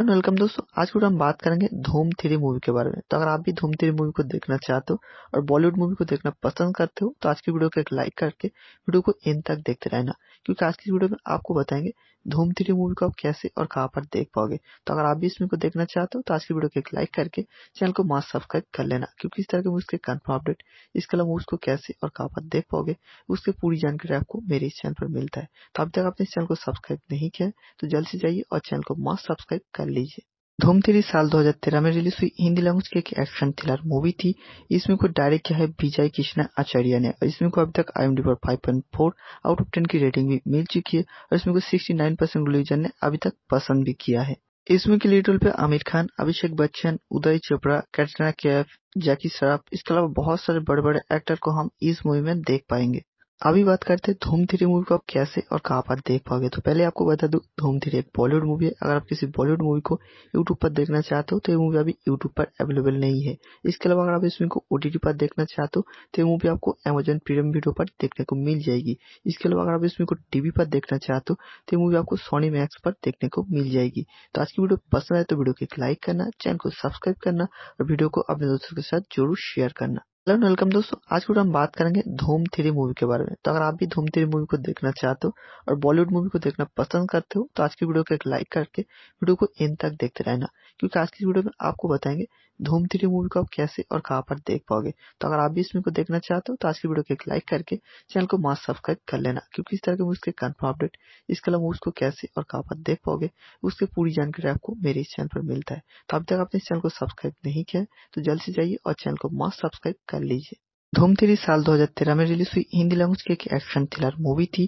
welcome दोस्तों आज के हम बात करेंगे धूम थ्री मूवी के बारे में तो अगर आप भी धूम थ्री मूवी को देखना चाहते हो और बॉलीवुड मूवी को देखना पसंद करते हो तो आज की वीडियो को एक लाइक करके वीडियो को इन तक देखते रहना क्योंकि आज की वीडियो में आपको बताएंगे धूम थ्री मूवी को आप कैसे और कहाँ पर देख पाओगे तो अगर आप भी इसमें को देखना चाहते हो तो आज की वीडियो को एक लाइक करके चैनल को मास्क सब्सक्राइब कर लेना क्योंकि इस तरह के मूवी के कन्फर्म अपडेट इसके अलावा मूवी को कैसे और कहां पर देख पाओगे उसकी पूरी जानकारी आपको मेरे इस चैनल पर मिलता है तो अब तक आपने इस चैनल को सब्सक्राइब नहीं किया तो जल्द से जाइए और चैनल को मास्क सब्सक्राइब कर कर लीजिए धूम थ्री साल 2013 में रिलीज हुई हिंदी लैंग्वेज की एक एक्शन थ्रिलर मूवी थी इसमें को डायरेक्ट किया है विजय कृष्णा आचार्य ने और इसमें को अभी तक आई पर 5.4 आउट ऑफ 10 की रेटिंग भी मिल चुकी है और इसमें को 69 परसेंट रिलीजन ने अभी तक पसंद भी किया है इसमें के लीड रोल पे आमिर खान अभिषेक बच्चन उदय चोपड़ा कैटरीना कैफ जैकी श्रॉफ इसके अलावा बहुत सारे बड़े बड़े एक्टर को हम इस मूवी में देख पाएंगे अभी बात करते हैं धूम थ्री मूवी को आप कैसे और कहां पर देख पाओगे तो पहले आपको बता दूं धूम थ्री एक बॉलीवुड मूवी है अगर आप किसी बॉलीवुड मूवी को यूट्यूब पर देखना चाहते हो तो ये मूवी अभी यूट्यूब पर अवेलेबल नहीं है इसके अलावा अगर आप इस मूवी को ओटीटी पर देखना चाहते हो तो ये मूवी आपको अमेजन प्रीमियम वीडियो पर देखने को मिल जाएगी इसके अलावा अगर आप इस मूवी को टीवी पर देखना चाहते हो तो ये मूवी आपको सोनी मैक्स पर देखने को मिल जाएगी तो आज की वीडियो पसंद आए तो वीडियो को एक लाइक करना चैनल को सब्सक्राइब करना और वीडियो को अपने दोस्तों के साथ जरूर शेयर करना हेलो वेलकम दोस्तों आज के हम बात करेंगे धूम थ्री मूवी के बारे में तो अगर आप भी धूम थ्री मूवी को देखना चाहते हो और बॉलीवुड मूवी को देखना पसंद करते हो तो आज की वीडियो को एक लाइक करके वीडियो को एंड तक देखते रहना क्योंकि आज की वीडियो में आपको बताएंगे धूम थ्री मूवी को आप कैसे और कहाँ पर देख पाओगे तो अगर आप भी इस मूवी को देखना चाहते हो तो आज की वीडियो को एक लाइक करके चैनल को मास्क सब्सक्राइब कर लेना क्योंकि इस तरह के मूवीज के कन्फर्म अपडेट इसके अलावा मूवीज को कैसे और कहां पर देख पाओगे उसकी पूरी जानकारी आपको मेरे इस चैनल पर मिलता है तो अभी तक आपने इस चैनल को सब्सक्राइब नहीं किया तो जल्द से जाइए और चैनल को मास्क सब्सक्राइब कर लीजिए धूम थ्री साल 2013 में रिलीज हुई हिंदी लैंग्वेज की एक एक्शन थ्रिलर मूवी थी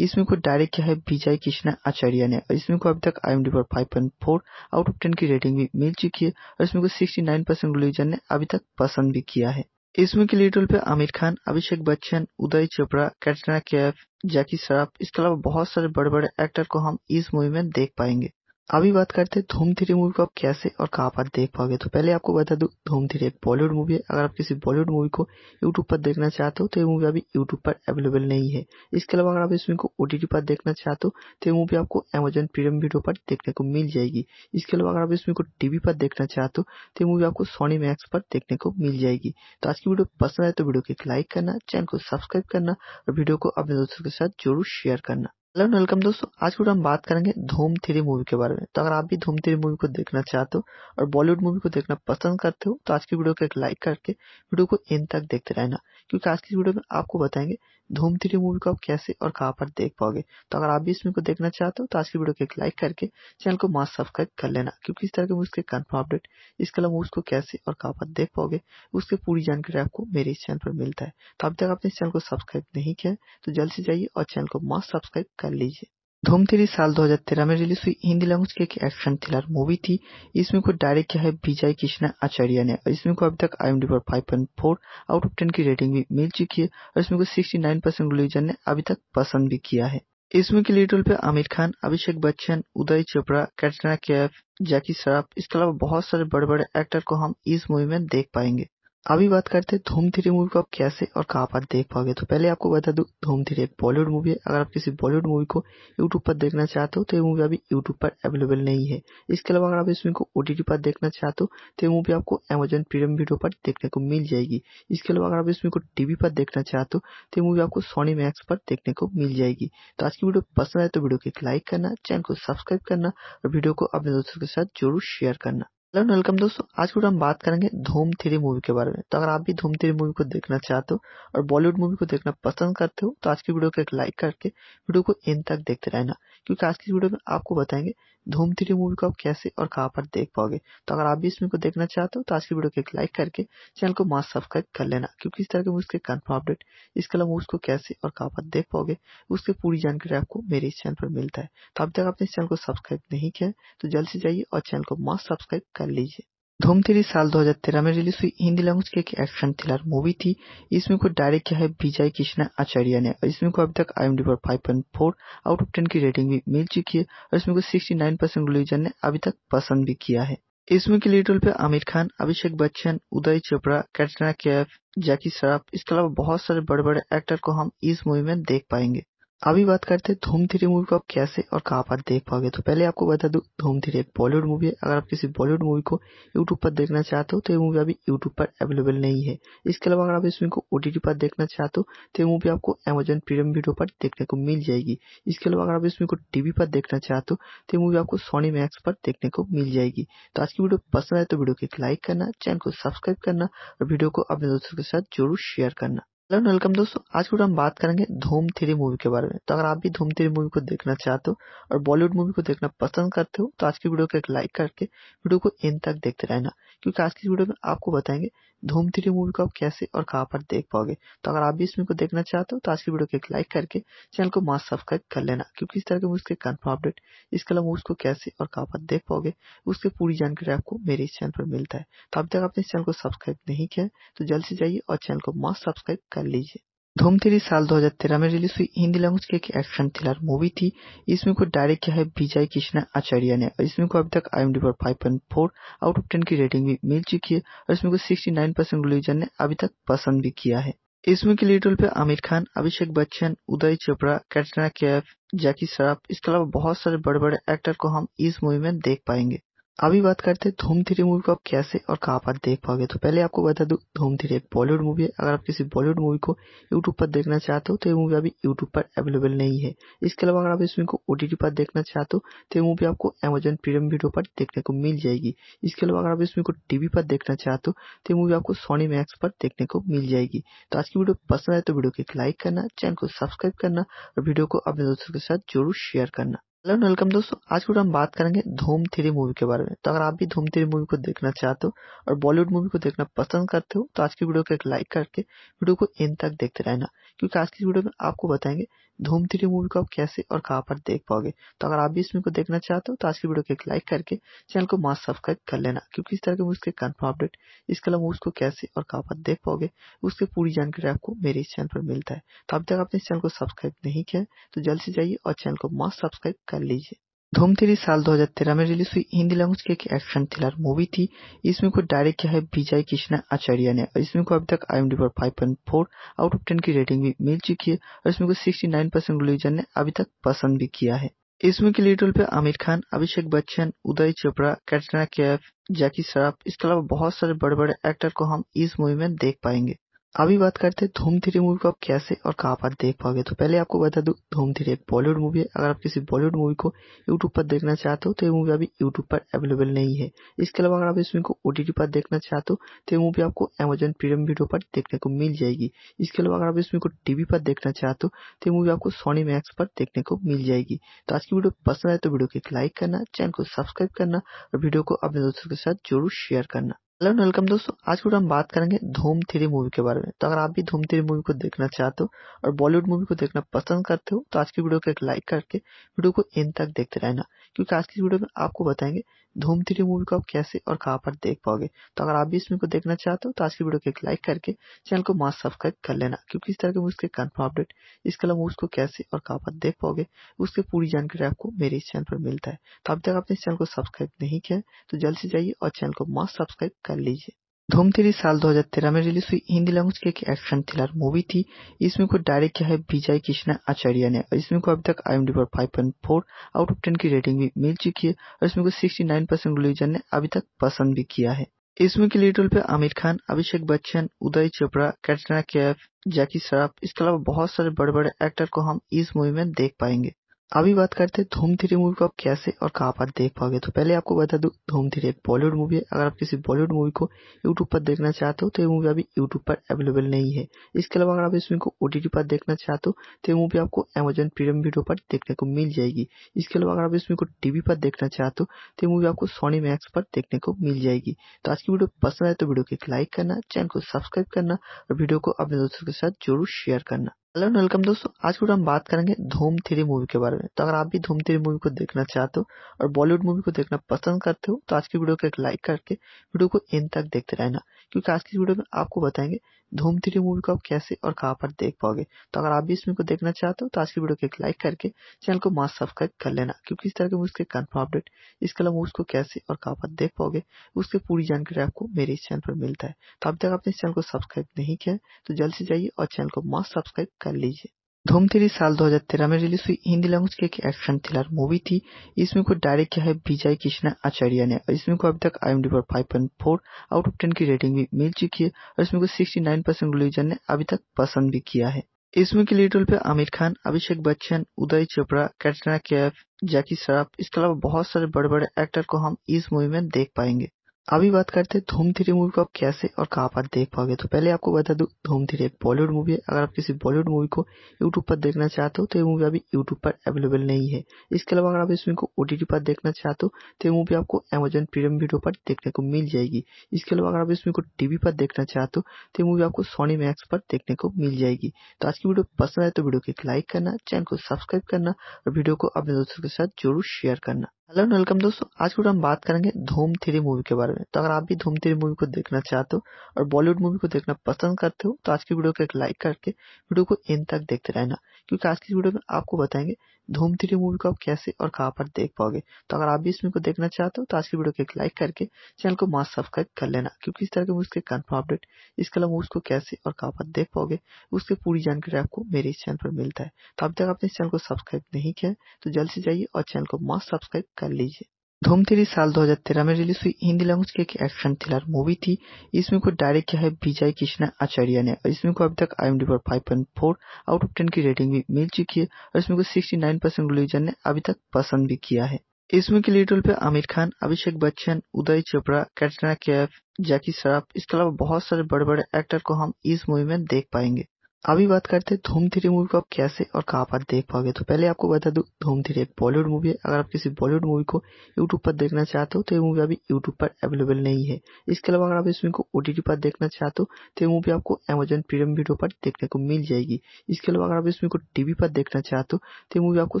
इसमें को डायरेक्ट किया है विजय कृष्णा आचार्य ने और इसमें को अभी तक आई पर five point four out of ten की रेटिंग भी मिल चुकी है और इसमें को सिक्सटी नाइन परसेंट रिलीजन ने अभी तक पसंद भी किया है इसमें के लीड रोल पे आमिर खान अभिषेक बच्चन उदय चोपड़ा कैटरीना कैफ जैकी श्रॉफ इसके अलावा बहुत सारे बड़े बड़े एक्टर को हम इस मूवी में देख पाएंगे अभी बात करते हैं धूम थ्री मूवी को आप कैसे और कहाँ पर देख पाओगे तो पहले आपको बता दूं धूम थ्री एक बॉलीवुड मूवी है अगर आप किसी बॉलीवुड मूवी को यूट्यूब पर देखना चाहते हो तो ये मूवी अभी यूट्यूब पर अवेलेबल नहीं है इसके अलावा अगर आप इस मूवी को ओटीटी पर देखना चाहते हो तो ये मूवी आपको अमेजन प्रीमियम वीडियो पर देखने को मिल जाएगी इसके अलावा अगर आप इस मूवी को टीवी पर देखना चाहते हो तो ये मूवी आपको सोनी मैक्स पर देखने को मिल जाएगी तो आज की वीडियो पसंद आए तो वीडियो को एक लाइक करना चैनल को सब्सक्राइब करना और वीडियो को अपने दोस्तों के साथ जरूर शेयर करना हेलो वेलकम दोस्तों आज के हम बात करेंगे धूम थ्री मूवी के बारे में तो अगर आप भी धूम थ्री मूवी को देखना चाहते हो और बॉलीवुड मूवी को देखना पसंद करते हो तो आज की वीडियो को एक लाइक करके वीडियो को इन तक देखते रहना क्योंकि आज की वीडियो में आपको बताएंगे धूम थ्री मूवी को आप कैसे और कहाँ पर देख पाओगे तो अगर आप भी इस मूवी को देखना चाहते हो तो आज की वीडियो को एक लाइक करके चैनल को मास्क सब्सक्राइब कर लेना क्योंकि इस तरह के मूवीज के कन्फर्म अपडेट इसके अलावा मूवीज को कैसे और कहाँ पर देख पाओगे उसकी पूरी जानकारी आपको मेरे इस चैनल पर मिलता है तो अब तक आपने इस चैनल को सब्सक्राइब नहीं किया तो जल्द से जाइए और चैनल को मास्क सब्सक्राइब कर लीजिए धूम थ्री साल 2013 में रिलीज हुई हिंदी लैंग्वेज की एक एक्शन थ्रिलर मूवी थी इसमें को डायरेक्ट किया है विजय कृष्णा आचार्य ने और इसमें को अभी तक आई पर five point four out of ten की रेटिंग भी मिल चुकी है और इसमें को 69 परसेंट रिलीजन ने अभी तक पसंद भी किया है इसमें के लीड रोल पे आमिर खान अभिषेक बच्चन उदय चोपड़ा कैटरीना कैफ जैकी श्रॉफ इसके अलावा बहुत सारे बड़े बड़े एक्टर को हम इस मूवी में देख पाएंगे अभी बात करते हैं धूम थ्री मूवी को आप कैसे और कहाँ पर देख पाओगे तो पहले आपको बता दूँ धूम थ्री एक बॉलीवुड मूवी है अगर आप किसी बॉलीवुड मूवी को यूट्यूब पर देखना चाहते हो तो ये मूवी अभी यूट्यूब पर अवेलेबल नहीं है इसके अलावा अगर आप इस मूवी को ओटीटी पर देखना चाहते हो तो ये मूवी आपको अमेजोन प्रीमियम वीडियो पर देखने को मिल जाएगी इसके अलावा अगर आप इस मूवी को टीवी पर देखना चाहते हो तो ये मूवी आपको सोनी मैक्स पर देखने को मिल जाएगी तो आज की वीडियो पसंद आए तो वीडियो को एक लाइक करना चैनल को सब्सक्राइब करना और वीडियो को अपने दोस्तों के साथ जरूर शेयर करना हेलो वेलकम दोस्तों आज के हम बात करेंगे धूम थ्री मूवी के बारे में तो अगर आप भी धूम थ्री मूवी को देखना चाहते हो और बॉलीवुड मूवी को देखना पसंद करते हो तो आज की वीडियो को एक लाइक करके वीडियो को एंड तक देखते रहना क्योंकि आज की वीडियो में आपको बताएंगे धूम थ्री मूवी को आप कैसे और कहाँ पर देख पाओगे तो अगर आप भी इस मूवी को देखना चाहते हो तो आज की वीडियो को एक लाइक करके चैनल को मास्क सब्सक्राइब कर लेना क्योंकि इस तरह के मूवीज के कन्फर्म अपडेट इसके अलावा मूवीज को कैसे और कहाँ पर देख पाओगे उसकी पूरी जानकारी आपको मेरे इस चैनल पर मिलता है तो अब तक आपने इस चैनल को सब्सक्राइब नहीं किया तो जल्द से जाइए और चैनल को मास्क सब्सक्राइब कर लीजिए धूम थ्री साल 2013 में रिलीज हुई हिंदी लैंग्वेज की एक एक्शन थ्रिलर मूवी थी इसमें को डायरेक्ट किया है विजय कृष्णा आचार्य ने और इसमें को अभी तक आई पर 5.4 आउट ऑफ 10 की रेटिंग भी मिल चुकी है और इसमें को 69 परसेंट रिलीजन ने अभी तक पसंद भी किया है इसमें के लीड रोल पे आमिर खान अभिषेक बच्चन उदय चोपड़ा कैटरीना कैफ जैकी श्रॉफ इसके अलावा बहुत सारे बड़े बड़े एक्टर को हम इस मूवी में देख पाएंगे अभी बात करते हैं धूम थ्री मूवी को आप कैसे और कहां पर देख पाओगे तो पहले आपको बता दूं धूम थ्री एक बॉलीवुड मूवी है अगर आप किसी बॉलीवुड मूवी को यूट्यूब पर देखना चाहते हो तो ये मूवी अभी यूट्यूब पर अवेलेबल नहीं है इसके अलावा अगर आप इस मूवी को ओटीटी पर देखना चाहते हो तो ये मूवी आपको अमेजन प्रीमियम वीडियो पर देखने को मिल जाएगी इसके अलावा अगर आप इस मूवी को टीवी पर देखना चाहते हो तो ये मूवी आपको सोनी मैक्स पर देखने को मिल जाएगी तो आज की वीडियो पसंद आए तो वीडियो को एक लाइक करना चैनल को सब्सक्राइब करना और वीडियो को अपने दोस्तों के साथ जरूर शेयर करना हेलो वेलकम दोस्तों आज के हम बात करेंगे धूम थ्री मूवी के बारे में तो अगर आप भी धूम थ्री मूवी को देखना चाहते हो और बॉलीवुड मूवी को देखना पसंद करते हो तो आज की वीडियो को एक लाइक करके वीडियो को एंड तक देखते रहना क्योंकि आज की वीडियो में आपको बताएंगे धूम थ्री मूवी को आप कैसे और कहाँ पर देख पाओगे तो अगर आप भी इस मूवी को देखना चाहते हो तो आज की वीडियो को एक लाइक करके चैनल को मास्क सब्सक्राइब कर लेना क्योंकि इस तरह के मूवीज के कन्फर्म अपडेट इसके अलावा मूवीज को कैसे और कहां पर देख पाओगे उसकी पूरी जानकारी आपको मेरे इस चैनल पर मिलता है तो अब तक आपने इस चैनल को सब्सक्राइब नहीं किया तो जल्द से जाइए और चैनल को मास्क सब्सक्राइब कर लीजिए धूम थ्री साल 2013 में रिलीज हुई हिंदी लैंग्वेज की एक एक्शन थ्रिलर मूवी थी इसमें को डायरेक्ट किया है विजय कृष्णा आचार्य ने और इसमें को अभी तक आई पर 5.4 आउट ऑफ 10 की रेटिंग भी मिल चुकी है और इसमें को 69 परसेंट रिलीजन ने अभी तक पसंद भी किया है इसमें के लीड रोल पे आमिर खान अभिषेक बच्चन उदय चोपड़ा कैटरीना कैफ जैकी श्रॉफ इसके अलावा बहुत सारे बड़े बड़े एक्टर को हम इस मूवी में देख पाएंगे अभी बात करते हैं धूम थ्री मूवी को आप कैसे और कहाँ पर देख पाओगे तो पहले आपको बता दूं धूम थ्री एक बॉलीवुड मूवी है अगर आप किसी बॉलीवुड मूवी को यूट्यूब पर देखना चाहते हो तो ये मूवी अभी यूट्यूब पर अवेलेबल नहीं है इसके अलावा अगर आप इस मूवी को ओटीटी पर देखना चाहते हो तो ये मूवी आपको अमेजन प्रीमियम वीडियो पर देखने को मिल जाएगी इसके अलावा अगर आप इस मूवी को टीवी पर देखना चाहते हो तो ये मूवी आपको सोनी मैक्स पर देखने को मिल जाएगी तो आज की वीडियो पसंद आए तो वीडियो को एक लाइक करना चैनल को सब्सक्राइब करना और वीडियो को अपने दोस्तों के साथ जरूर शेयर करना हेलो वेलकम दोस्तों आज के हम बात करेंगे धूम थ्री मूवी के बारे में तो अगर आप भी धूम थ्री मूवी को देखना चाहते हो और बॉलीवुड मूवी को देखना पसंद करते हो तो आज की वीडियो को एक लाइक करके वीडियो को इन तक देखते रहना क्योंकि आज की वीडियो में आपको बताएंगे धूम थ्री मूवी को आप कैसे और कहाँ पर देख पाओगे तो अगर आप भी इस मूवी को देखना चाहते हो तो आज की वीडियो को एक लाइक करके चैनल को मास्क सब्सक्राइब कर लेना क्योंकि इस तरह के मूवी के कन्फर्म अपडेट इसके अलावा मूवी को कैसे और कहाँ पर देख पाओगे उसकी पूरी जानकारी आपको मेरे इस चैनल पर मिलता है तो अब तक आपने इस चैनल को सब्सक्राइब नहीं किया तो जल्द से जाइए और चैनल को मास्क सब्सक्राइब कर लीजिए धूम थ्री साल 2013 में रिलीज हुई हिंदी लैंग्वेज की एक एक्शन थ्रिलर मूवी थी इसमें को डायरेक्ट किया है विजय कृष्णा आचार्य ने और इसमें को अभी तक आई पर 5.4 आउट ऑफ 10 की रेटिंग भी मिल चुकी है और इसमें को 69 परसेंट रिलीजन ने अभी तक पसंद भी किया है इसमें के लीड रोल पे आमिर खान अभिषेक बच्चन उदय चोपड़ा कैटरीना कैफ जैकी श्रॉफ इसके अलावा बहुत सारे बड़े बड़े एक्टर को हम इस मूवी में देख पाएंगे अभी बात करते हैं धूम थ्री मूवी को आप कैसे और कहां पर देख पाओगे तो पहले आपको बता दूं धूम थ्री एक बॉलीवुड मूवी है अगर आप किसी बॉलीवुड मूवी को यूट्यूब पर देखना चाहते हो तो ये मूवी अभी यूट्यूब पर अवेलेबल नहीं है इसके अलावा अगर आप इस मूवी को ओटीटी पर देखना चाहते हो तो ये मूवी आपको अमेजन प्रीमियम वीडियो पर देखने को मिल जाएगी इसके अलावा अगर आप इस मूवी को टीवी पर देखना चाहते हो तो ये मूवी आपको सोनी मैक्स पर देखने को मिल जाएगी तो आज की वीडियो पसंद आए तो वीडियो को एक लाइक करना चैनल को सब्सक्राइब करना और वीडियो को अपने दोस्तों के साथ जरूर शेयर करना हेलो एंड वेलकम दोस्तों आज के हम बात करेंगे धूम थ्री मूवी के बारे में तो अगर आप भी धूम थ्री मूवी को देखना चाहते हो और बॉलीवुड मूवी को देखना पसंद करते हो तो आज की वीडियो को एक लाइक करके वीडियो को एंड तक देखते रहना क्योंकि आज की वीडियो में आपको बताएंगे धूम थ्री मूवी को आप कैसे और कहां पर देख पाओगे तो अगर आप भी इस मूवी को देखना चाहते हो तो आज की वीडियो को एक लाइक करके चैनल को मास्क सब्सक्राइब कर लेना क्योंकि इस तरह के मूवीज के कन्फर्म अपडेट इसके अलावा मूवीज को कैसे और कहाँ पर देख पाओगे उसकी पूरी जानकारी आपको मेरे इस चैनल पर मिलता है तो अब तक आपने इस चैनल को सब्सक्राइब नहीं किया तो जल्द से जाइए और चैनल को मास्क सब्सक्राइब कर लीजिए धूम थ्री साल 2013 में रिलीज हुई हिंदी लैंग्वेज की एक एक्शन थ्रिलर मूवी थी इसमें को डायरेक्ट किया है विजय कृष्णा आचार्य ने और इसमें को अभी तक आई एम डी पर फोर आउट ऑफ टेन की रेटिंग भी मिल चुकी है और इसमें को 69 परसेंट रिलीजन ने अभी तक पसंद भी किया है इसमें के लीड रोल पे आमिर खान अभिषेक बच्चन उदय चोपड़ा कैटरीना कैफ जैकी श्रॉफ इसके अलावा बहुत सारे बड़े बड़े एक्टर को हम इस मूवी में देख पाएंगे अभी बात करते हैं धूम थ्री मूवी को आप कैसे और कहाँ पर देख पाओगे तो पहले आपको बता दूं धूम थ्री एक बॉलीवुड मूवी है अगर आप किसी बॉलीवुड मूवी को यूट्यूब पर देखना चाहते हो तो ये मूवी अभी यूट्यूब पर अवेलेबल नहीं है इसके अलावा अगर आप इस मूवी को ओटीटी पर देखना चाहते हो तो ये मूवी आपको अमेजन प्रीमियम वीडियो पर देखने को मिल जाएगी इसके अलावा अगर आप इस मूवी को टीवी पर देखना चाहते हो तो ये मूवी आपको सोनी मैक्स पर देखने को मिल जाएगी तो आज की वीडियो पसंद आए तो वीडियो को एक लाइक करना चैनल को सब्सक्राइब करना और वीडियो को अपने दोस्तों के साथ जरूर शेयर करना हेलो एंड वेलकम दोस्तों आज के हम बात करेंगे धूम थ्री मूवी के बारे में तो अगर आप भी धूम थ्री मूवी को देखना चाहते हो और बॉलीवुड मूवी को देखना पसंद करते हो तो आज की वीडियो को एक लाइक करके वीडियो को एंड तक देखते रहना क्योंकि आज की वीडियो में आपको बताएंगे धूम थ्री मूवी को आप कैसे और कहाँ पर देख पाओगे तो अगर आप भी इस मूवी को देखना चाहते हो तो आज की वीडियो को एक लाइक करके चैनल को मास्क सब्सक्राइब कर लेना क्योंकि इस तरह के मूवीज़ के कन्फर्म अपडेट इसके अलावा मूवीज़ को कैसे और कहाँ पर देख पाओगे उसकी पूरी जानकारी आपको मेरे इस चैनल पर मिलता है तो अब तक आपने इस चैनल को सब्सक्राइब नहीं किया तो जल्द से जाइए और चैनल को मास्क सब्सक्राइब कर लीजिए धूम थ्री साल 2013 में रिलीज हुई हिंदी लैंग्वेज की एक एक्शन थ्रिलर मूवी थी इसमें को डायरेक्ट किया है विजय कृष्णा आचार्य ने और इसमें को अभी तक आई पर five point four out of ten की रेटिंग भी मिल चुकी है और इसमें को सिक्सटी नाइन परसेंट रिलीजन ने अभी तक पसंद भी किया है इसमें के लीड रोल पे आमिर खान अभिषेक बच्चन उदय चोपड़ा कैटरीना कैफ जैकी श्रॉफ इसके अलावा बहुत सारे बड़े बड़े एक्टर को हम इस मूवी में देख पाएंगे अभी बात करते हैं धूम थ्री मूवी को आप कैसे और कहाँ पर देख पाओगे तो पहले आपको बता दूं धूम थ्री एक बॉलीवुड मूवी है अगर आप किसी बॉलीवुड मूवी को यूट्यूब पर देखना चाहते हो तो ये मूवी अभी यूट्यूब पर अवेलेबल नहीं है इसके अलावा अगर आप इस मूवी को ओटीटी पर देखना चाहते हो तो ये मूवी आपको अमेजन प्रीमियम वीडियो पर देखने को मिल जाएगी इसके अलावा अगर आप इस मूवी को टीवी पर देखना चाहते हो तो ये मूवी आपको सोनी मैक्स पर देखने को मिल जाएगी तो आज की वीडियो पसंद आए तो वीडियो को एक लाइक करना चैनल को सब्सक्राइब करना और वीडियो को अपने दोस्तों के साथ जरूर शेयर करना हेलो वेलकम दोस्तों आज हम बात करेंगे धूम थ्री मूवी के बारे में तो अगर आप भी धूम थ्री मूवी को देखना चाहते हो और बॉलीवुड मूवी को देखना पसंद करते हो तो आज की वीडियो को एक लाइक करके वीडियो को एंड तक देखते रहना क्योंकि आज की वीडियो में आपको बताएंगे धूम थ्री मूवी को आप कैसे और कहां पर देख पाओगे तो अगर आप भी इस मूवी को देखना चाहते हो तो आज की वीडियो को एक लाइक करके चैनल को मास्क सब्सक्राइब कर लेना क्योंकि इस तरह के मूवी के कन्फर्म अपडेट इसके अलावा मूवीज को कैसे और कहाँ पर देख पाओगे उसकी पूरी जानकारी आपको मेरे इस चैनल पर मिलता है तो अब तक आपने इस चैनल को सब्सक्राइब नहीं किया तो जल्द से जाइए और चैनल को मास्क सब्सक्राइब कर लीजिए धूम थ्री साल 2013 में रिलीज हुई हिंदी लैंग्वेज की एक एक्शन थ्रिलर मूवी थी इसमें को डायरेक्ट किया है विजय कृष्णा आचार्य ने और इसमें को अभी तक आई पर 5.4 आउट ऑफ 10 की रेटिंग भी मिल चुकी है और इसमें को 69 परसेंट रिलीजन ने अभी तक पसंद भी किया है इसमें के लीड रोल पे आमिर खान अभिषेक बच्चन उदय चोपड़ा कैटरीना कैफ जैकी श्रॉफ इसके अलावा बहुत सारे बड़े बड़े एक्टर को हम इस मूवी में देख पाएंगे अभी बात करते हैं धूम थ्री मूवी को आप कैसे और कहां पर देख पाओगे तो पहले आपको बता दूं धूम थ्री एक बॉलीवुड मूवी है अगर आप किसी बॉलीवुड मूवी को यूट्यूब पर देखना चाहते हो तो ये मूवी अभी यूट्यूब पर अवेलेबल नहीं है इसके अलावा अगर आप इस मूवी को ओटीटी पर देखना चाहते हो तो ये मूवी आपको अमेजन प्रीमियम वीडियो पर देखने को मिल जाएगी इसके अलावा अगर आप इस मूवी को टीवी पर देखना चाहते हो तो ये मूवी आपको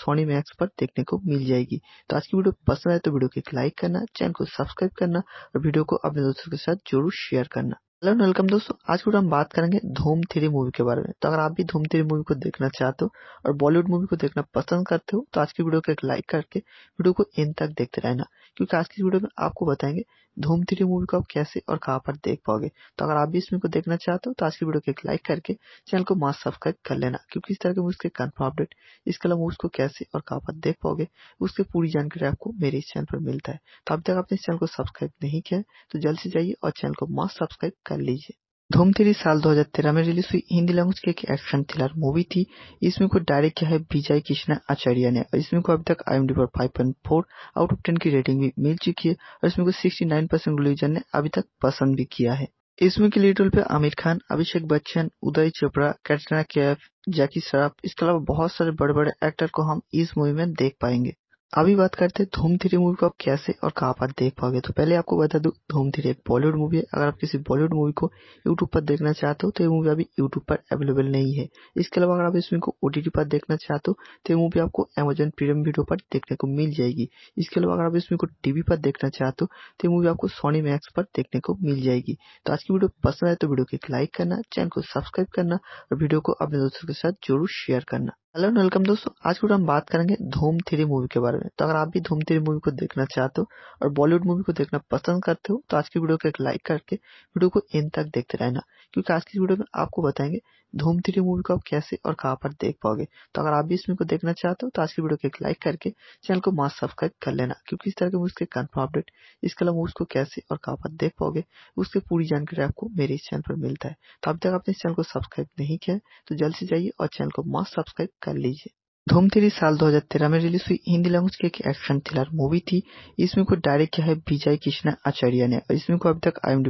सोनी मैक्स पर देखने को मिल जाएगी तो आज की वीडियो पसंद आए तो वीडियो को एक लाइक करना चैनल को सब्सक्राइब करना और वीडियो को अपने दोस्तों के साथ जरूर शेयर करना हेलो वेलकम दोस्तों आज को हम बात करेंगे धूम थ्री मूवी के बारे में तो अगर आप भी धूम थ्री मूवी को देखना चाहते हो और बॉलीवुड मूवी को देखना पसंद करते हो तो आज की वीडियो को एक लाइक करके वीडियो को एंड तक देखते रहना क्योंकि आज की वीडियो में आपको बताएंगे धूम थ्री मूवी को आप कैसे और कहां पर देख पाओगे तो अगर आप भी इस मूवी को देखना चाहते हो तो आज की वीडियो को एक लाइक करके चैनल को मास्क सब्सक्राइब कर लेना क्योंकि इस तरह के मूवीज के कन्फर्म अपडेट इसके अलावा मूवीज को कैसे और कहाँ पर देख पाओगे उसकी पूरी जानकारी आपको मेरे इस चैनल पर मिलता है तो अब तक आपने इस चैनल को सब्सक्राइब नहीं किया तो जल्द से जाइए और चैनल को मास्क सब्सक्राइब कर लीजिए धूम थ्री साल 2013 में रिलीज हुई हिंदी लैंग्वेज की एक एक्शन थ्रिलर मूवी थी इसमें को डायरेक्ट किया है विजय कृष्णा आचार्य ने और इसमें को अभी तक आई एम पर five point four out of ten की रेटिंग भी मिल चुकी है और इसमें को सिक्सटी नाइन परसेंट रिलीजन ने अभी तक पसंद भी किया है इसमें के लीड रोल पे आमिर खान अभिषेक बच्चन उदय चोपड़ा कैटरीना कैफ जैकी शराफ इसके अलावा बहुत सारे बड़े बड़े एक्टर को हम इस मूवी में देख पाएंगे अभी बात करते हैं धूम थ्री मूवी को आप कैसे और कहाँ पर देख पाओगे तो पहले आपको बता दूं धूम थ्री एक बॉलीवुड मूवी है अगर आप किसी बॉलीवुड मूवी को यूट्यूब पर देखना चाहते हो तो ये मूवी अभी यूट्यूब पर अवेलेबल नहीं है इसके अलावा अगर आप इस मूवी को ओटीटी पर देखना चाहते हो तो ये मूवी आपको अमेजन प्रीमियम वीडियो पर देखने को मिल जाएगी इसके अलावा अगर आप इस मूवी को टीवी पर देखना चाहते हो तो ये मूवी आपको सोनी मैक्स पर देखने को मिल जाएगी तो आज की वीडियो पसंद आए तो वीडियो को एक लाइक करना चैनल को सब्सक्राइब करना और वीडियो को अपने दोस्तों के साथ जरूर शेयर करना हेलो एंड वेलकम दोस्तों आज के हम बात करेंगे धूम थ्री मूवी के बारे में तो अगर आप भी धूम थ्री मूवी को देखना चाहते हो और बॉलीवुड मूवी को देखना पसंद करते हो तो आज की वीडियो को एक लाइक करके वीडियो को एंड तक देखते रहना क्योंकि आज की वीडियो में आपको बताएंगे धूम थ्री मूवी को आप कैसे और कहाँ पर देख पाओगे तो अगर आप भी इस मूवी को देखना चाहते हो तो आज की वीडियो को एक लाइक करके चैनल को मास्क सब्सक्राइब कर लेना क्योंकि इस तरह के मूवीज के कन्फर्म अपडेट इसके अलावा को कैसे और कहाँ पर देख पाओगे उसकी पूरी जानकारी आपको मेरे इस चैनल पर मिलता है तो अब तक आपने इस चैनल को सब्सक्राइब नहीं किया तो जल्द से जाइए और चैनल को मास्क सब्सक्राइब कर लीजिए धूम थ्री साल 2013 में रिलीज हुई हिंदी लैंग्वेज की एक एक्शन थ्रिलर मूवी थी इसमें को डायरेक्ट किया है विजय कृष्णा आचार्य ने और इसमें को अभी तक आई एम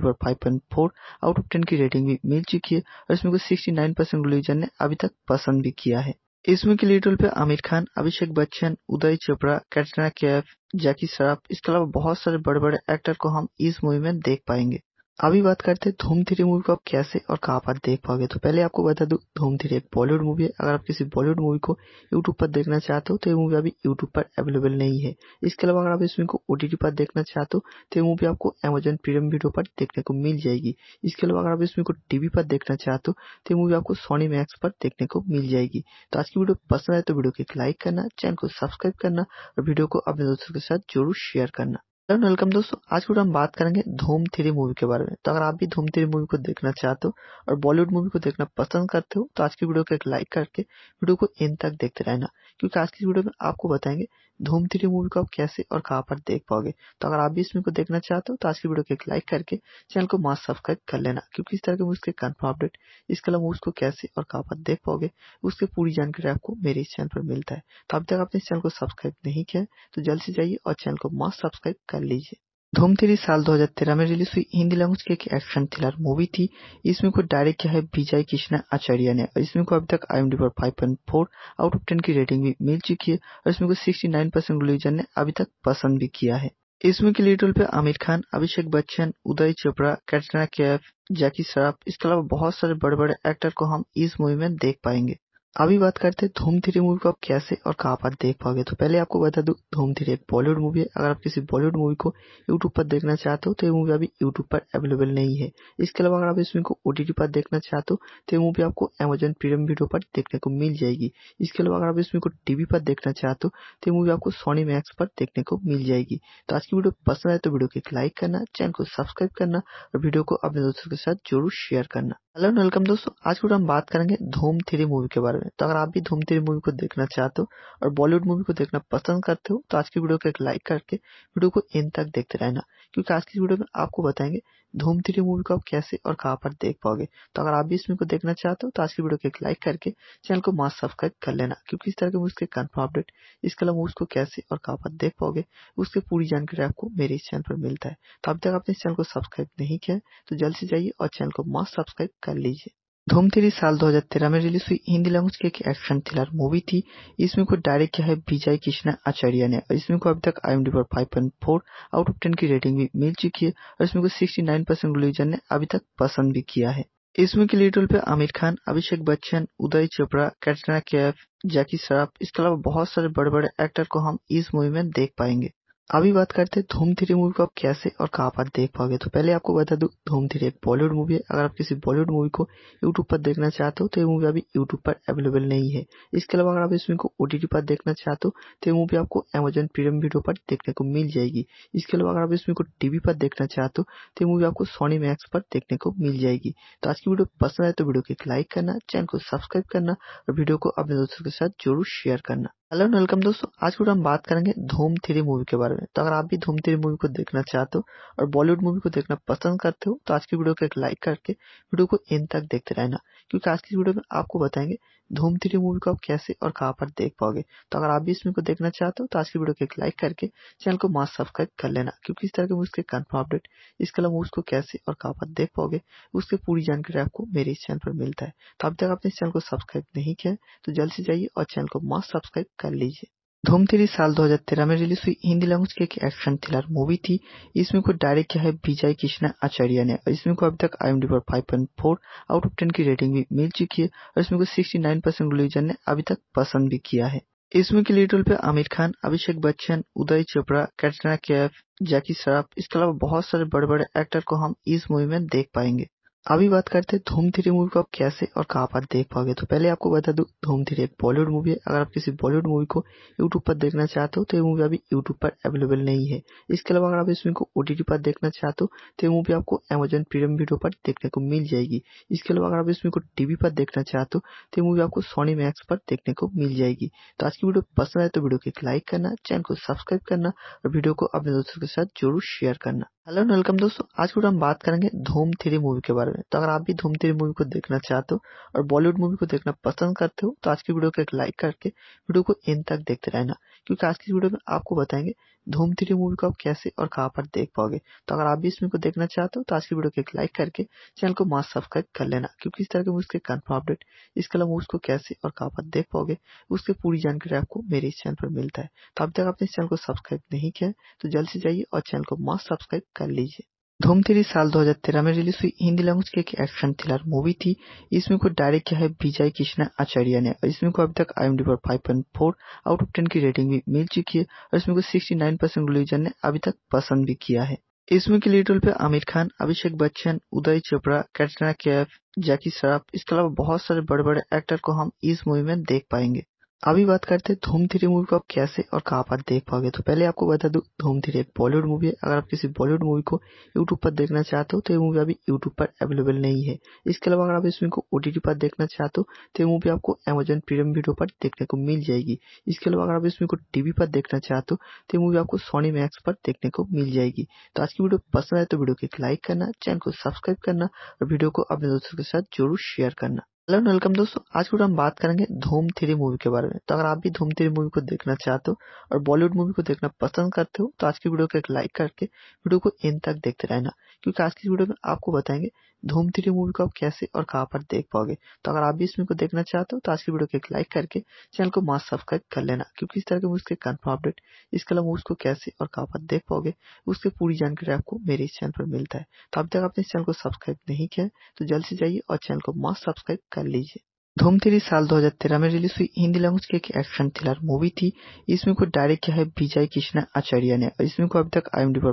पर फोर आउट ऑफ टेन की रेटिंग भी मिल चुकी है और इसमें को 69 परसेंट रिलीजन ने अभी तक पसंद भी किया है इसमें के लीड रोल पे आमिर खान अभिषेक बच्चन उदय चोपड़ा कैटरीना कैफ जैकी श्रॉफ इसके अलावा बहुत सारे बड़े बड़े एक्टर को हम इस मूवी में देख पाएंगे अभी बात करते हैं धूम थ्री मूवी को आप कैसे और कहाँ पर देख पाओगे तो पहले आपको बता दूं धूम थ्री एक बॉलीवुड मूवी है अगर आप किसी बॉलीवुड मूवी को यूट्यूब पर देखना चाहते हो तो ये मूवी अभी यूट्यूब पर अवेलेबल नहीं है इसके अलावा अगर आप इस मूवी को ओटीटी पर देखना चाहते हो तो ये मूवी आपको अमेजन प्रीमियम वीडियो पर देखने को मिल जाएगी इसके अलावा अगर आप इस मूवी को टीवी पर देखना चाहते हो तो ये मूवी आपको सोनी मैक्स पर देखने को मिल जाएगी तो आज की वीडियो पसंद आए तो वीडियो को एक लाइक करना चैनल को सब्सक्राइब करना और वीडियो को अपने दोस्तों के साथ जरूर शेयर करना हेलो वेलकम दोस्तों आज हम बात करेंगे धूम थ्री मूवी के बारे में तो अगर आप भी धूम थ्री मूवी को देखना चाहते हो और बॉलीवुड मूवी को देखना पसंद करते हो तो आज की वीडियो को एक लाइक करके वीडियो को एंड तक देखते रहना क्योंकि आज की वीडियो में आपको बताएंगे धूम थ्री मूवी को आप कैसे और कहाँ पर देख पाओगे तो अगर आप भी इस मूवी को देखना चाहते हो तो आज की वीडियो को एक लाइक करके चैनल को मास्क सब्सक्राइब कर लेना क्योंकि इस तरह के मूवीज के कन्फर्म अपडेट इसके अलावा मूवीज को कैसे और कहाँ पर देख पाओगे उसकी पूरी जानकारी आपको मेरे इस चैनल पर मिलता है तो अब तक आपने इस चैनल को सब्सक्राइब नहीं किया तो जल्द से जाइए और चैनल को मास्क सब्सक्राइब कर लीजिए धूम थ्री साल 2013 में रिलीज हुई हिंदी लैंग्वेज की एक एक्शन थ्रिलर मूवी थी इसमें को डायरेक्ट किया है विजय कृष्णा आचार्य ने और इसमें को अभी तक आई पर five point four out of ten की रेटिंग भी मिल चुकी है और इसमें को सिक्सटी नाइन परसेंट रिलीजन ने अभी तक पसंद भी किया है इसमें के लीड रोल पे आमिर खान अभिषेक बच्चन उदय चोपड़ा कैटरीना कैफ जैकी श्रॉफ इसके अलावा बहुत सारे बड़े बड़े एक्टर को हम इस मूवी में देख पाएंगे अभी बात करते हैं धूम थ्री मूवी को आप कैसे और कहां पर देख पाओगे तो पहले आपको बता दूं धूम थ्री एक बॉलीवुड मूवी है अगर आप किसी बॉलीवुड मूवी को यूट्यूब पर देखना चाहते हो तो ये मूवी अभी यूट्यूब पर अवेलेबल नहीं है इसके अलावा अगर आप इस मूवी को ओटीटी पर देखना चाहते हो तो ये मूवी आपको अमेजन प्रीमियम वीडियो पर देखने को मिल जाएगी इसके अलावा अगर आप इस मूवी को टीवी पर देखना चाहते हो तो ये मूवी आपको सोनी मैक्स पर देखने को मिल जाएगी तो आज की वीडियो पसंद आए तो वीडियो को एक लाइक करना चैनल को सब्सक्राइब करना और वीडियो को अपने दोस्तों के साथ जरूर शेयर करना हेलो एंड वेलकम दोस्तों आज के हम बात करेंगे धूम थ्री मूवी के बारे में तो अगर आप भी धूम थ्री मूवी को देखना चाहते हो और बॉलीवुड मूवी को देखना पसंद करते हो तो आज की वीडियो को एक लाइक करके वीडियो को इन तक देखते रहना क्योंकि तो आज की वीडियो में आपको बताएंगे धूम थ्री मूवी को आप कैसे और कहाँ पर देख पाओगे तो अगर आप भी इस मूवी को देखना चाहते हो तो आज की वीडियो को एक लाइक करके चैनल को मास्क सब्सक्राइब कर लेना क्योंकि इस तरह के मूवीज के कन्फर्म अपडेट इसके अलावा मूवीज को कैसे और कहाँ पर देख पाओगे उसकी पूरी जानकारी आपको मेरे इस चैनल पर मिलता है तो अब तक आपने इस चैनल को सब्सक्राइब नहीं किया तो जल्द से जाइए और चैनल को मास्क सब्सक्राइब कर लीजिए धूम थ्री साल 2013 में रिलीज हुई हिंदी लैंग्वेज की एक एक्शन थ्रिलर मूवी थी इसमें को डायरेक्ट किया है विजय कृष्णा आचार्य ने और इसमें को अभी तक आई पर five point four out of ten की रेटिंग भी मिल चुकी है और इसमें को सिक्सटी नाइन परसेंट रिलीजन ने अभी तक पसंद भी किया है इसमें के लीड रोल पे आमिर खान अभिषेक बच्चन उदय चोपड़ा कैटरीना कैफ जैकी श्रॉफ इसके अलावा बहुत सारे बड़े बड़े एक्टर को हम इस मूवी में देख पाएंगे अभी बात करते हैं धूम थ्री मूवी को आप कैसे और कहाँ पर देख पाओगे तो पहले आपको बता दूं धूम थ्री एक बॉलीवुड मूवी है अगर आप किसी बॉलीवुड मूवी को यूट्यूब पर देखना चाहते हो तो ये मूवी अभी यूट्यूब पर अवेलेबल नहीं है इसके अलावा अगर आप इस मूवी को ओटीटी पर देखना चाहते हो तो ये मूवी आपको अमेजन प्रीमियम वीडियो पर देखने को मिल जाएगी इसके अलावा अगर आप इस मूवी को टीवी पर देखना चाहते हो तो ये मूवी आपको सोनी मैक्स पर देखने को मिल जाएगी तो आज की वीडियो पसंद आए तो वीडियो को एक लाइक करना चैनल को सब्सक्राइब करना और वीडियो को अपने दोस्तों के साथ जरूर शेयर करना हेलो एंड वेलकम दोस्तों आज हम बात करेंगे धूम थ्री मूवी के बारे में तो अगर आप भी धूम थ्री मूवी को देखना चाहते हो और बॉलीवुड मूवी को देखना पसंद करते हो तो आज की वीडियो को एक लाइक करके वीडियो को एंड तक देखते रहना क्योंकि आज की वीडियो में आपको बताएंगे धूम थ्री मूवी को आप कैसे और कहाँ पर देख पाओगे तो अगर आप भी इस मूवी को देखना चाहते हो तो आज की वीडियो को एक लाइक करके चैनल को मास्क सब्सक्राइब कर लेना क्योंकि इस तरह के मूवीज के कन्फर्म अपडेट इसके अलावा मूवीज को कैसे और कहाँ पर देख पाओगे उसकी पूरी जानकारी आपको मेरे इस चैनल पर मिलता है तो अब तक आपने इस चैनल को सब्सक्राइब नहीं किया तो जल्द से जाइए और चैनल को मास्क सब्सक्राइब कर लीजिए धूम थ्री साल 2013 में रिलीज हुई हिंदी लैंग्वेज की एक एक्शन थ्रिलर मूवी थी इसमें को डायरेक्ट किया है विजय कृष्णा आचार्य ने और इसमें को अभी तक आई पर five point four out of ten की रेटिंग भी मिल चुकी है और इसमें को सिक्सटी नाइन परसेंट रिलीजन ने अभी तक पसंद भी किया है इसमें के लीड रोल पे आमिर खान अभिषेक बच्चन उदय चोपड़ा कैटरीना कैफ जैकी श्रॉफ इसके अलावा बहुत सारे बड़े बड़े एक्टर को हम इस मूवी में देख पाएंगे अभी बात करते हैं धूम थ्री मूवी को आप कैसे और कहां पर देख पाओगे तो पहले आपको बता दूं धूम थ्री एक बॉलीवुड मूवी है अगर आप किसी बॉलीवुड मूवी को यूट्यूब पर देखना चाहते हो तो ये मूवी अभी यूट्यूब पर अवेलेबल नहीं है इसके अलावा अगर आप इस मूवी को ओटीटी पर देखना चाहते हो तो ये मूवी आपको अमेजन प्रीमियम वीडियो पर देखने को मिल जाएगी इसके अलावा अगर आप इस मूवी को टीवी पर देखना चाहते हो तो ये मूवी आपको सोनी मैक्स पर देखने को मिल जाएगी तो आज की वीडियो पसंद आए तो वीडियो को एक लाइक करना चैनल को सब्सक्राइब करना और वीडियो को अपने दोस्तों के साथ जरूर शेयर करना हेलो एंड वेलकम दोस्तों आज हम बात करेंगे धूम थ्री मूवी के बारे में तो अगर आप भी धूम थ्री मूवी को देखना चाहते हो और बॉलीवुड मूवी को देखना पसंद करते हो तो आज की वीडियो को एक लाइक करके वीडियो को एंड तक देखते रहना क्योंकि आज की वीडियो में आपको बताएंगे धूम थ्री मूवी को आप कैसे और कहाँ पर देख पाओगे तो अगर आप भी इस मूवी को देखना चाहते हो तो आज की वीडियो को एक लाइक करके चैनल को मास्क सब्सक्राइब कर लेना क्योंकि इस तरह के मूवीज के कन्फर्म अपडेट इसके अलावा मूवीज को कैसे और कहाँ पर देख पाओगे उसकी पूरी जानकारी आपको मेरे इस चैनल पर मिलता है तो अब तक आपने इस चैनल को सब्सक्राइब नहीं किया तो जल्द से जाइए और चैनल को मास्क सब्सक्राइब कर लीजिए धूम थ्री साल 2013 में रिलीज हुई हिंदी लैंग्वेज की एक एक्शन थ्रिलर मूवी थी इसमें को डायरेक्ट किया है विजय कृष्णा आचार्य ने और इसमें को अभी तक आई एम डी पर फोर आउट ऑफ टेन की रेटिंग भी मिल चुकी है और इसमें को 69 परसेंट रिलीजन ने अभी तक पसंद भी किया है इसमें के लीड रोल पे आमिर खान अभिषेक बच्चन उदय चोपड़ा कैटरीना कैफ जैकी श्रॉफ इसके अलावा बहुत सारे बड़े बड़े एक्टर को हम इस मूवी में देख पाएंगे अभी बात करते हैं धूम थ्री मूवी को आप कैसे और कहाँ पर देख पाओगे तो पहले आपको बता दूं धूम थ्री एक बॉलीवुड मूवी है अगर आप किसी बॉलीवुड मूवी को यूट्यूब पर देखना चाहते हो तो ये मूवी अभी यूट्यूब पर अवेलेबल नहीं है इसके अलावा अगर आप इस मूवी को ओटीटी पर देखना चाहते हो तो ये मूवी आपको अमेजन प्रीमियम वीडियो पर देखने को मिल जाएगी इसके अलावा अगर आप इस मूवी को टीवी पर देखना चाहते हो तो ये मूवी आपको सोनी मैक्स पर देखने को मिल जाएगी तो आज की वीडियो पसंद आए तो वीडियो को एक लाइक करना चैनल को सब्सक्राइब करना और वीडियो को अपने दोस्तों के साथ जरूर शेयर करना हेलो वेलकम दोस्तों आज के हम बात करेंगे धूम थ्री मूवी के बारे में तो अगर आप भी धूम थ्री मूवी को देखना चाहते हो और बॉलीवुड मूवी को देखना पसंद करते हो तो आज की वीडियो को एक लाइक करके वीडियो को एंड तक देखते रहना क्योंकि आज की वीडियो में आपको बताएंगे धूम थ्री मूवी को आप कैसे और कहाँ पर देख पाओगे तो अगर आप भी इस मूवी को देखना चाहते हो तो आज की वीडियो को एक लाइक करके चैनल को मास्क सब्सक्राइब कर लेना क्योंकि इस तरह के मूवीज़ के कन्फर्म अपडेट इसके अलावा मूवीज़ को कैसे और कहाँ पर देख पाओगे उसके पूरी जानकारी आपको मेरे इस चैनल पर मिलता है तो अब तक आपने इस चैनल को सब्सक्राइब नहीं किया तो जल्द से जाइए और चैनल को मास्क सब्सक्राइब कर लीजिए धूम3 साल 2013 में रिलीज हुई हिंदी लैंग्वेज की एक एक्शन थ्रिलर मूवी थी इसमें को डायरेक्ट किया है विजय कृष्णा आचार्य ने और इसमें को अभी तक आई पर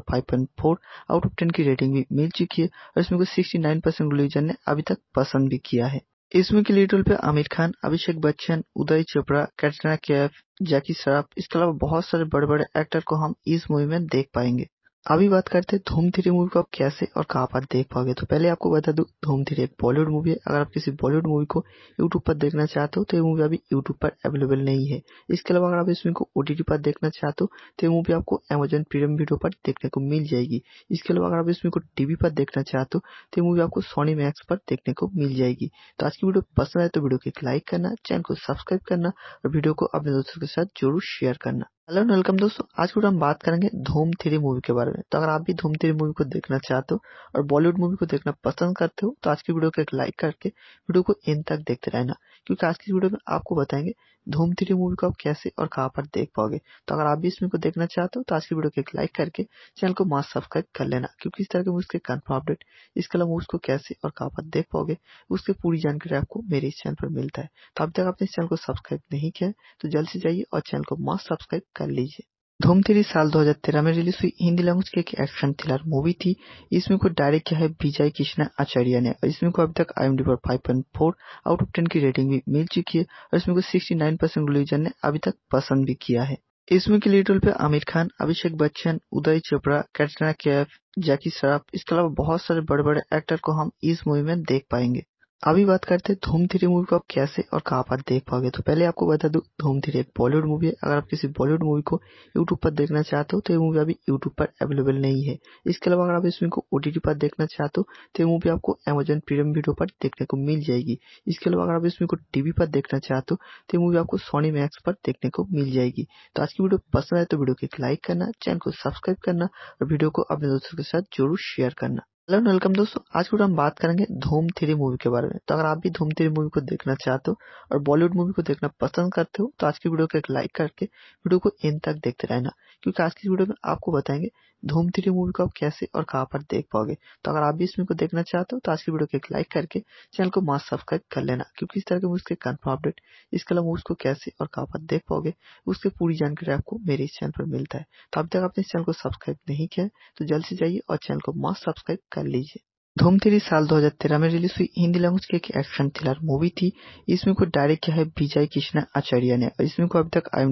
5.4 आउट ऑफ 10 की रेटिंग भी मिल चुकी है और इसमें को 69 परसेंट रिलीजन ने अभी तक पसंद भी किया है इसमें के लीड रोल पे आमिर खान अभिषेक बच्चन उदय चोपड़ा कैटरीना कैफ जैकी श्रॉफ इसके अलावा बहुत सारे बड़े बड़े एक्टर को हम इस मूवी में देख पाएंगे अभी बात करते हैं धूम थ्री मूवी को आप कैसे और कहाँ पर देख पाओगे तो पहले आपको बता दूं धूम थ्री एक बॉलीवुड मूवी है अगर आप किसी बॉलीवुड मूवी को यूट्यूब पर देखना चाहते हो तो ये मूवी अभी यूट्यूब पर अवेलेबल नहीं है इसके अलावा अगर आप इस मूवी को ओटीटी पर देखना चाहते हो तो ये मूवी आपको अमेजन प्रीमियम वीडियो पर देखने को मिल जाएगी इसके अलावा अगर आप इस मूवी को टीवी पर देखना चाहते हो तो ये मूवी आपको सोनी मैक्स पर देखने को मिल जाएगी तो आज की वीडियो पसंद आए तो वीडियो को एक लाइक करना चैनल को सब्सक्राइब करना और वीडियो को अपने दोस्तों के साथ जरूर शेयर करना हेलो वेलकम दोस्तों आज हम बात करेंगे धूम थ्री मूवी के बारे में तो अगर आप भी धूम थ्री मूवी को देखना चाहते हो और बॉलीवुड मूवी को देखना पसंद करते हो तो आज की वीडियो को एक लाइक करके वीडियो को एंड तक देखते रहना क्योंकि आज की वीडियो में आपको बताएंगे धूम थ्री मूवी को आप कैसे और कहां पर देख पाओगे तो अगर आप भी इस मूवी को देखना चाहते हो तो आज की वीडियो को एक लाइक करके चैनल को मास्क सब्सक्राइब कर लेना क्योंकि इस तरह के मूवीज के कन्फर्म अपडेट इसके अलावा मूवीज को कैसे और कहाँ पर देख पाओगे उसकी पूरी जानकारी आपको मेरे इस चैनल पर मिलता है तो अब तक आपने इस चैनल को सब्सक्राइब नहीं किया तो जल्द से जाइए और चैनल को मास्क सब्सक्राइब कर लीजिए धूम थ्री साल 2013 में रिलीज हुई हिंदी लैंग्वेज की एक एक्शन थ्रिलर मूवी थी इसमें को डायरेक्ट किया है विजय कृष्णा आचार्य ने और इसमें को अभी तक आई पर five point four out of ten की रेटिंग भी मिल चुकी है और इसमें को सिक्सटी नाइन परसेंट रिलीजन ने अभी तक पसंद भी किया है इसमें के लीड रोल पे आमिर खान अभिषेक बच्चन उदय चोपड़ा कैटरीना कैफ जैकी श्रॉफ इसके अलावा बहुत सारे बड़े बड़े एक्टर को हम इस मूवी में देख पाएंगे अभी बात करते हैं धूम थ्री मूवी को आप कैसे और कहां पर देख पाओगे तो पहले आपको बता दूं धूम थ्री एक बॉलीवुड मूवी है अगर आप किसी बॉलीवुड मूवी को यूट्यूब पर देखना चाहते हो तो ये मूवी अभी यूट्यूब पर अवेलेबल नहीं है इसके अलावा अगर आप इस मूवी को ओटीटी पर देखना चाहते हो तो ये मूवी आपको अमेजन प्रीमियम वीडियो पर देखने को मिल जाएगी इसके अलावा अगर आप इस मूवी को टीवी पर देखना चाहते हो तो ये मूवी आपको सोनी मैक्स पर देखने को मिल जाएगी तो आज की वीडियो पसंद आए तो वीडियो को एक लाइक करना चैनल को सब्सक्राइब करना और वीडियो को अपने दोस्तों के साथ जरूर शेयर करना हेलो वेलकम दोस्तों आज के हम बात करेंगे धूम थ्री मूवी के बारे में तो अगर आप भी धूम थ्री मूवी को देखना चाहते हो और बॉलीवुड मूवी को देखना पसंद करते हो तो आज की वीडियो को एक लाइक करके वीडियो को एंड तक देखते रहना क्योंकि आज की वीडियो में आपको बताएंगे धूम थ्री मूवी को आप कैसे और कहाँ पर देख पाओगे तो अगर आप भी मूवी को देखना चाहते हो तो आज की वीडियो को एक लाइक करके चैनल को मास्क सब्सक्राइब कर लेना क्योंकि इस तरह के के कन्फर्म अपडेट इसके अलावा को कैसे और कहाँ पर देख पाओगे उसकी पूरी जानकारी आपको मेरे इस चैनल पर मिलता है तो अब तक आपने इस चैनल को सब्सक्राइब नहीं किया तो जल्द से जाइए और चैनल को मास्क सब्सक्राइब कर लीजिए थ्री साल 2013 में रिलीज हुई हिंदी लैंग्वेज की एक एक्शन थ्रिलर मूवी थी इसमें को डायरेक्ट किया है विजय कृष्णा आचार्य ने और इसमें को अभी तक आई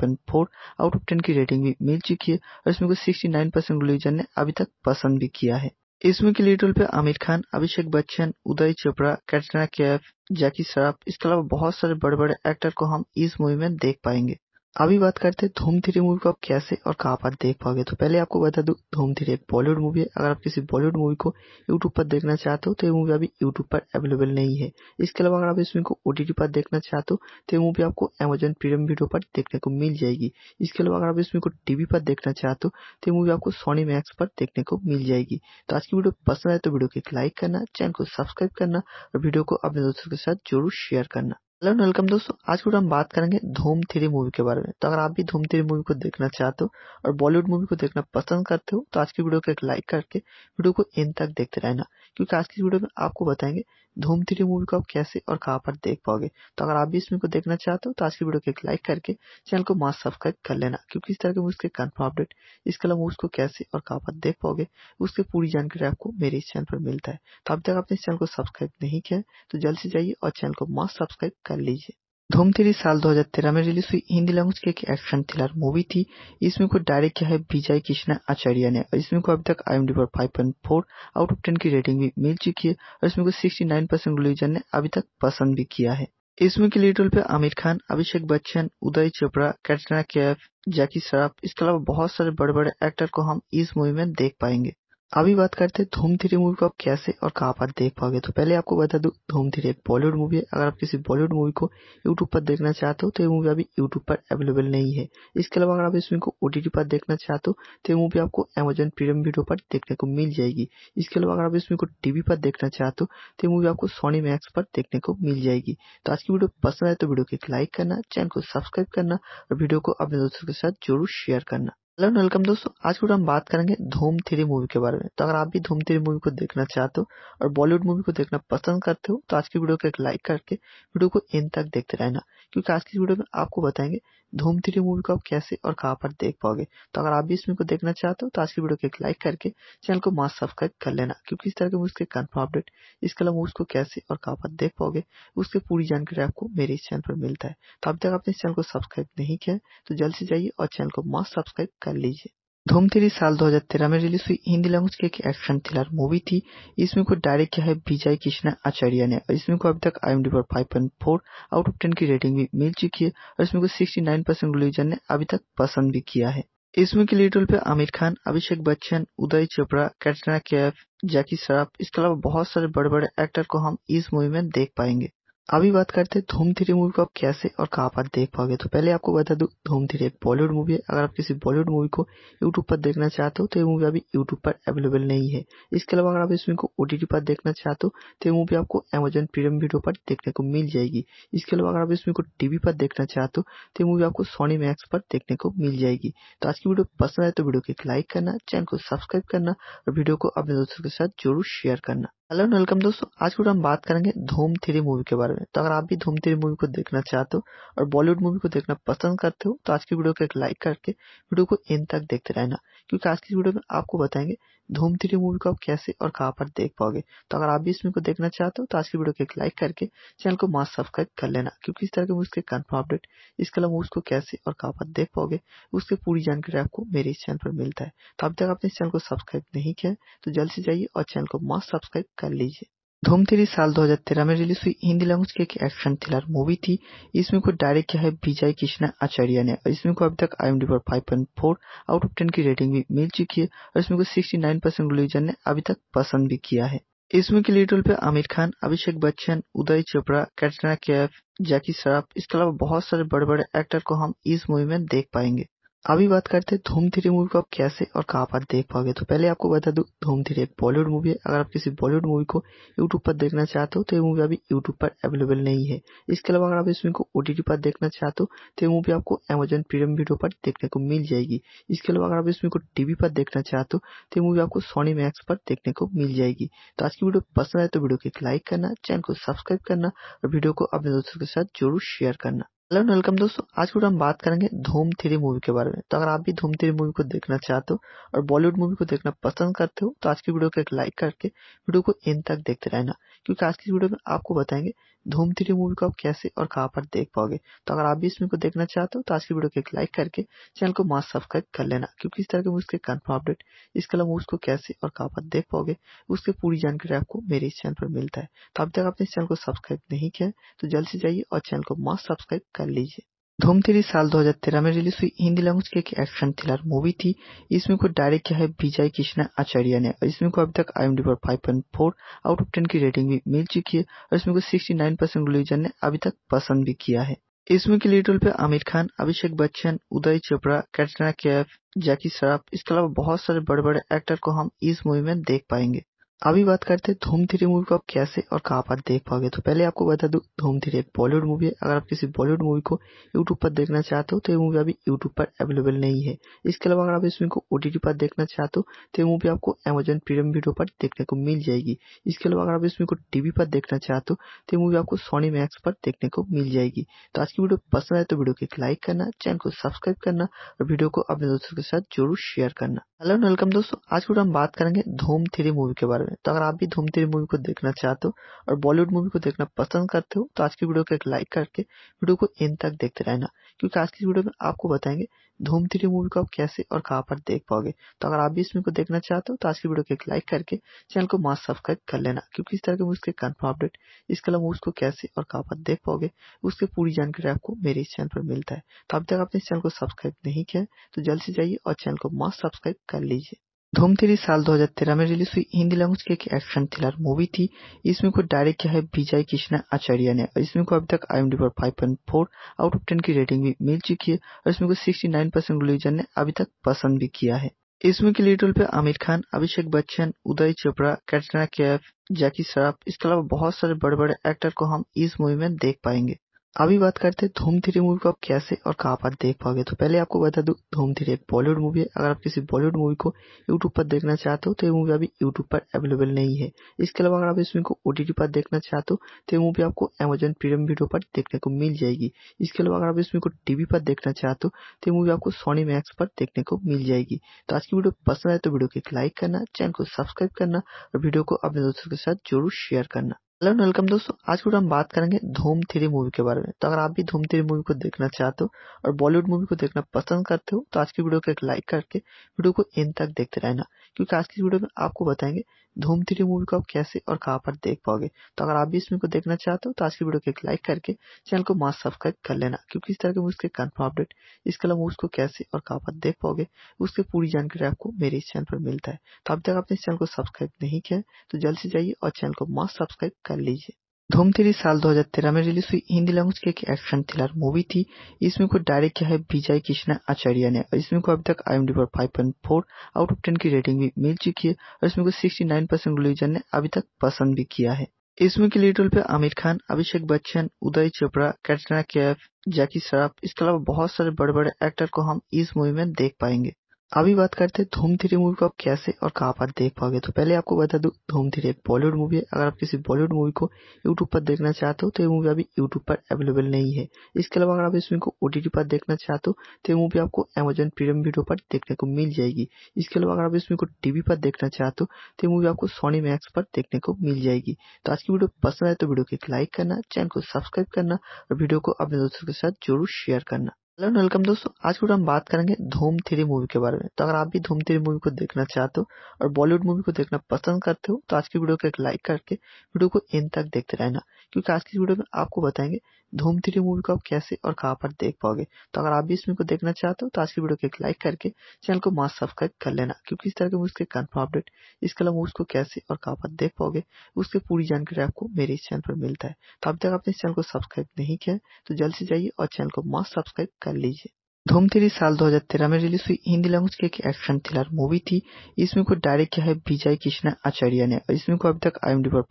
पर 5.4 आउट ऑफ 10 की रेटिंग भी मिल चुकी है और इसमें को 69 परसेंट रिलीजन ने अभी तक पसंद भी किया है इसमें के लीड रोल पे आमिर खान अभिषेक बच्चन उदय चोपड़ा कैटरीना कैफ जैकी श्रॉफ इसके अलावा बहुत सारे बड़े बड़े एक्टर को हम इस मूवी में देख पाएंगे अभी बात करते हैं धूम थ्री मूवी को आप कैसे और कहाँ पर देख पाओगे तो पहले आपको बता दूं धूम थ्री एक बॉलीवुड मूवी है अगर आप किसी बॉलीवुड मूवी को यूट्यूब पर देखना चाहते हो तो ये मूवी अभी यूट्यूब पर अवेलेबल नहीं है इसके अलावा अगर आप इस मूवी को ओटीटी पर देखना चाहते हो तो ये मूवी आपको अमेजोन प्रीमियम वीडियो पर देखने को मिल जाएगी इसके अलावा अगर आप इस मूवी को टीवी पर देखना चाहते हो तो ये मूवी आपको सोनी मैक्स पर देखने को मिल जाएगी तो आज की वीडियो पसंद आए तो वीडियो को एक लाइक करना चैनल को सब्सक्राइब करना और वीडियो को अपने दोस्तों के साथ जरूर शेयर करना हेलो वेलकम दोस्तों आज के हम बात करेंगे धूम थ्री मूवी के बारे में तो अगर आप भी धूम थ्री मूवी को देखना चाहते हो और बॉलीवुड मूवी को देखना पसंद करते हो तो आज की वीडियो को एक लाइक करके वीडियो को एंड तक देखते रहना क्योंकि आज की वीडियो में आपको बताएंगे धूम थ्री मूवी को आप कैसे और कहां पर देख पाओगे तो अगर आप भी मूवी को देखना चाहते हो तो आज की वीडियो को एक लाइक करके चैनल को मास्क सब्सक्राइब कर लेना क्योंकि इस तरह के मूवीज़ के कन्फर्म अपडेट इसके अलावा मूवीज़ को कैसे और कहां पर देख पाओगे उसके पूरी जानकारी आपको मेरे इस चैनल पर मिलता है तो अब तक आपने इस चैनल को सब्सक्राइब नहीं किया है तो जल्द से जाइए और चैनल को मास्क सब्सक्राइब कर लीजिए धूम3 साल 2013 में रिलीज हुई हिंदी लैंग्वेज की एक एक्शन थ्रिलर मूवी थी इसमें को डायरेक्ट किया है विजय कृष्णा आचार्य ने और इसमें को अभी तक आई पर 5.4 आउट ऑफ 10 की रेटिंग भी मिल चुकी है और इसमें को 69 परसेंट रिलीजन ने अभी तक पसंद भी किया है इस मूवी के लीड रोल पे आमिर खान अभिषेक बच्चन उदय चोपड़ा कैटरीना कैफ जैकी श्रॉफ इसके अलावा बहुत सारे बड़े बड़े एक्टर को हम इस मूवी में देख पाएंगे अभी बात करते हैं धूम थ्री मूवी को आप कैसे और कहाँ पर देख पाओगे तो पहले आपको बता दूं धूम थ्री एक बॉलीवुड मूवी है अगर आप किसी बॉलीवुड मूवी को यूट्यूब पर देखना चाहते हो तो ये मूवी अभी यूट्यूब पर अवेलेबल नहीं है इसके अलावा अगर आप इस मूवी को ओटीटी पर देखना चाहते हो तो ये मूवी आपको अमेजन प्रीमियम वीडियो पर देखने को मिल जाएगी इसके अलावा अगर आप इस मूवी को टीवी पर देखना चाहते हो तो ये मूवी आपको सोनी मैक्स पर देखने को मिल जाएगी तो आज की वीडियो पसंद आए तो वीडियो को एक लाइक करना चैनल को सब्सक्राइब करना और वीडियो को अपने दोस्तों के साथ जरूर शेयर करना हेलो वेलकम दोस्तों आज हम बात करेंगे धूम थ्री मूवी के बारे में तो अगर आप भी धूम थ्री मूवी को देखना चाहते हो और बॉलीवुड मूवी को देखना पसंद करते हो तो आज की वीडियो को एक लाइक करके वीडियो को एंड तक देखते रहना क्योंकि आज की वीडियो में आपको बताएंगे धूम थ्री मूवी को आप कैसे और कहां पर देख पाओगे तो अगर आप भी इस मूवी को देखना चाहते हो तो आज की वीडियो को एक लाइक करके चैनल को मास्क सब्सक्राइब कर लेना क्योंकि इस तरह के मूवीज के कन्फर्म अपडेट इसके अलावा मूवीज को कैसे और कहाँ पर देख पाओगे उसकी पूरी जानकारी आपको मेरे इस चैनल पर मिलता है तो अब तक आपने इस चैनल को सब्सक्राइब नहीं किया तो जल्द से जाइए और चैनल को मास्क सब्सक्राइब कर लीजिए धूम थ्री साल 2013 में रिलीज हुई हिंदी लैंग्वेज की एक एक्शन थ्रिलर मूवी थी इसमें को डायरेक्ट किया है विजय कृष्णा आचार्य ने और इसमें को अभी तक आई पर five point four out of ten की रेटिंग भी मिल चुकी है और इसमें को सिक्सटी नाइन परसेंट रिलीजन ने अभी तक पसंद भी किया है इसमें के लीड रोल पे आमिर खान अभिषेक बच्चन उदय चोपड़ा कैटरीना कैफ जैकी श्रॉफ इसके अलावा बहुत सारे बड़े बड़े एक्टर को हम इस मूवी में देख पाएंगे अभी बात करते हैं धूम थ्री मूवी को आप कैसे और कहाँ पर देख पाओगे तो पहले आपको बता दूं धूम थ्री एक बॉलीवुड मूवी है अगर आप किसी बॉलीवुड मूवी को यूट्यूब पर देखना चाहते हो तो ये मूवी अभी यूट्यूब पर अवेलेबल नहीं है इसके अलावा अगर आप इस मूवी को ओटीटी पर देखना चाहते हो तो ये मूवी आपको अमेजन प्रीमियम वीडियो पर देखने को मिल जाएगी इसके अलावा अगर आप इस मूवी को टीवी पर देखना चाहते हो तो ये मूवी आपको सोनी मैक्स पर देखने को मिल जाएगी तो आज की वीडियो पसंद आए तो वीडियो को एक लाइक करना चैनल को सब्सक्राइब करना और वीडियो को अपने दोस्तों के साथ जरूर शेयर करना हेलो एंड वेलकम दोस्तों आज के हम बात करेंगे धूम थ्री मूवी के बारे में तो अगर आप भी धूम थ्री मूवी को देखना चाहते हो और बॉलीवुड मूवी को देखना पसंद करते हो तो आज की वीडियो को एक लाइक करके वीडियो को एंड तक देखते रहना क्योंकि आज की वीडियो में आपको बताएंगे धूम थ्री मूवी को आप कैसे और कहाँ पर देख पाओगे तो अगर आप भी इस मूवी को देखना चाहते हो तो आज की वीडियो को एक लाइक करके चैनल को मास्ट सब्सक्राइब कर लेना क्योंकि इस तरह के मूवीज के कन्फर्म अपडेट इसके अलावा को कैसे और कहाँ पर देख पाओगे उसकी पूरी जानकारी आपको मेरे इस चैनल पर मिलता है तो अब तक आपने इस चैनल को सब्सक्राइब नहीं किया तो जल्द से जाइए और चैनल को मास्क सब्सक्राइब कर लीजिए धूम थ्री साल 2013 में रिलीज हुई हिंदी लैंग्वेज की एक एक्शन थ्रिलर मूवी थी इसमें को डायरेक्ट किया है विजय कृष्णा आचार्य ने और इसमें को अभी तक आई पर 5.4 आउट ऑफ 10 की रेटिंग भी मिल चुकी है और इसमें को 69 परसेंट रिलीजन ने अभी तक पसंद भी किया है इसमें के लीड रोल पे आमिर खान अभिषेक बच्चन उदय चोपड़ा कैटरीना कैफ जैकी श्रॉफ इसके अलावा बहुत सारे बड़े बड़े एक्टर को हम इस मूवी में देख पाएंगे अभी बात करते हैं धूम थ्री मूवी को आप कैसे और कहाँ पर देख पाओगे तो पहले आपको बता दूं धूम थ्री एक बॉलीवुड मूवी है अगर आप किसी बॉलीवुड मूवी को यूट्यूब पर देखना चाहते हो तो ये मूवी अभी यूट्यूब पर अवेलेबल नहीं है इसके अलावा अगर आप इस मूवी को ओटीटी पर देखना चाहते हो तो ये मूवी आपको अमेजन प्रीमियम वीडियो पर देखने को मिल जाएगी इसके अलावा अगर आप इस मूवी को टीवी पर देखना चाहते हो तो ये मूवी आपको सोनी मैक्स पर देखने को मिल जाएगी तो आज की वीडियो पसंद आए तो वीडियो को एक लाइक करना चैनल को सब्सक्राइब करना और वीडियो को अपने दोस्तों के साथ जरूर शेयर करना हेलो वेलकम दोस्तों आज के हम बात करेंगे धूम थ्री मूवी के बारे में तो अगर आप भी धूम थ्री मूवी को देखना चाहते हो और बॉलीवुड मूवी को देखना पसंद करते हो तो आज की वीडियो को एक लाइक करके वीडियो को एंड तक देखते रहना क्योंकि आज की वीडियो में आपको बताएंगे धूम थ्री मूवी को आप कैसे और कहां पर देख पाओगे तो अगर आप भी इस मूवी को देखना चाहते हो तो आज की वीडियो को एक लाइक करके चैनल को मास्क सब्सक्राइब कर लेना क्योंकि इस तरह के मूवीज़ के कन्फर्म अपडेट इसके अलावा मूवीज़ को कैसे और कहाँ पर देख पाओगे उसकी पूरी जानकारी आपको मेरे इस चैनल पर मिलता है तो अब तक आपने इस चैनल को सब्सक्राइब नहीं किया है तो जल्द से जाइए और चैनल को मास्क सब्सक्राइब कर लीजिए धूम3 साल 2013 में रिलीज हुई हिंदी लैंग्वेज की एक एक्शन थ्रिलर मूवी थी इसमें को डायरेक्ट किया है विजय कृष्णा आचार्य ने और इसमें को अभी तक आई पर 5.4 आउट ऑफ 10 की रेटिंग भी मिल चुकी है और इसमें को 69 परसेंट रिलीजन ने अभी तक पसंद भी किया है इस मूवी के लीड रोल पे आमिर खान अभिषेक बच्चन उदय चोपड़ा कैटरीना कैफ जैकी श्रॉफ इसके अलावा बहुत सारे बड़े बड़े एक्टर को हम इस मूवी में देख पाएंगे अभी बात करते हैं धूम थ्री मूवी को आप कैसे और कहाँ पर देख पाओगे तो पहले आपको बता दूँ धूम थ्री एक बॉलीवुड मूवी है अगर आप किसी बॉलीवुड मूवी को यूट्यूब पर देखना चाहते हो तो ये मूवी अभी यूट्यूब पर अवेलेबल नहीं है इसके अलावा अगर आप इस मूवी को ओटीटी पर देखना चाहते हो तो ये मूवी आपको अमेजन प्रीमियम वीडियो पर देखने को मिल जाएगी इसके अलावा अगर आप इस मूवी को टीवी पर देखना चाहते हो तो ये मूवी आपको सोनी मैक्स पर देखने को मिल जाएगी तो आज की वीडियो पसंद आए तो वीडियो को एक लाइक करना चैनल को सब्सक्राइब करना और वीडियो को अपने दोस्तों के साथ जरूर शेयर करना हेलो वेलकम दोस्तों आज वीडियो हम बात करेंगे धूम थ्री मूवी के बारे में में तो अगर आप भी धूमतेरी मूवी को देखना चाहते हो और बॉलीवुड मूवी को देखना पसंद करते हो तो आज की वीडियो को एक लाइक करके वीडियो को एंड तक देखते रहना क्योंकि आज की वीडियो में आपको बताएंगे धूमतेरी मूवी को आप कैसे और कहाँ पर देख पाओगे तो अगर आप भी इस मूवी को देखना चाहते हो तो आज की वीडियो को एक लाइक करके चैनल को मास्क सब्सक्राइब कर लेना क्योंकि इस तरह के मूवीज के कन्फर्म अपडेट इसके अलावा मूवीज को कैसे और कहाँ पर देख पाओगे उसकी पूरी जानकारी आपको मेरे इस चैनल पर मिलता है तो अब तक आपने इस चैनल को सब्सक्राइब नहीं किया तो जल्द से जाइए और चैनल को मास्क सब्सक्राइब कर लीजिए धूम थ्री साल 2013 में रिलीज हुई हिंदी लैंग्वेज की एक एक्शन थ्रिलर मूवी थी इसमें को डायरेक्ट किया है विजय कृष्णा आचार्य ने और इसमें को अभी तक आई पर फोर आउट ऑफ टेन की रेटिंग भी मिल चुकी है और इसमें को को 69 परसेंट रिलीजन ने अभी तक पसंद भी किया है इसमें के लीड रोल पे आमिर खान अभिषेक बच्चन उदय चोपड़ा कैटरीना कैफ जैकी श्रॉफ इसके अलावा बहुत सारे बड़े बड़े एक्टर को हम इस मूवी में देख पाएंगे अभी बात करते हैं धूम थ्री मूवी को आप कैसे और कहाँ पर देख पाओगे तो पहले आपको बता दूं धूम थ्री एक बॉलीवुड मूवी है अगर आप किसी बॉलीवुड मूवी को यूट्यूब पर देखना चाहते हो तो ये मूवी अभी यूट्यूब पर अवेलेबल नहीं है इसके अलावा अगर आप इस मूवी को ओटीटी पर देखना चाहते हो तो ये मूवी आपको अमेजन प्रीमियम वीडियो पर देखने को मिल जाएगी इसके अलावा अगर आप इस मूवी को टीवी पर देखना चाहते हो तो ये मूवी आपको सोनी मैक्स पर देखने को मिल जाएगी तो आज की वीडियो पसंद आए तो वीडियो को एक लाइक करना चैनल को सब्सक्राइब करना और वीडियो को अपने दोस्तों के साथ जरूर शेयर करना हेलो वेलकम दोस्तों आज को हम बात करेंगे धूम थ्री मूवी के बारे में तो अगर आप भी धूम थ्री मूवी को देखना चाहते हो और बॉलीवुड मूवी को देखना पसंद करते हो तो आज की वीडियो को एक लाइक करके वीडियो को इन तक देखते रहना क्योंकि आज की वीडियो में आपको बताएंगे धूम थ्री मूवी को आप कैसे और कहां पर देख पाओगे तो अगर आप भी मूवी को देखना चाहते हो तो आज की वीडियो को एक लाइक करके चैनल को मास्क सब्सक्राइब कर लेना क्योंकि इस तरह के मूवीज़ के कन्फर्म अपडेट इसके अलावा मूवीज़ को कैसे और कहां पर देख पाओगे उसकी पूरी जानकारी आपको मेरे इस चैनल पर मिलता है तो अब तक आपने इस चैनल को सब्सक्राइब नहीं किया है तो जल्द से जाइए और चैनल को मास्क सब्सक्राइब कर लीजिए धूम3 साल 2013 में रिलीज हुई हिंदी लैंग्वेज की एक एक्शन थ्रिलर मूवी थी इसमें को डायरेक्ट किया है विजय कृष्णा आचार्य ने और इसमें को अभी तक आई पर 5.4 आउट ऑफ 10 की रेटिंग भी मिल चुकी है और इसमें को 69 परसेंट रिलीजन ने अभी तक पसंद भी किया है इस मूवी के लीड रोल पे आमिर खान अभिषेक बच्चन उदय चोपड़ा कैटरीना कैफ जैकी श्रॉफ इसके अलावा बहुत सारे बड़े बड़े एक्टर को हम इस मूवी में देख पाएंगे अभी बात करते हैं धूम थ्री मूवी को आप कैसे और कहाँ पर देख पाओगे तो पहले आपको बता दूँ धूम थ्री एक बॉलीवुड मूवी है अगर आप किसी बॉलीवुड मूवी को यूट्यूब पर देखना चाहते हो तो ये मूवी अभी यूट्यूब पर अवेलेबल नहीं है इसके अलावा अगर आप इस मूवी को ओटीटी पर देखना चाहते हो तो ये मूवी आपको अमेजन प्रीमियम वीडियो पर देखने को मिल जाएगी इसके अलावा अगर आप इस मूवी को टीवी पर देखना चाहते हो तो ये मूवी आपको सोनी मैक्स पर देखने को मिल जाएगी तो आज की वीडियो पसंद आए तो वीडियो को एक लाइक करना चैनल को सब्सक्राइब करना और वीडियो को अपने दोस्तों के साथ जरूर शेयर करना हेलो वेलकम दोस्तों आज हम बात करेंगे धूम थ्री मूवी के बारे में तो अगर आप भी धूम थ्री मूवी को देखना चाहते हो और बॉलीवुड मूवी को देखना पसंद करते हो तो आज की वीडियो को एक लाइक करके वीडियो को एंड तक देखते रहना क्योंकि आज की वीडियो में आपको बताएंगे धूम थ्री मूवी को आप कैसे और कहाँ पर देख पाओगे तो अगर आप भी इस मूवी को देखना चाहते हो तो आज की वीडियो को एक लाइक करके चैनल को मास्क सब्सक्राइब कर लेना क्योंकि इस तरह के मूवी के कन्फर्म अपडेट इसके अलावा मूवी को कैसे और कहाँ पर देख पाओगे उसकी पूरी जानकारी आपको मेरे इस चैनल पर मिलता है तो अब तक आपने इस चैनल को सब्सक्राइब नहीं किया तो जल्द से जाइए और चैनल को मास्क सब्सक्राइब कर लीजिए धूम थ्री साल 2013 में रिलीज हुई हिंदी लैंग्वेज की एक एक्शन थ्रिलर मूवी थी इसमें को डायरेक्ट किया है विजय कृष्णा आचार्य ने और इसमें को अभी तक आई पर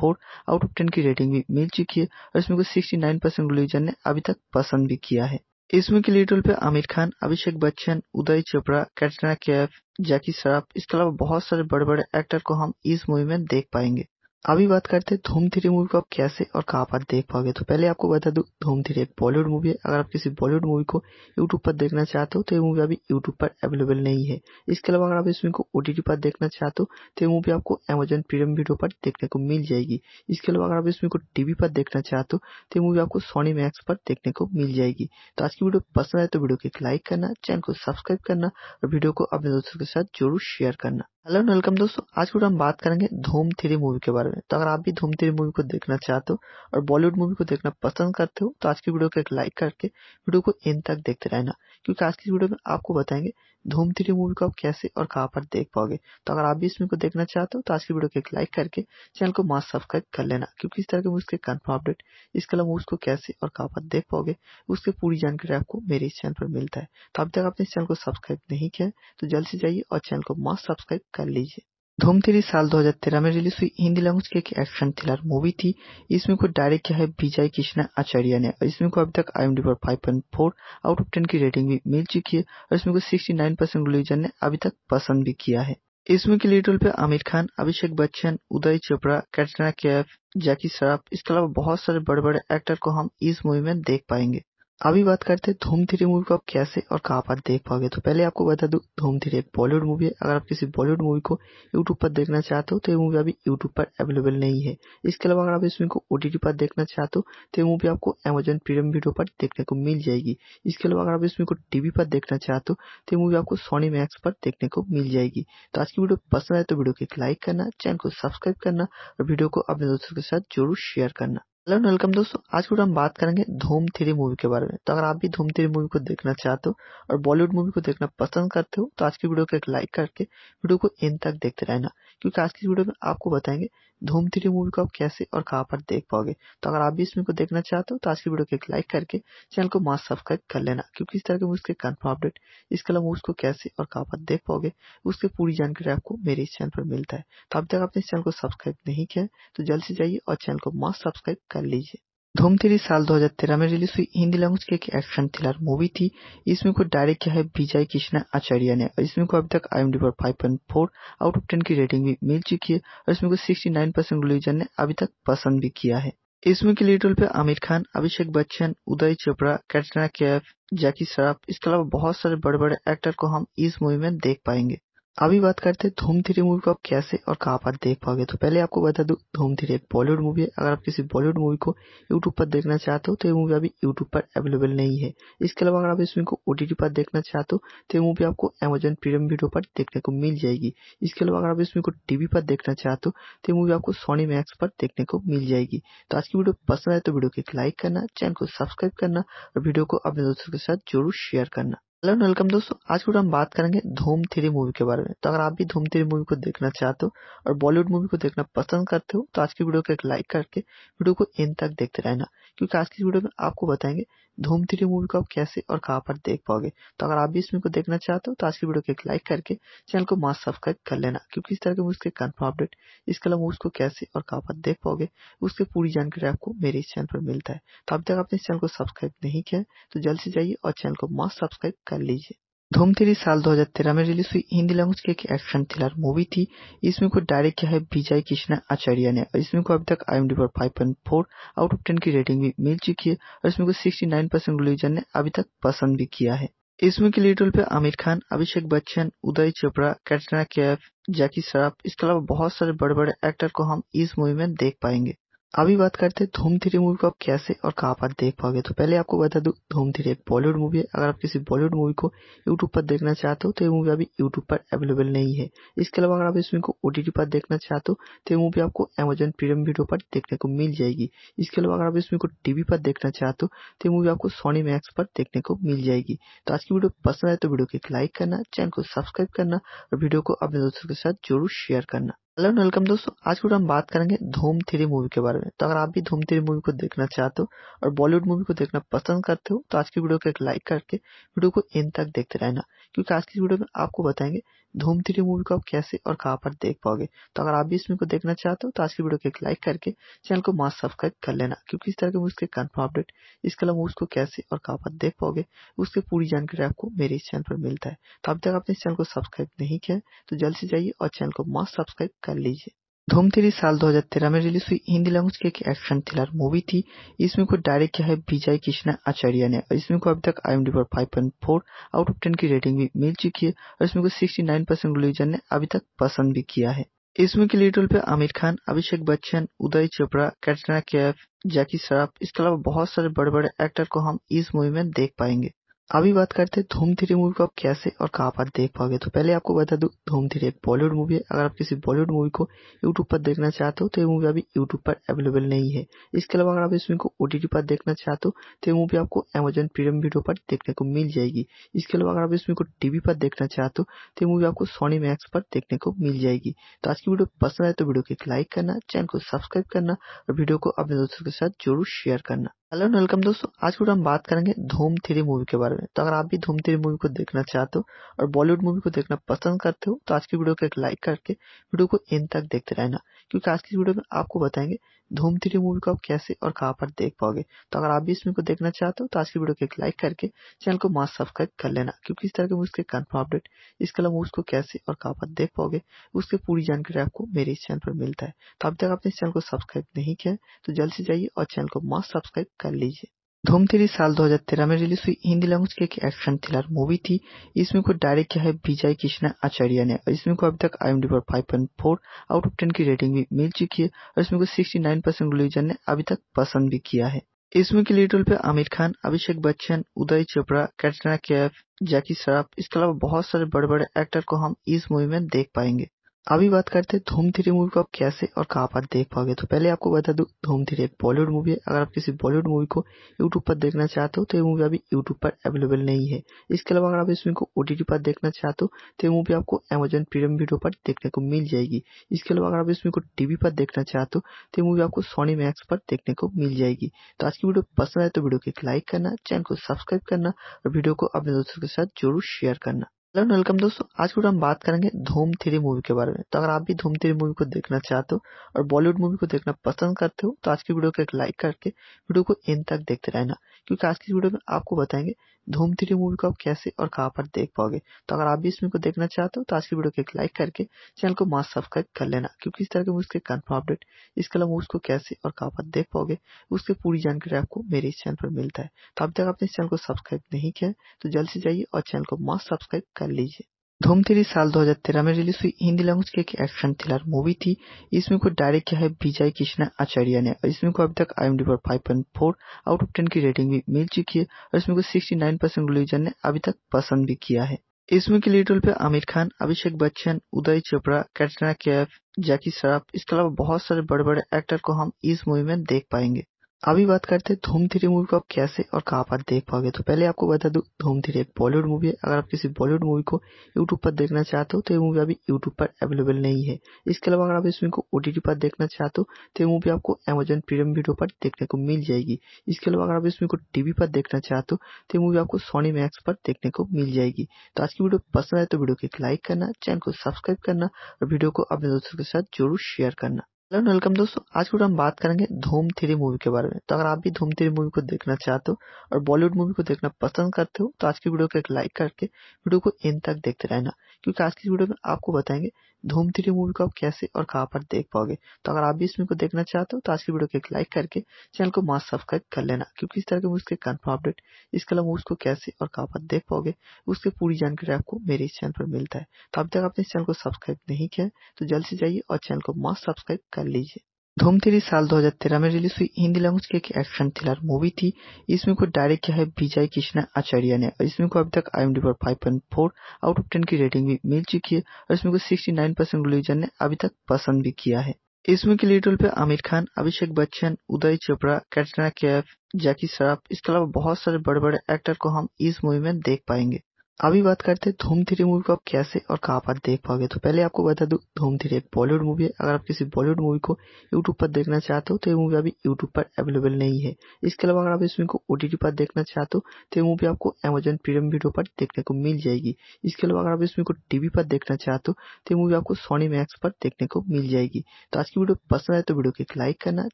5.4 आउट ऑफ 10 की रेटिंग भी मिल चुकी है और इसमें को 69 परसेंट रिलीजन ने अभी तक पसंद भी किया है इसमें के लीड रोल पे आमिर खान अभिषेक बच्चन उदय चोपड़ा कैटरीना कैफ जैकी श्रॉफ इसके अलावा बहुत सारे बड़े बड़े एक्टर को हम इस मूवी में देख पाएंगे अभी बात करते हैं धूम थ्री मूवी को आप कैसे और कहाँ पर देख पाओगे तो पहले आपको बता दूं धूम थ्री एक बॉलीवुड मूवी है अगर आप किसी बॉलीवुड मूवी को यूट्यूब पर देखना चाहते हो तो ये मूवी अभी यूट्यूब पर अवेलेबल नहीं है इसके अलावा अगर आप इस मूवी को ओटीटी पर देखना चाहते हो तो ये मूवी आपको अमेजन प्रीमियम वीडियो पर देखने को मिल जाएगी इसके अलावा अगर आप इस मूवी को टीवी पर देखना चाहते हो तो ये मूवी आपको सोनी मैक्स पर देखने को मिल जाएगी तो आज की वीडियो पसंद आए तो वीडियो को एक लाइक करना चैनल को सब्सक्राइब करना और वीडियो को अपने दोस्तों के साथ जरूर शेयर करना हेलो एंड वेलकम दोस्तों आज के हम बात करेंगे धूम थ्री मूवी के बारे में तो अगर आप भी धूम थ्री मूवी को देखना चाहते हो और बॉलीवुड मूवी को देखना पसंद करते हो तो आज की वीडियो को एक लाइक करके वीडियो को एंड तक देखते रहना क्योंकि आज की वीडियो में आपको बताएंगे धूम थ्री मूवी को आप कैसे और कहाँ पर देख पाओगे तो अगर आप भी इस मूवी को देखना चाहते हो तो आज की वीडियो को एक लाइक करके चैनल को मास्क सब्सक्राइब कर लेना क्योंकि इस तरह के मूवीज के कन्फर्म अपडेट इसके अलावा मूवीज को कैसे और कहां पर देख पाओगे उसकी पूरी जानकारी आपको मेरे इस चैनल पर मिलता है तो अब तक आपने इस चैनल को सब्सक्राइब नहीं किया तो जल्द से जाइए और चैनल को मास्क सब्सक्राइब कर लीजिए धूम थ्री साल 2013 में रिलीज हुई हिंदी लैंग्वेज की एक एक्शन थ्रिलर मूवी थी इसमें को डायरेक्ट किया है विजय कृष्णा आचार्य ने और इसमें को अभी तक आई पर five point four out of ten की रेटिंग भी मिल चुकी है और इसमें को सिक्सटी नाइन परसेंट रिलीजन ने अभी तक पसंद भी किया है इसमें के लीड रोल पे आमिर खान अभिषेक बच्चन उदय चोपड़ा कैटरीना कैफ जैकी श्रॉफ इसके अलावा बहुत सारे बड़े बड़े एक्टर को हम इस मूवी में देख पाएंगे अभी बात करते हैं धूम थ्री मूवी को आप कैसे और कहाँ पर देख पाओगे तो पहले आपको बता दूं धूम थ्री एक बॉलीवुड मूवी है अगर आप किसी बॉलीवुड मूवी को यूट्यूब पर देखना चाहते हो तो ये मूवी अभी यूट्यूब पर अवेलेबल नहीं है इसके अलावा अगर आप इस मूवी को ओटीटी पर देखना चाहते हो तो ये मूवी आपको अमेजोन प्रीमियम वीडियो पर देखने को मिल जाएगी इसके अलावा अगर आप इस मूवी को टीवी पर देखना चाहते हो तो ये मूवी आपको सोनी मैक्स पर देखने को मिल जाएगी तो आज की वीडियो पसंद आए तो वीडियो को एक लाइक करना चैनल को सब्सक्राइब करना और वीडियो को अपने दोस्तों के साथ जरूर शेयर करना हेलो वेलकम दोस्तों आज के हम बात करेंगे धूम थ्री मूवी के बारे में तो अगर आप भी धूम थ्री मूवी को देखना चाहते हो और बॉलीवुड मूवी को देखना पसंद करते हो तो आज की वीडियो को एक लाइक करके वीडियो को एंड तक देखते रहना क्योंकि आज की वीडियो में आपको बताएंगे धूम थ्री मूवी को आप कैसे और कहां पर देख पाओगे तो अगर आप भी इसमें को देखना चाहते हो तो आज की वीडियो को एक लाइक करके चैनल को मास्क सब्सक्राइब कर लेना क्योंकि इस तरह के मूवीज़ के कन्फर्म अपडेट इसके अलावा मूवीज़ को कैसे और कहां पर देख पाओगे उसकी पूरी जानकारी आपको मेरे इस चैनल पर मिलता है तो अब तक आपने इस चैनल को सब्सक्राइब नहीं किया है तो जल्द से जाइए और चैनल को मास्क सब्सक्राइब कर लीजिए धूम3 साल 2013 में रिलीज हुई हिंदी लैंग्वेज की एक एक्शन थ्रिलर मूवी थी इसमें को डायरेक्ट किया है विजय कृष्णा आचार्य ने और इसमें को अभी तक आई पर 5.4 आउट ऑफ 10 की रेटिंग भी मिल चुकी है और इसमें को 69 परसेंट रिलीजन ने अभी तक पसंद भी किया है इसमें के लीड रोल पे आमिर खान अभिषेक बच्चन उदय चोपड़ा कैटरीना कैफ जैकी श्रॉफ इसके अलावा बहुत सारे बड़े बड़े एक्टर को हम इस मूवी में देख पाएंगे अभी बात करते हैं धूम थ्री मूवी को आप कैसे और कहाँ पर देख पाओगे तो पहले आपको बता दूँ धूम थ्री एक बॉलीवुड मूवी है अगर आप किसी बॉलीवुड मूवी को यूट्यूब पर देखना चाहते हो तो ये मूवी अभी यूट्यूब पर अवेलेबल नहीं है इसके अलावा अगर आप इस मूवी को ओटीटी पर देखना चाहते हो तो ये मूवी आपको अमेजन प्रीमियम वीडियो पर देखने को मिल जाएगी इसके अलावा अगर आप इस मूवी को टीवी पर देखना चाहते हो तो ये मूवी आपको सोनी मैक्स पर देखने को मिल जाएगी तो आज की वीडियो पसंद आए तो वीडियो को एक लाइक करना चैनल को सब्सक्राइब करना और वीडियो को अपने दोस्तों के साथ जरूर शेयर करना हेलो वेलकम दोस्तों आज के हम बात करेंगे धूम थ्री मूवी के बारे में तो अगर आप भी धूम थ्री मूवी को देखना चाहते हो और बॉलीवुड मूवी को देखना पसंद करते हो तो आज की वीडियो को एक लाइक करके वीडियो को एंड तक देखते रहना क्योंकि आज की वीडियो में आपको बताएंगे धूम थ्री मूवी को आप कैसे और कहाँ पर देख पाओगे तो अगर आप भी इस मूवी को देखना चाहते हो तो आज की वीडियो को एक लाइक करके चैनल को मास्क सब्सक्राइब कर लेना क्योंकि इस तरह के मूवीज के कन्फर्म अपडेट इसके अलावा को कैसे और कहां पर देख पाओगे उसकी पूरी जानकारी आपको मेरे इस चैनल पर मिलता है तो अब तक आपने इस चैनल को सब्सक्राइब नहीं किया तो जल्द से जाइए और चैनल को मास्क सब्सक्राइब कर लीजिए धूम थ्री साल 2013 में रिलीज हुई हिंदी लैंग्वेज की एक एक्शन थ्रिलर मूवी थी इसमें को डायरेक्ट किया है विजय कृष्णा आचार्य ने और इसमें को अभी तक आई एम पर five point four out of ten की रेटिंग भी मिल चुकी है और इसमें को सिक्सटी नाइन परसेंट रिलीजन ने अभी तक पसंद भी किया है इसमें के लीड रोल पे आमिर खान अभिषेक बच्चन उदय चोपड़ा कैटरीना कैफ जैकी श्रॉफ इसके अलावा बहुत सारे बड़े बड़े एक्टर को हम इस मूवी में देख पाएंगे अभी बात करते हैं धूम थ्री मूवी को आप कैसे और कहां पर देख पाओगे तो पहले आपको बता दूं धूम थ्री एक बॉलीवुड मूवी है अगर आप किसी बॉलीवुड मूवी को यूट्यूब पर देखना चाहते हो तो ये मूवी अभी यूट्यूब पर अवेलेबल नहीं है इसके अलावा अगर आप इस मूवी को ओटीटी पर देखना चाहते हो तो ये मूवी आपको अमेजन प्रीमियम वीडियो पर देखने को मिल जाएगी इसके अलावा अगर आप इस मूवी को टीवी पर देखना चाहते हो तो ये मूवी आपको सोनी मैक्स पर देखने को मिल जाएगी तो आज की वीडियो पसंद आए तो वीडियो को एक लाइक करना चैनल को सब्सक्राइब करना और वीडियो को अपने दोस्तों के साथ जरूर शेयर करना हेलो एंड वेलकम दोस्तों आज के हम बात करेंगे धूम थ्री मूवी के बारे में तो अगर आप भी धूम थ्री मूवी को देखना चाहते हो और बॉलीवुड मूवी को देखना पसंद करते हो तो आज की वीडियो को एक लाइक करके वीडियो को इन तक देखते रहना क्योंकि आज की वीडियो में आपको बताएंगे धूम थ्री मूवी को आप कैसे और कहाँ पर देख पाओगे तो अगर आप भी इस मूवी को देखना चाहते हो तो आज की वीडियो को एक लाइक करके चैनल को मास्क सब्सक्राइब कर लेना क्योंकि इस तरह के मूवीज के कन्फर्म अपडेट इसके अलावा मूवीज को कैसे और कहाँ पर देख पाओगे उसकी पूरी जानकारी आपको मेरे इस चैनल पर मिलता है तो अब तक आपने इस चैनल को सब्सक्राइब नहीं किया तो जल्द से जाइए और चैनल को मास्क सब्सक्राइब कर लीजिए धूम थ्री साल 2013 में रिलीज हुई हिंदी लैंग्वेज की एक एक्शन थ्रिलर मूवी थी इसमें को डायरेक्ट किया है विजय कृष्णा आचार्य ने और इसमें को अभी तक आई एम डी पर फोर आउट ऑफ टेन की रेटिंग भी मिल चुकी है और इसमें को 69 परसेंट रिलीजन ने अभी तक पसंद भी किया है इसमें के लीड रोल पे आमिर खान अभिषेक बच्चन उदय चोपड़ा कैटरीना कैफ जैकी श्रॉफ इसके अलावा बहुत सारे बड़े बड़े एक्टर को हम इस मूवी में देख पाएंगे अभी बात करते हैं धूम थ्री मूवी को आप कैसे और कहाँ पर देख पाओगे तो पहले आपको बता दूं धूम थ्री एक बॉलीवुड मूवी है अगर आप किसी बॉलीवुड मूवी को यूट्यूब पर देखना चाहते हो तो ये मूवी अभी यूट्यूब पर अवेलेबल नहीं है इसके अलावा अगर आप इस मूवी को ओटीटी पर देखना चाहते हो तो ये मूवी आपको अमेजन प्रीमियम वीडियो पर देखने को मिल जाएगी इसके अलावा अगर आप इस मूवी को टीवी पर देखना चाहते हो तो ये मूवी आपको सोनी मैक्स पर देखने को मिल जाएगी तो आज की वीडियो पसंद आए तो वीडियो को एक लाइक करना चैनल को सब्सक्राइब करना और वीडियो को अपने दोस्तों के साथ जरूर शेयर करना हेलो एंड वेलकम दोस्तों आज के हम बात करेंगे धूम थ्री मूवी के बारे में तो अगर आप भी धूम थ्री मूवी को देखना चाहते हो और बॉलीवुड मूवी को देखना पसंद करते हो तो आज की वीडियो को एक लाइक करके वीडियो को इन तक देखते रहना क्योंकि आज की वीडियो में आपको बताएंगे धूम थ्री मूवी को आप कैसे और कहां पर देख पाओगे तो अगर आप भी इसमें को देखना चाहते हो तो आज की वीडियो को एक लाइक करके चैनल को मास्क सब्सक्राइब कर लेना क्योंकि इस तरह के मूवीज के कन्फर्म अपडेट इसके अलावा मूवीज को कैसे और कहाँ पर देख पाओगे उसकी पूरी जानकारी आपको मेरे इस चैनल पर मिलता है तो अब तक आपने इस चैनल को सब्सक्राइब नहीं किया तो जल्द से जाइए और चैनल को मास्ट सब्सक्राइब कर लीजिए धूम थ्री साल 2013 में रिलीज हुई हिंदी लैंग्वेज की एक एक्शन थ्रिलर मूवी थी इसमें को डायरेक्ट किया है विजय कृष्णा आचार्य ने और इसमें को अभी तक आई पर five point four out of ten की रेटिंग भी मिल चुकी है और इसमें को सिक्सटी नाइन परसेंट रिलीजन ने अभी तक पसंद भी किया है इसमें के लीड रोल पे आमिर खान अभिषेक बच्चन उदय चोपड़ा कैटरीना कैफ जैकी श्रॉफ इसके अलावा बहुत सारे बड़े बड़े एक्टर को हम इस मूवी में देख पाएंगे अभी बात करते हैं धूम थ्री मूवी को आप कैसे और कहां पर देख पाओगे तो पहले आपको बता दूं धूम थ्री एक बॉलीवुड मूवी है अगर आप किसी बॉलीवुड मूवी को यूट्यूब पर देखना चाहते हो तो ये मूवी अभी यूट्यूब पर अवेलेबल नहीं है इसके अलावा अगर आप इस मूवी को ओटीटी पर देखना चाहते हो तो ये मूवी आपको अमेजन प्रीमियम वीडियो पर देखने को मिल जाएगी इसके अलावा अगर आप इस मूवी को टीवी पर देखना चाहते हो तो ये मूवी आपको सोनी मैक्स पर देखने को मिल जाएगी तो आज की वीडियो पसंद आए तो वीडियो को एक लाइक करना चैनल को सब्सक्राइब करना और वीडियो को अपने दोस्तों के साथ जरूर शेयर करना हेलो एंड वेलकम दोस्तों आज के हम बात करेंगे धूम थ्री मूवी के बारे में तो अगर आप भी धूम थ्री मूवी को देखना चाहते हो और बॉलीवुड मूवी को देखना पसंद करते हो तो आज की वीडियो को एक लाइक करके वीडियो को एंड तक देखते रहना क्योंकि आज की वीडियो में आपको बताएंगे धूम थ्री मूवी को आप कैसे और कहां पर देख पाओगे तो अगर आप भी इस मूवी को देखना चाहते हो तो आज की वीडियो को एक लाइक करके चैनल को मास्क सब्सक्राइब कर लेना क्योंकि इस तरह के मूवीज के कन्फर्म अपडेट इसके अलावा मूवीज को कैसे और कहाँ पर देख पाओगे उसकी पूरी जानकारी आपको मेरे इस चैनल पर मिलता है तो अब तक आपने इस चैनल को सब्सक्राइब नहीं किया तो जल्द से जाइए और चैनल को मास्क सब्सक्राइब कर लीजिए धूम थ्री साल 2013 में रिलीज हुई हिंदी लैंग्वेज की एक एक्शन थ्रिलर मूवी थी इसमें को डायरेक्ट किया है विजय कृष्णा आचार्य ने और इसमें को अभी तक आई एम डी पर फोर आउट ऑफ टेन की रेटिंग भी मिल चुकी है और इसमें को 69 परसेंट रिलीजन ने अभी तक पसंद भी किया है इसमें के लीड रोल पे आमिर खान अभिषेक बच्चन उदय चोपड़ा कैटरीना कैफ जैकी श्रॉफ इसके अलावा बहुत सारे बड़े बड़े एक्टर को हम इस मूवी में देख पाएंगे अभी बात करते हैं धूम थ्री मूवी को आप कैसे और कहाँ पर देख पाओगे तो पहले आपको बता दूं धूम थ्री एक बॉलीवुड मूवी है अगर आप किसी बॉलीवुड मूवी को यूट्यूब पर देखना चाहते हो तो ये मूवी अभी यूट्यूब पर अवेलेबल नहीं है इसके अलावा अगर आप इस मूवी को ओटीटी पर देखना चाहते हो तो ये मूवी आपको अमेजन प्रीमियम वीडियो पर देखने को मिल जाएगी इसके अलावा अगर आप इस मूवी को टीवी पर देखना चाहते हो तो ये मूवी आपको सोनी मैक्स पर देखने को मिल जाएगी तो आज की वीडियो पसंद आए तो वीडियो को एक लाइक करना चैनल को सब्सक्राइब करना और वीडियो को अपने दोस्तों के साथ जरूर शेयर करना हेलो वेलकम दोस्तों आज के हम बात करेंगे धूम थ्री मूवी के बारे में तो अगर आप भी धूम थ्री मूवी को देखना चाहते हो और बॉलीवुड मूवी को देखना पसंद करते हो तो आज की वीडियो को एक लाइक करके वीडियो को एंड तक देखते रहना क्योंकि आज की वीडियो में आपको बताएंगे धूम थ्री मूवी को आप कैसे और कहाँ पर देख पाओगे तो अगर आप भी इस मूवी को देखना चाहते हो तो आज की वीडियो को एक लाइक करके चैनल को मास्क सब्सक्राइब कर लेना क्योंकि इस तरह के मूवीज़ के कन्फर्म अपडेट इसके अलावा मूवीज़ को कैसे और कहाँ पर देख पाओगे उसकी पूरी जानकारी आपको मेरे इस चैनल पर मिलता है तो अब तक आपने इस चैनल को सब्सक्राइब नहीं किया है तो जल्द से जाइए और चैनल को मास्क सब्सक्राइब कर लीजिए धूम थ्री साल 2013 में रिलीज हुई हिंदी लैंग्वेज की एक एक्शन थ्रिलर मूवी थी इसमें को डायरेक्ट किया है विजय कृष्णा आचार्य ने और इसमें को अभी तक आई पर five point four out of ten की रेटिंग भी मिल चुकी है और इसमें को सिक्सटी नाइन परसेंट रिलीजन ने अभी तक पसंद भी किया है इसमें के लीड रोल पे आमिर खान अभिषेक बच्चन उदय चोपड़ा कैटरीना कैफ जैकी श्रॉफ इसके अलावा बहुत सारे बड़े बड़े एक्टर को हम इस मूवी में देख पाएंगे अभी बात करते हैं धूम थ्री मूवी को आप कैसे और कहां पर देख पाओगे तो पहले आपको बता दूं धूम थ्री एक बॉलीवुड मूवी है अगर आप किसी बॉलीवुड मूवी को यूट्यूब पर देखना चाहते हो तो ये मूवी अभी यूट्यूब पर अवेलेबल नहीं है इसके अलावा अगर आप इस मूवी को ओटीटी पर देखना चाहते हो तो ये मूवी आपको अमेजन प्रीमियम वीडियो पर देखने को मिल जाएगी इसके अलावा अगर आप इस मूवी को टीवी पर देखना चाहते हो तो ये मूवी आपको सोनी मैक्स पर देखने को मिल जाएगी तो आज की वीडियो पसंद आए तो वीडियो को एक लाइक करना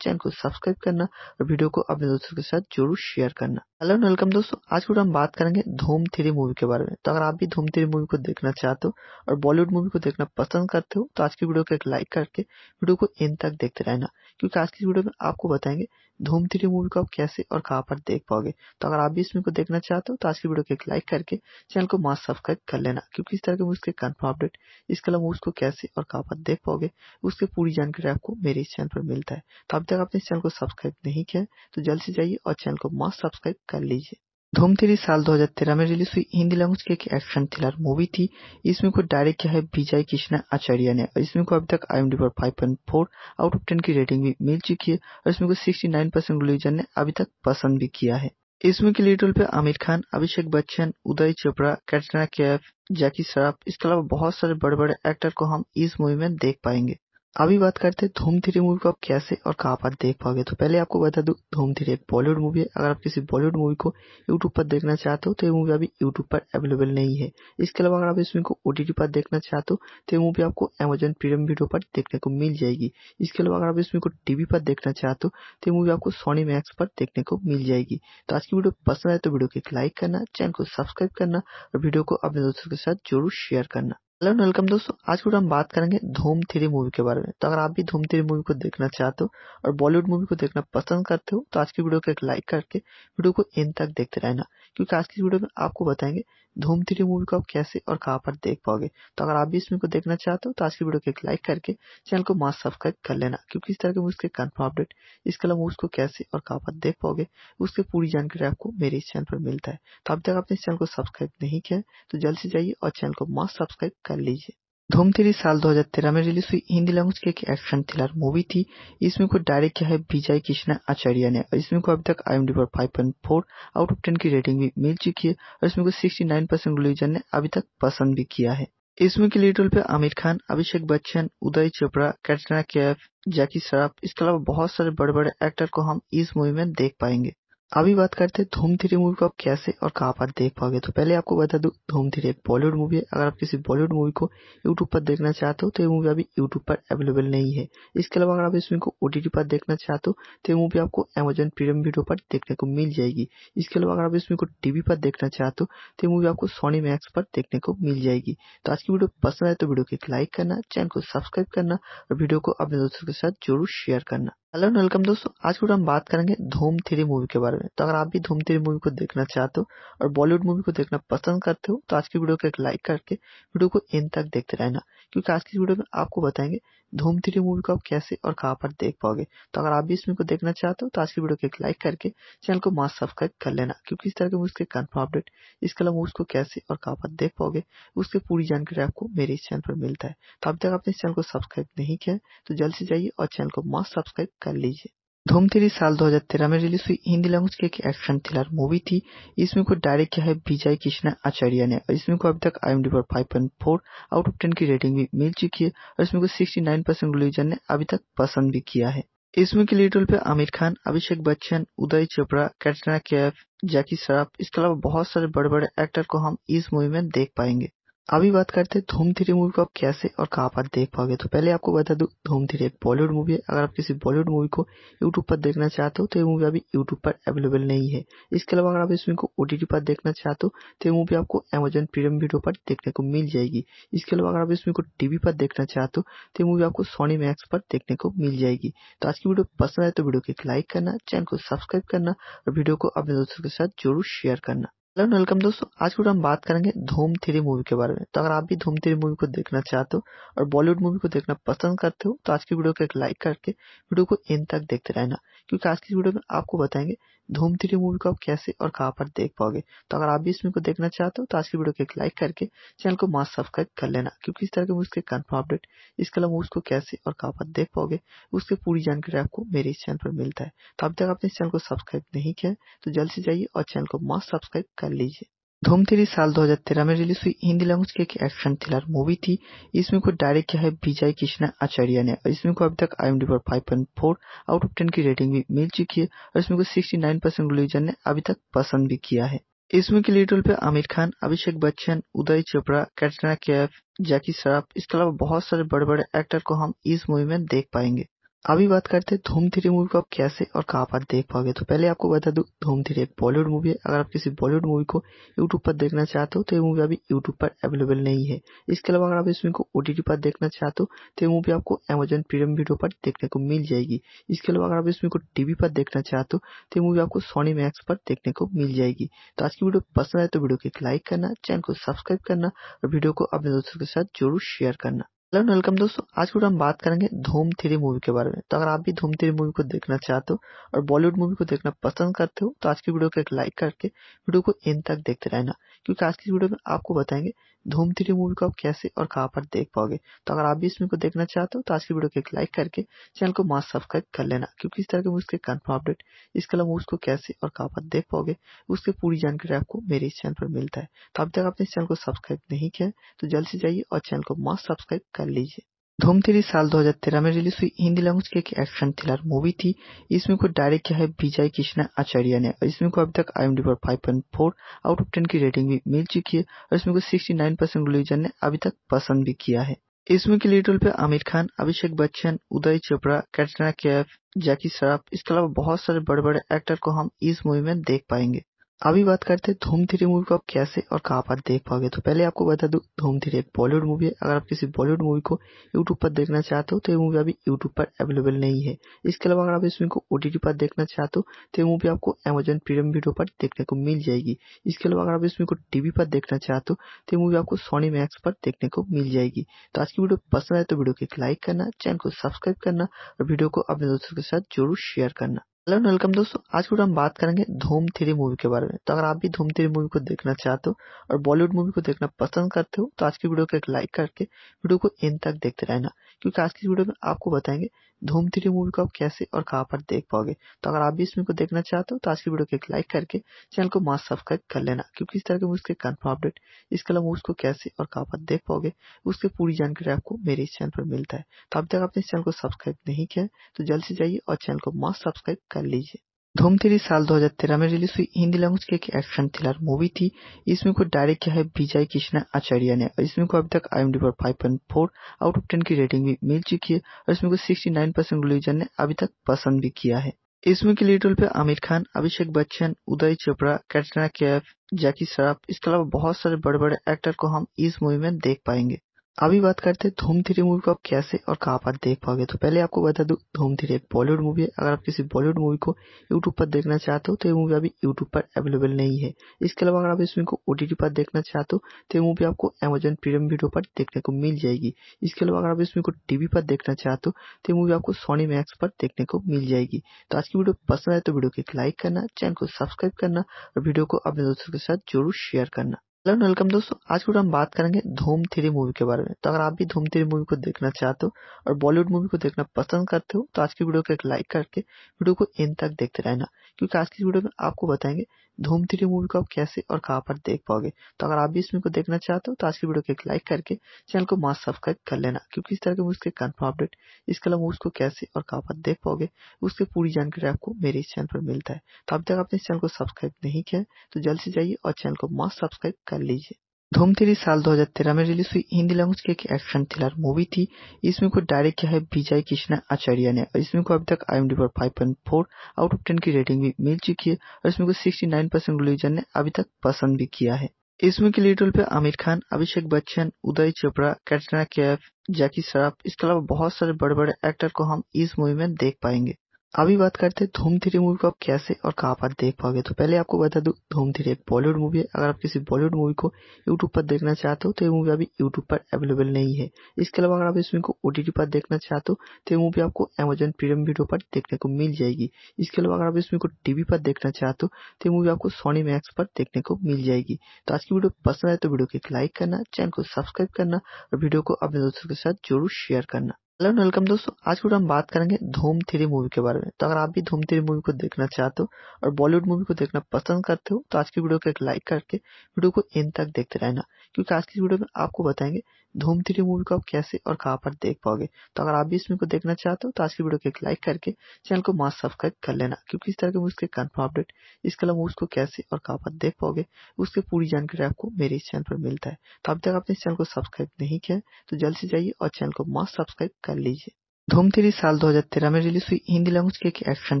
चैनल को सब्सक्राइब करना और वीडियो को अपने दोस्तों के साथ जरूर शेयर करना हेलो वेलकम दोस्तों आज की वीडियो हम बात करेंगे धूम थ्री मूवी के बारे में है तो अगर आप भी धूमती मूवी को देखना चाहते हो और बॉलीवुड मूवी को देखना पसंद करते हो तो आज की वीडियो को एक लाइक करके वीडियो को एंड तक देखते रहना क्योंकि आज की वीडियो में आपको बताएंगे धूम थ्री मूवी को आप कैसे और कहां पर देख पाओगे तो अगर आप भी इसमें को देखना चाहते हो तो आज की वीडियो को एक लाइक करके चैनल को मास सब्सक्राइब कर लेना क्योंकि इस तरह के मूवी के कन्फर्म अपडेट इसके अलावा को कैसे और कहां पर देख पाओगे उसकी पूरी जानकारी आपको मेरे इस चैनल पर मिलता है तो अब तक आपने इस चैनल को सब्सक्राइब नहीं किया तो जल्द से जाइए और चैनल को मास सब्सक्राइब कर लीजिए धूम थ्री साल 2013 में रिलीज हुई हिंदी लैंग्वेज की एक एक्शन थ्रिलर मूवी थी इसमें को डायरेक्ट किया है विजय कृष्णा आचार्य ने और इसमें को अभी तक आई एम पर five point four out of ten की रेटिंग भी मिल चुकी है और इसमें को सिक्सटी नाइन परसेंट रिलीजन ने अभी तक पसंद भी किया है इसमें के लीड रोल पे आमिर खान अभिषेक बच्चन उदय चोपड़ा कैटरीना कैफ जैकी श्रॉफ इसके अलावा बहुत सारे बड़े बड़े एक्टर को हम इस मूवी में देख पाएंगे अभी बात करते हैं धूम थ्री मूवी को आप कैसे और कहाँ पर देख पाओगे तो पहले आपको बता दूं धूम थ्री एक बॉलीवुड मूवी है अगर आप किसी बॉलीवुड मूवी को यूट्यूब पर देखना चाहते हो तो ये मूवी अभी यूट्यूब पर अवेलेबल नहीं है इसके अलावा अगर आप इस मूवी को ओटीटी पर देखना चाहते हो तो ये मूवी आपको अमेजन प्रीमियम वीडियो पर देखने को मिल जाएगी इसके अलावा अगर आप इस मूवी को टीवी पर देखना चाहते हो तो ये मूवी आपको सोनी मैक्स पर देखने को मिल जाएगी तो आज की वीडियो पसंद आए तो वीडियो को एक लाइक करना चैनल को सब्सक्राइब करना और वीडियो को अपने दोस्तों के साथ जरूर शेयर करना हेलो एंड वेलकम दोस्तों आज के हम बात करेंगे धूम थ्री मूवी के बारे में तो अगर आप भी धूम थ्री मूवी को देखना चाहते हो और बॉलीवुड मूवी को देखना पसंद करते हो तो आज की वीडियो को एक लाइक करके वीडियो को इन तक देखते रहना क्योंकि आज की वीडियो में आपको बताएंगे धूम थ्री मूवी को आप कैसे और कहाँ पर देख पाओगे तो अगर आप भी इस मूवी को देखना चाहते हो तो आज की वीडियो को एक लाइक करके चैनल को मास्क सब्सक्राइब कर लेना क्योंकि इस तरह के मूवीज के कन्फर्म अपडेट इसके अलावा मूवीज को कैसे और कहाँ पर देख पाओगे उसकी पूरी जानकारी आपको मेरे इस चैनल पर मिलता है तो अब तक आपने इस चैनल को सब्सक्राइब नहीं किया तो जल्द से जाइए और चैनल को मास्क सब्सक्राइब कर लीजिए धूम थ्री साल 2013 में रिलीज हुई हिंदी लैंग्वेज की एक एक्शन थ्रिलर मूवी थी इसमें को डायरेक्ट किया है विजय कृष्णा आचार्य ने और इसमें को अभी तक आई एम पर five point four out of ten की रेटिंग भी मिल चुकी है और इसमें को सिक्सटी नाइन परसेंट रिलीजन ने अभी तक पसंद भी किया है इसमें के लीड रोल पे आमिर खान अभिषेक बच्चन उदय चोपड़ा कैटरीना कैफ जैकी श्रॉफ इसके अलावा बहुत सारे बड़े बड़े एक्टर को हम इस मूवी में देख पाएंगे अभी बात करते हैं धूम थ्री मूवी को आप कैसे और कहाँ पर देख पाओगे तो पहले आपको बता दूं धूम थ्री एक बॉलीवुड मूवी है अगर आप किसी बॉलीवुड मूवी को यूट्यूब पर देखना चाहते हो तो ये मूवी अभी यूट्यूब पर अवेलेबल नहीं है इसके अलावा अगर आप इस मूवी को ओटीटी पर देखना चाहते हो तो ये मूवी आपको अमेजन प्रीमियम वीडियो पर देखने को मिल जाएगी इसके अलावा अगर आप इस मूवी को टीवी पर देखना चाहते हो तो ये मूवी आपको सोनी मैक्स पर देखने को मिल जाएगी तो आज की वीडियो पसंद आए तो वीडियो को एक लाइक करना चैनल को सब्सक्राइब करना और वीडियो को अपने दोस्तों के साथ जरूर शेयर करना हेलो एंड वेलकम दोस्तों आज हम बात करेंगे धूम थ्री मूवी के बारे में तो अगर आप भी धूम थ्री मूवी को देखना चाहते हो और बॉलीवुड मूवी को देखना पसंद करते हो तो आज की वीडियो को एक लाइक करके वीडियो को इन तक देखते रहना क्योंकि आज की वीडियो में आपको बताएंगे धूम थ्री मूवी को आप कैसे और कहाँ पर देख पाओगे तो अगर आप भी इस मूवी को देखना चाहते हो तो आज की वीडियो को एक लाइक करके चैनल को मास्क सब्सक्राइब कर लेना क्योंकि इस तरह के मूवी के कन्फर्म अपडेट इसके अलावा मूवी को कैसे और कहाँ पर देख पाओगे उसकी पूरी जानकारी आपको मेरे इस चैनल पर मिलता है तो अब तक आपने इस चैनल को सब्सक्राइब नहीं किया तो जल्द से जाइए और चैनल को मास्क सब्सक्राइब कर लीजिए धूम थ्री साल 2013 में रिलीज हुई हिंदी लैंग्वेज की एक एक्शन थ्रिलर मूवी थी इसमें को डायरेक्ट किया है विजय कृष्णा आचार्य ने और इसमें को अभी तक आई पर five point four out of ten की रेटिंग भी मिल चुकी है और इसमें को सिक्सटी नाइन परसेंट रिलीजन ने अभी तक पसंद भी किया है इसमें के लीड रोल पे आमिर खान अभिषेक बच्चन उदय चोपड़ा कैटरीना कैफ जैकी श्रॉफ इसके अलावा बहुत सारे बड़े बड़े एक्टर को हम इस मूवी में देख पाएंगे अभी बात करते हैं धूम थ्री मूवी को आप कैसे और कहां पर देख पाओगे तो पहले आपको बता दूं धूम थ्री एक बॉलीवुड मूवी है अगर आप किसी बॉलीवुड मूवी को यूट्यूब पर देखना चाहते हो तो ये मूवी अभी यूट्यूब पर अवेलेबल नहीं है इसके अलावा अगर आप इस मूवी को ओटीटी पर देखना चाहते हो तो ये मूवी आपको अमेजन प्रीमियम वीडियो पर देखने को मिल जाएगी इसके अलावा अगर आप इस मूवी को टीवी पर देखना चाहते हो तो ये मूवी आपको सोनी मैक्स पर देखने को मिल जाएगी तो आज की वीडियो पसंद आए तो वीडियो को एक लाइक करना चैनल को सब्सक्राइब करना और वीडियो को अपने दोस्तों के साथ जरूर शेयर करना हेलो एंड वेलकम दोस्तों आज के हम बात करेंगे धूम थ्री मूवी के बारे में तो अगर आप भी धूम थ्री मूवी को देखना चाहते हो और बॉलीवुड मूवी को देखना पसंद करते हो तो आज की वीडियो को एक लाइक करके वीडियो को एंड तक देखते रहना क्योंकि आज की वीडियो में आपको बताएंगे धूम थ्री मूवी को आप कैसे और कहां पर देख पाओगे तो अगर आप भी इस मूवी को देखना चाहते हो तो आज की वीडियो को एक लाइक करके चैनल को मास्क सब्सक्राइब कर लेना क्योंकि इस तरह के मूवीज के कन्फर्म अपडेट इसके अलावा मूवीज को कैसे और कहां पर देख पाओगे उसकी पूरी जानकारी आपको मेरे इस चैनल पर मिलता है तो अब तक आपने इस चैनल को सब्सक्राइब नहीं किया तो जल्द से जाइए और चैनल को मास्क सब्सक्राइब कर लीजिए धूम थ्री साल 2013 में रिलीज हुई हिंदी लैंग्वेज की एक एक्शन थ्रिलर मूवी थी इसमें को डायरेक्ट किया है विजय कृष्णा आचार्य ने और इसमें को अभी तक आई पर 5.4 आउट ऑफ 10 की रेटिंग भी मिल चुकी है और इसमें को 69 परसेंट रिलीजन ने अभी तक पसंद भी किया है इसमें के लीड रोल पे आमिर खान अभिषेक बच्चन उदय चोपड़ा कैटरीना कैफ जैकी शराफ इसके अलावा बहुत सारे बड़े बड़े एक्टर को हम इस मूवी में देख पाएंगे अभी बात करते हैं धूम थ्री मूवी को आप कैसे और कहाँ पर देख पाओगे तो पहले आपको बता दूं धूम थ्री एक बॉलीवुड मूवी है अगर आप किसी बॉलीवुड मूवी को यूट्यूब पर देखना चाहते हो तो ये मूवी अभी यूट्यूब पर अवेलेबल नहीं है इसके अलावा अगर आप इस मूवी को ओटीटी पर देखना चाहते हो तो ये मूवी आपको अमेजन प्रीमियम वीडियो पर देखने को मिल जाएगी इसके अलावा अगर आप इस मूवी को टीवी पर देखना चाहते हो तो ये मूवी आपको सोनी मैक्स पर देखने को मिल जाएगी तो आज की वीडियो पसंद आए तो वीडियो को एक लाइक करना चैनल को सब्सक्राइब करना और वीडियो को अपने दोस्तों के साथ जरूर शेयर करना हेलो वेलकम दोस्तों आज के हम बात करेंगे धूम थ्री मूवी के बारे में तो अगर आप भी धूम थ्री मूवी को देखना चाहते हो और बॉलीवुड मूवी को देखना पसंद करते हो तो आज की वीडियो को एक लाइक करके वीडियो को एंड तक देखते रहना क्योंकि आज की वीडियो में आपको बताएंगे धूम थ्री मूवी को आप कैसे और कहाँ पर देख पाओगे तो अगर आप भी इस मूवी को देखना चाहते हो तो आज की वीडियो को एक लाइक करके चैनल को मास्क सब्सक्राइब कर लेना क्योंकि इस तरह के मूवीज़ के कन्फर्म अपडेट इसके अलावा मूवीज़ को कैसे और कहाँ पर देख पाओगे उसके पूरी जानकारी आपको मेरे इस चैनल पर मिलता है तो अब तक आपने इस चैनल को सब्सक्राइब नहीं किया तो जल्द से जाइए और चैनल को मास्क सब्सक्राइब कर लीजिए धूम थ्री साल 2013 में रिलीज हुई हिंदी लैंग्वेज की एक एक्शन थ्रिलर मूवी थी इसमें को डायरेक्ट किया है विजय कृष्णा आचार्य ने और इसमें को अभी तक आई पर five point four out of ten की रेटिंग भी मिल चुकी है और इसमें को सिक्सटी नाइन परसेंट रिलीजन ने अभी तक पसंद भी किया है इसमें के लीड रोल पे आमिर खान अभिषेक बच्चन उदय चोपड़ा कैटरीना कैफ जैकी श्रॉफ इसके अलावा बहुत सारे बड़े बड़े एक्टर को हम इस मूवी में देख पाएंगे अभी बात करते हैं धूम थ्री मूवी को आप कैसे और कहाँ पर देख पाओगे तो पहले आपको बता दूं धूम थ्री एक बॉलीवुड मूवी है अगर आप किसी बॉलीवुड मूवी को यूट्यूब पर देखना चाहते हो तो ये मूवी अभी यूट्यूब पर अवेलेबल नहीं है इसके अलावा अगर आप इस मूवी को ओटीटी पर देखना चाहते हो तो ये मूवी आपको अमेजन प्रीमियम वीडियो पर देखने को मिल जाएगी इसके अलावा अगर आप इस मूवी को टीवी पर देखना चाहते हो तो ये मूवी आपको सोनी मैक्स पर देखने को मिल जाएगी तो आज की वीडियो पसंद आए तो वीडियो को एक लाइक करना चैनल को सब्सक्राइब करना और वीडियो को अपने दोस्तों के साथ जरूर शेयर करना हेलो वेलकम दोस्तों आज हम बात करेंगे धूम थ्री मूवी के बारे में तो अगर आप भी धूम थ्री मूवी को देखना चाहते हो और बॉलीवुड मूवी को देखना पसंद करते हो तो आज की वीडियो को एक लाइक करके वीडियो को इन तक देखते रहना क्योंकि आज की वीडियो में आपको बताएंगे धूम थ्री मूवी को आप कैसे और कहाँ पर देख पाओगे तो अगर आप भी इस मूवी को देखना चाहते हो तो आज की वीडियो को एक लाइक करके चैनल को मास्क सब्सक्राइब कर लेना क्योंकि इस तरह के के कन्फर्म अपडेट इसके अलावा को कैसे और कहाँ पर देख पाओगे उसकी पूरी जानकारी आपको मेरे इस चैनल पर मिलता है तो अब तक आपने इस चैनल को सब्सक्राइब नहीं किया तो जल्द से जाइए और चैनल को मास्क सब्सक्राइब कर लीजिए धूम थ्री साल 2013 में रिलीज हुई हिंदी लैंग्वेज की एक एक्शन थ्रिलर मूवी थी इसमें को डायरेक्ट किया है विजय कृष्णा आचार्य ने और इसमें को अभी तक आई पर five point four out of ten की रेटिंग भी मिल चुकी है और इसमें को सिक्सटी नाइन परसेंट रिलीजन ने अभी तक पसंद भी किया है इसमें के लीड रोल पे आमिर खान अभिषेक बच्चन उदय चोपड़ा कैटरीना कैफ जैकी श्रॉफ इसके अलावा बहुत सारे बड़े बड़े एक्टर को हम इस मूवी में देख पाएंगे अभी बात करते हैं धूम थ्री मूवी को आप कैसे और कहां पर देख पाओगे तो पहले आपको बता दूं धूम थ्री एक बॉलीवुड मूवी है अगर आप किसी बॉलीवुड मूवी को यूट्यूब पर देखना चाहते हो तो ये मूवी अभी यूट्यूब पर अवेलेबल नहीं है इसके अलावा अगर आप इस मूवी को ओटीटी पर देखना चाहते हो तो ये मूवी आपको अमेजन प्रीमियम वीडियो पर देखने को मिल जाएगी इसके अलावा अगर आप इस मूवी को टीवी पर देखना चाहते हो तो ये मूवी आपको सोनी मैक्स पर देखने को मिल जाएगी तो आज की वीडियो पसंद आए तो वीडियो को एक लाइक करना चैनल को सब्सक्राइब करना और वीडियो को अपने दोस्तों के साथ जरूर शेयर करना हेलो वेलकम दोस्तों आज की हम बात करेंगे धूम थ्री मूवी के बारे में तो अगर आप भी धूम थ्री मूवी को देखना चाहते हो और बॉलीवुड मूवी को देखना पसंद करते हो तो आज की वीडियो को एक लाइक करके वीडियो को एंड तक देखते रहना क्योंकि आज की वीडियो में आपको बताएंगे धूम थ्री मूवी को आप कैसे और कहां पर देख पाओगे तो अगर आप भी इस मूवी को देखना चाहते हो तो आज की वीडियो को एक लाइक करके चैनल को मास्क सब्सक्राइब कर लेना क्योंकि इस तरह के मूवीज के कन्फर्म अपडेट इसके अलावा मूवीज को कैसे और कहां पर देख पाओगे उसकी पूरी जानकारी आपको मेरे इस चैनल पर मिलता है तो अब तक आपने इस चैनल को सब्सक्राइब नहीं किया तो जल्द से जाइए और चैनल को मास्क सब्सक्राइब कर लीजिए धूम थ्री साल 2013 में रिलीज हुई हिंदी लैंग्वेज की एक एक्शन थ्रिलर मूवी थी इसमें को डायरेक्ट किया है विजय कृष्णा आचार्य ने और इसमें को अभी तक आई एम डी पर five point four out of ten की रेटिंग भी मिल चुकी है और इसमें को सिक्सटी नाइन परसेंट रिलीजन ने अभी तक पसंद भी किया है इसमें के लीड रोल पे आमिर खान अभिषेक बच्चन उदय चोपड़ा कैटरीना कैफ जैकी श्रॉफ इसके अलावा बहुत सारे बड़े बड़े एक्टर को हम इस मूवी में देख पाएंगे अभी बात करते हैं धूम थ्री मूवी को आप कैसे और कहाँ पर देख पाओगे तो पहले आपको बता दूं धूम थ्री एक बॉलीवुड मूवी है अगर आप किसी बॉलीवुड मूवी को यूट्यूब पर देखना चाहते हो तो ये मूवी अभी यूट्यूब पर अवेलेबल नहीं है इसके अलावा अगर आप इस मूवी को ओटीटी पर देखना चाहते हो तो ये मूवी आपको अमेजोन प्रीमियम वीडियो पर देखने को मिल जाएगी इसके अलावा अगर आप इस मूवी को टीवी पर देखना चाहते हो तो ये मूवी आपको सोनी मैक्स पर देखने को मिल जाएगी तो आज की वीडियो पसंद आए तो वीडियो को एक लाइक करना चैनल को सब्सक्राइब करना और वीडियो को अपने दोस्तों के साथ जरूर शेयर करना हेलो वेलकम दोस्तों आज के हम बात करेंगे धूम थ्री मूवी के बारे में तो अगर आप भी धूम थ्री मूवी को देखना चाहते हो और बॉलीवुड मूवी को देखना पसंद करते हो तो आज की वीडियो को एक लाइक करके वीडियो को एंड तक देखते रहना क्योंकि आज की वीडियो में आपको बताएंगे धूम थ्री मूवी को आप कैसे और कहाँ पर देख पाओगे तो अगर आप भी इस मूवी को देखना चाहते हो तो आज की वीडियो को एक लाइक करके चैनल को मास्क सब्सक्राइब कर लेना क्योंकि इस तरह के मूवीज के कन्फर्म अपडेट इसके अलावा को कैसे और कहाँ पर देख पाओगे उसकी पूरी जानकारी आपको मेरे इस चैनल पर मिलता है तो अब तक आपने इस चैनल को सब्सक्राइब नहीं किया तो जल्द से जाइए और चैनल को मास्क सब्सक्राइब कर लीजिए धूम थ्री साल 2013 में रिलीज हुई हिंदी लैंग्वेज की एक एक्शन